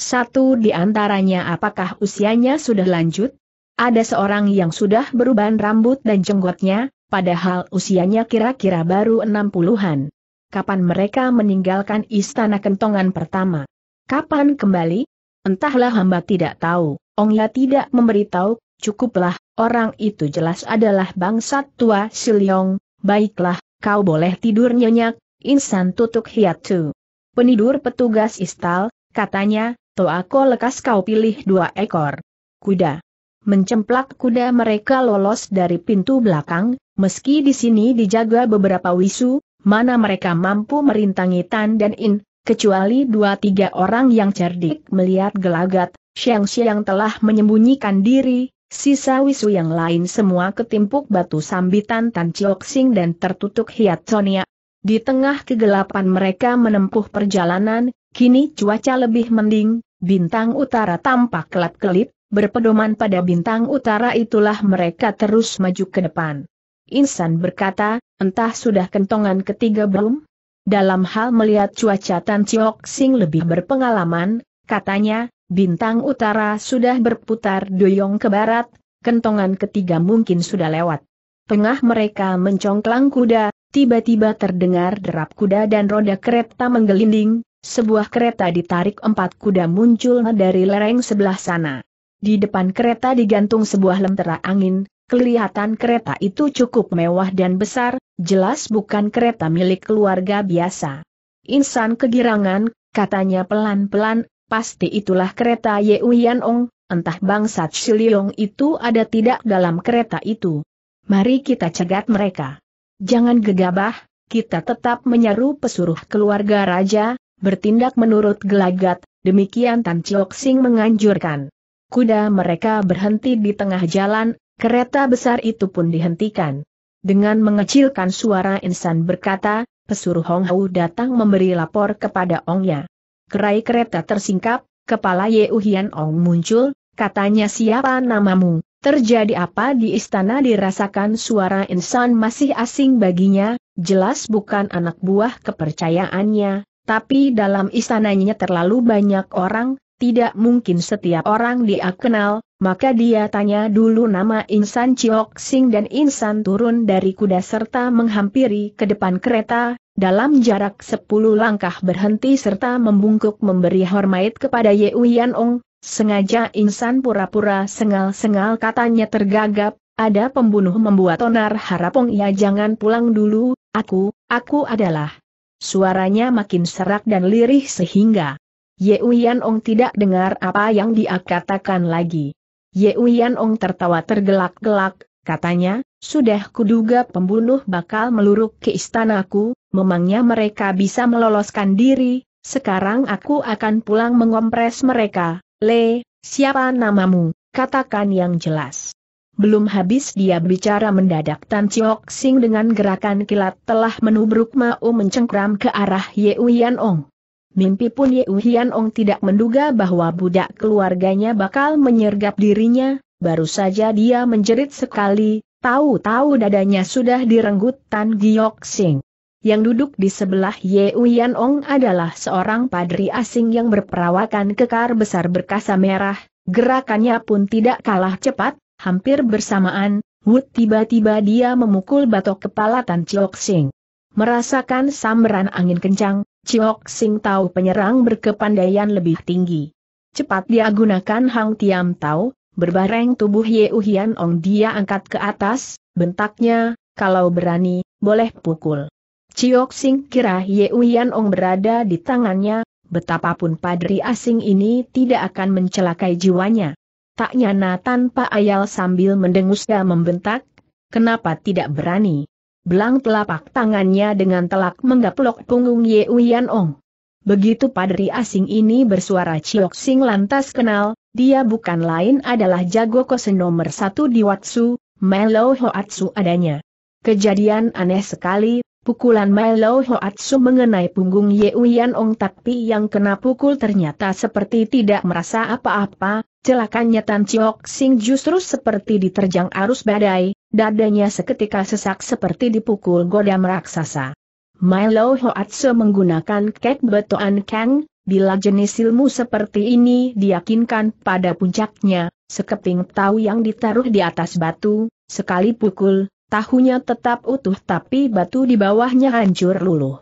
Satu di antaranya apakah usianya sudah lanjut? Ada seorang yang sudah beruban rambut dan jenggotnya, padahal usianya kira-kira baru enam puluhan. Kapan mereka meninggalkan istana kentongan pertama? Kapan kembali? Entahlah hamba tidak tahu, Ongya tidak memberitahu, cukuplah, orang itu jelas adalah bangsat tua Siliong, baiklah, kau boleh tidur nyenyak, insan tutuk hiatu. Penidur petugas istal, katanya, aku lekas kau pilih dua ekor kuda. Mencemplak kuda mereka lolos dari pintu belakang, meski di sini dijaga beberapa wisu, mana mereka mampu merintangi Tan dan In, Kecuali dua tiga orang yang cerdik melihat gelagat, Xiang Xiang telah menyembunyikan diri, sisa wisu yang lain semua ketimpuk batu sambitan Tan Chiok Sing dan tertutup hiat Sonia. Di tengah kegelapan mereka menempuh perjalanan, kini cuaca lebih mending, bintang utara tampak kelap-kelip, berpedoman pada bintang utara itulah mereka terus maju ke depan. Insan berkata, entah sudah kentongan ketiga belum? Dalam hal melihat cuaca Tan Chiok Sing lebih berpengalaman, katanya, bintang utara sudah berputar doyong ke barat, kentongan ketiga mungkin sudah lewat. Tengah mereka mencongklang kuda, tiba-tiba terdengar derap kuda dan roda kereta menggelinding, sebuah kereta ditarik empat kuda muncul dari lereng sebelah sana. Di depan kereta digantung sebuah lentera angin, Kelihatan kereta itu cukup mewah dan besar, Jelas bukan kereta milik keluarga biasa. Insan kegirangan, katanya pelan-pelan, pasti itulah kereta Ye Ong, entah bangsat Siliong itu ada tidak dalam kereta itu. Mari kita cegat mereka. Jangan gegabah, kita tetap menyeru pesuruh keluarga raja, bertindak menurut gelagat, demikian Tan Chiok Sing menganjurkan. Kuda mereka berhenti di tengah jalan, kereta besar itu pun dihentikan. Dengan mengecilkan suara insan berkata, pesuruh Hong Hau datang memberi lapor kepada Ongnya. Kerai kereta tersingkap, kepala Ye Uhian Ong muncul, katanya siapa namamu, terjadi apa di istana dirasakan suara insan masih asing baginya, jelas bukan anak buah kepercayaannya, tapi dalam istananya terlalu banyak orang, tidak mungkin setiap orang dia kenal, maka dia tanya dulu nama Insan Chiok Sing dan Insan turun dari kuda serta menghampiri ke depan kereta, dalam jarak sepuluh langkah berhenti serta membungkuk memberi hormat kepada Ye Uyan Ong, sengaja Insan pura-pura sengal-sengal katanya tergagap, ada pembunuh membuat onar harapong ya jangan pulang dulu, aku, aku adalah. Suaranya makin serak dan lirih sehingga Ye Uyan Ong tidak dengar apa yang dia katakan lagi. Ye Uyan Ong tertawa tergelak-gelak, katanya, sudah kuduga pembunuh bakal meluruk ke istanaku, memangnya mereka bisa meloloskan diri, sekarang aku akan pulang mengompres mereka. Le, siapa namamu? Katakan yang jelas. Belum habis dia bicara mendadak Tan Chiok Sing dengan gerakan kilat telah menubruk Mao mencengkram ke arah Ye Uyan Ong. Mimpi pun Ye Uhian Ong tidak menduga bahwa budak keluarganya bakal menyergap dirinya, baru saja dia menjerit sekali, tahu-tahu dadanya sudah direnggut Tan Giok Sing. Yang duduk di sebelah Ye Uhian Ong adalah seorang padri asing yang berperawakan kekar besar berkasa merah, gerakannya pun tidak kalah cepat, hampir bersamaan, Wut tiba-tiba dia memukul batok kepala Tan Giok Sing. Merasakan sambaran angin kencang, Chiok Sing Tao penyerang berkepandaian lebih tinggi. Cepat dia gunakan Hang Tiam Tao, berbareng tubuh Ye Uhian Ong dia angkat ke atas, bentaknya, kalau berani, boleh pukul. Chiok Sing kira Ye Uhian Ong berada di tangannya, betapapun padri asing ini tidak akan mencelakai jiwanya. Tak nyana tanpa ayal sambil mendengus membentak, kenapa tidak berani? belang telapak tangannya dengan telak menggaplok punggung Ye Uyan Ong. Begitu padri asing ini bersuara Chiok Sing lantas kenal, dia bukan lain adalah jago kosen nomor satu di Watsu, Melo Hoatsu adanya. Kejadian aneh sekali, pukulan Melo Hoatsu mengenai punggung Ye Uyan Ong tapi yang kena pukul ternyata seperti tidak merasa apa-apa, Celakanya Tan Chiok Sing justru seperti diterjang arus badai, dadanya seketika sesak seperti dipukul godam raksasa. Milo Hoatse menggunakan kek betoan Kang, bila jenis ilmu seperti ini diyakinkan pada puncaknya, sekeping tahu yang ditaruh di atas batu, sekali pukul, tahunya tetap utuh tapi batu di bawahnya hancur luluh.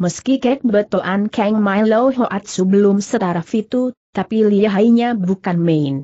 Meski kek betoan Kang Milo Hoatse belum setara itu, tapi lihainya bukan main.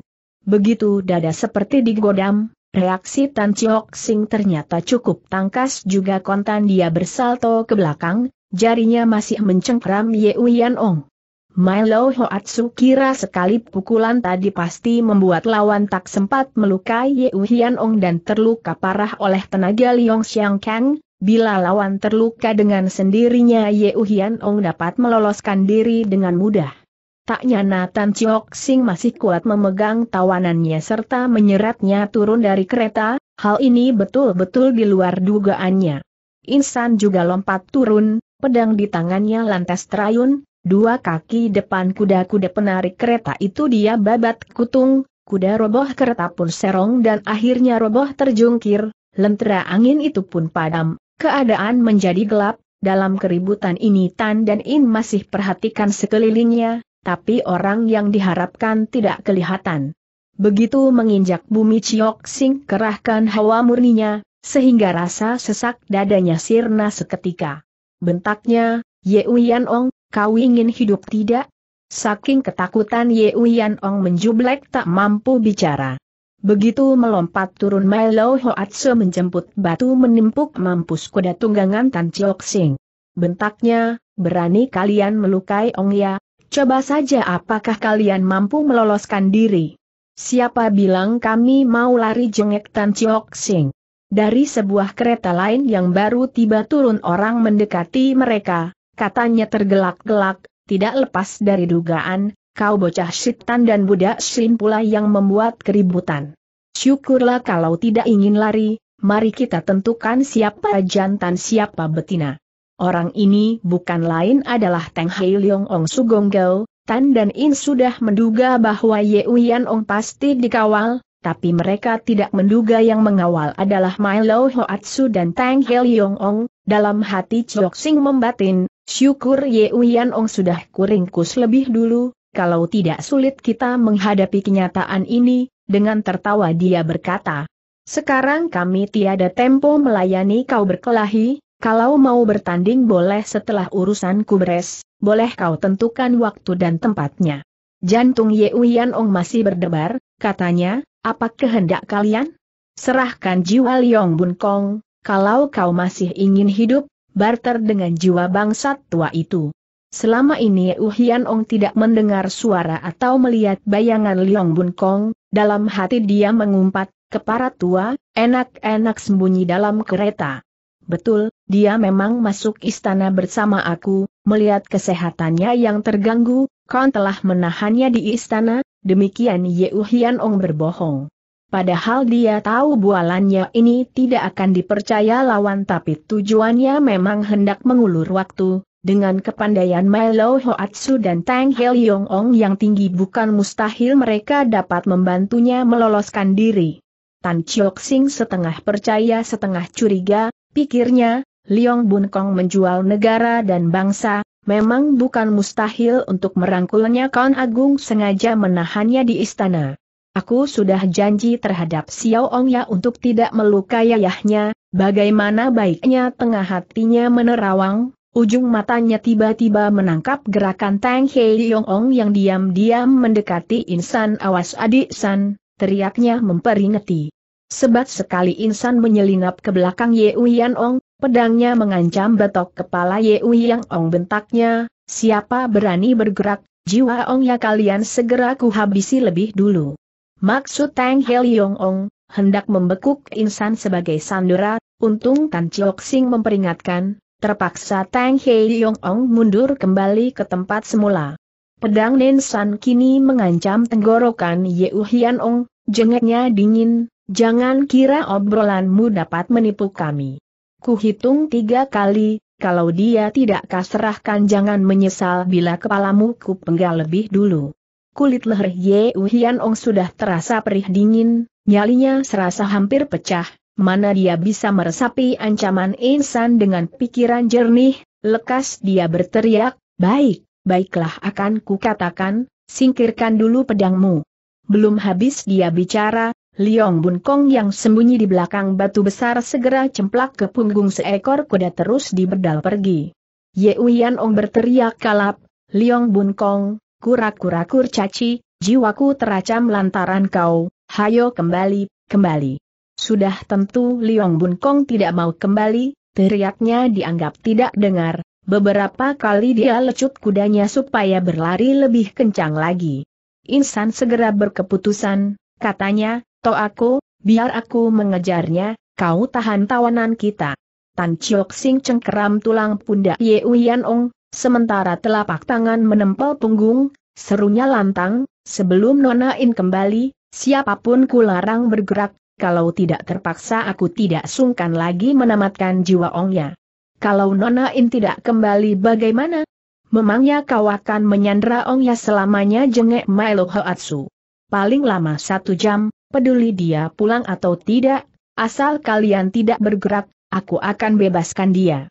Begitu dada seperti digodam, reaksi Tan Chiok Sing ternyata cukup tangkas juga kontan dia bersalto ke belakang, jarinya masih mencengkram Ye Uyan Ong. Milo Hoatsu kira sekali pukulan tadi pasti membuat lawan tak sempat melukai Ye Uyan Ong dan terluka parah oleh tenaga Liong Xiang Kang, bila lawan terluka dengan sendirinya Ye Uyan Ong dapat meloloskan diri dengan mudah. Tak nyana Tan Chiok Sing masih kuat memegang tawanannya serta menyeretnya turun dari kereta, hal ini betul-betul di luar dugaannya. Insan juga lompat turun, pedang di tangannya lantas terayun, dua kaki depan kuda-kuda penarik kereta itu dia babat kutung, kuda roboh kereta pun serong dan akhirnya roboh terjungkir, lentera angin itu pun padam, keadaan menjadi gelap, dalam keributan ini Tan dan In masih perhatikan sekelilingnya, tapi orang yang diharapkan tidak kelihatan. Begitu menginjak bumi Ciok Sing kerahkan hawa murninya, sehingga rasa sesak dadanya sirna seketika. Bentaknya, Ye Uyan Ong, kau ingin hidup tidak? Saking ketakutan Ye Uyan Ong menjublek tak mampu bicara. Begitu melompat turun Milo Hoatse menjemput batu menimpuk mampus kuda tunggangan Tan Chiok Sing. Bentaknya, berani kalian melukai Ong Ya, Coba saja apakah kalian mampu meloloskan diri. Siapa bilang kami mau lari jengek Tan Chiok Sing? Dari sebuah kereta lain yang baru tiba turun orang mendekati mereka, katanya tergelak-gelak, tidak lepas dari dugaan, kau bocah syaitan dan budak syin pula yang membuat keributan. Syukurlah kalau tidak ingin lari, mari kita tentukan siapa jantan siapa betina. Orang ini bukan lain adalah Teng Hei Leong Ong Sugong Gao, Tan dan In sudah menduga bahwa Ye Uyan Ong pasti dikawal, tapi mereka tidak menduga yang mengawal adalah Milo Hoatsu dan Tang Heliong Ong, dalam hati Chok Sing membatin, syukur Ye Uyan Ong sudah kuringkus lebih dulu, kalau tidak sulit kita menghadapi kenyataan ini, dengan tertawa dia berkata, sekarang kami tiada tempo melayani kau berkelahi, kalau mau bertanding boleh setelah urusan kubres, boleh kau tentukan waktu dan tempatnya. Jantung Ye Uyan Ong masih berdebar, katanya, apa kehendak kalian? Serahkan jiwa Liong Bun Kong, kalau kau masih ingin hidup, barter dengan jiwa bangsat tua itu. Selama ini Uyan Ong tidak mendengar suara atau melihat bayangan Liong Bun Kong, dalam hati dia mengumpat, kepala tua, enak-enak sembunyi dalam kereta. Betul, dia memang masuk istana bersama aku, melihat kesehatannya yang terganggu, kau telah menahannya di istana, demikian Yeu Hian Ong berbohong. Padahal dia tahu bualannya ini tidak akan dipercaya lawan tapi tujuannya memang hendak mengulur waktu, dengan kepandaian Milo Hoatsu dan Tang Hel Yong Ong yang tinggi bukan mustahil mereka dapat membantunya meloloskan diri. Tan Chiok Sing setengah percaya setengah curiga, pikirnya, Liong Bun Kong menjual negara dan bangsa, memang bukan mustahil untuk merangkulnya Kaun Agung sengaja menahannya di istana. Aku sudah janji terhadap Xiao Ong Ya untuk tidak melukai ayahnya, bagaimana baiknya tengah hatinya menerawang, ujung matanya tiba-tiba menangkap gerakan Tang Hei Liong Ong yang diam-diam mendekati insan awas adik san, teriaknya memperingati. Sebat sekali insan menyelinap ke belakang Ye Uyan Ong, Pedangnya mengancam betok kepala Yewi Yang Ong bentaknya, siapa berani bergerak, jiwa Ong ya kalian segera kuhabisi lebih dulu. Maksud Tang Hel Yong Ong, hendak membekuk insan sebagai sandera, untung Tan Chiok Sing memperingatkan, terpaksa Tang Hel Yong Ong mundur kembali ke tempat semula. Pedang Nensan kini mengancam tenggorokan Yeu Hian Ong, jengeknya dingin, jangan kira obrolanmu dapat menipu kami. Kuhitung tiga kali, kalau dia tidak kaserahkan jangan menyesal bila kepalamu kupenggal lebih dulu. Kulit leher Ye Uhian Ong sudah terasa perih dingin, nyalinya serasa hampir pecah, mana dia bisa meresapi ancaman insan dengan pikiran jernih, lekas dia berteriak, baik, baiklah akan kukatakan, singkirkan dulu pedangmu. Belum habis dia bicara, Liong Bun Kong yang sembunyi di belakang batu besar segera cemplak ke punggung seekor kuda terus diberdal pergi. Ye Uyan Ong berteriak kalap, Liong Bun Kong, kura-kura kurcaci, jiwaku teracam lantaran kau, hayo kembali, kembali. Sudah tentu Liong Bun Kong tidak mau kembali, teriaknya dianggap tidak dengar, beberapa kali dia lecut kudanya supaya berlari lebih kencang lagi. Insan segera berkeputusan, katanya, Toh aku, biar aku mengejarnya, kau tahan tawanan kita. Tan Chiok Sing cengkeram tulang pundak Ye Uyan Ong, sementara telapak tangan menempel punggung, serunya lantang, sebelum nona in kembali, siapapun kularang bergerak, kalau tidak terpaksa aku tidak sungkan lagi menamatkan jiwa Ongnya. Kalau nona in tidak kembali bagaimana? Memangnya kau akan menyandra Ongnya selamanya jengek Milo Hoatsu. Paling lama satu jam, peduli dia pulang atau tidak, asal kalian tidak bergerak, aku akan bebaskan dia.